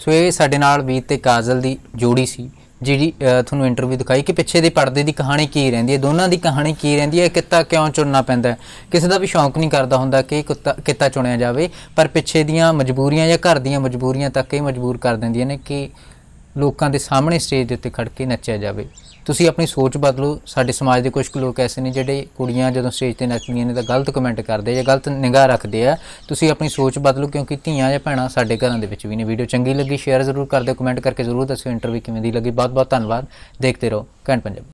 [SPEAKER 2] ਸੋ ਇਹ ਸਾਡੇ ਨਾਲ ਵੀਰ ਤੇ ਕਾਜ਼ਲ ਦੀ ਜੋੜੀ ਸੀ ਜਿਹੜੀ ਤੁਹਾਨੂੰ ਇੰਟਰਵਿਊ ਦਿਖਾਈ ਕਿ ਪਿੱਛੇ ਦੇ ਪਰਦੇ ਦੀ ਕਹਾਣੀ ਕੀ ਰਹਿੰਦੀ ਹੈ ਦੋਨਾਂ ਦੀ ਕਹਾਣੀ ਕੀ ਰਹਿੰਦੀ ਹੈ ਕਿੱਤਾ ਕਿਉਂ ਚੁਣਨਾ ਪੈਂਦਾ ਹੈ ਕਿਸੇ ਦਾ ਵੀ ਸ਼ੌਂਕ ਨਹੀਂ ਕਰਦਾ ਹੁੰਦਾ ਕਿ ਕਿੱਤਾ ਚੁਣਿਆ ਜਾਵੇ ਪਰ ਪਿੱਛੇ ਦੀਆਂ ਮਜਬੂਰੀਆਂ ਜਾਂ ਘਰ ਦੀਆਂ ਮਜਬੂਰੀਆਂ ਤੱਕ ਹੀ ਮਜਬੂਰ ਕਰ ਦਿੰਦੀਆਂ ਨੇ ਕਿ ਲੋਕਾਂ ਦੇ ਸਾਹਮਣੇ ਸਟੇਜ ਦੇ ਉੱਤੇ ਖੜ ਕੇ ਨੱਚਿਆ ਜਾਵੇ ਤੁਸੀਂ ਆਪਣੀ ਸੋਚ ਬਦਲੋ ਸਾਡੇ ਸਮਾਜ ਦੇ ਕੁਝ ਲੋਕ ਐਸੇ ਨੇ ਜਿਹੜੇ ਕੁੜੀਆਂ ਜਦੋਂ ਸਟੇਜ ਤੇ ਨੱਚਦੀਆਂ ਨੇ ਤਾਂ ਗਲਤ ਕਮੈਂਟ ਕਰਦੇ ਜਾਂ ਗਲਤ ਨਿਗਾਹ ਰੱਖਦੇ ਆ ਤੁਸੀਂ ਆਪਣੀ ਸੋਚ ਬਦਲੋ ਕਿਉਂਕਿ ਧੀਆਂ ਜਾਂ ਭੈਣਾਂ ਸਾਡੇ ਘਰਾਂ ਦੇ ਵਿੱਚ ਵੀ ਨੇ ਵੀਡੀਓ ਚੰਗੀ ਲੱਗੀ ਸ਼ੇਅਰ ਜ਼ਰੂਰ ਕਰਦੇ ਕਮੈਂਟ ਕਰਕੇ ਜ਼ਰੂਰ ਦੱਸਿਓ ਇੰਟਰਵਿਊ ਕਿਵੇਂ ਦੀ ਲੱਗੀ ਬਹੁਤ ਬਹੁਤ ਧੰਨਵਾਦ ਦੇਖਦੇ ਰਹੋ ਘੈਂਟ ਪੰਜਾਬ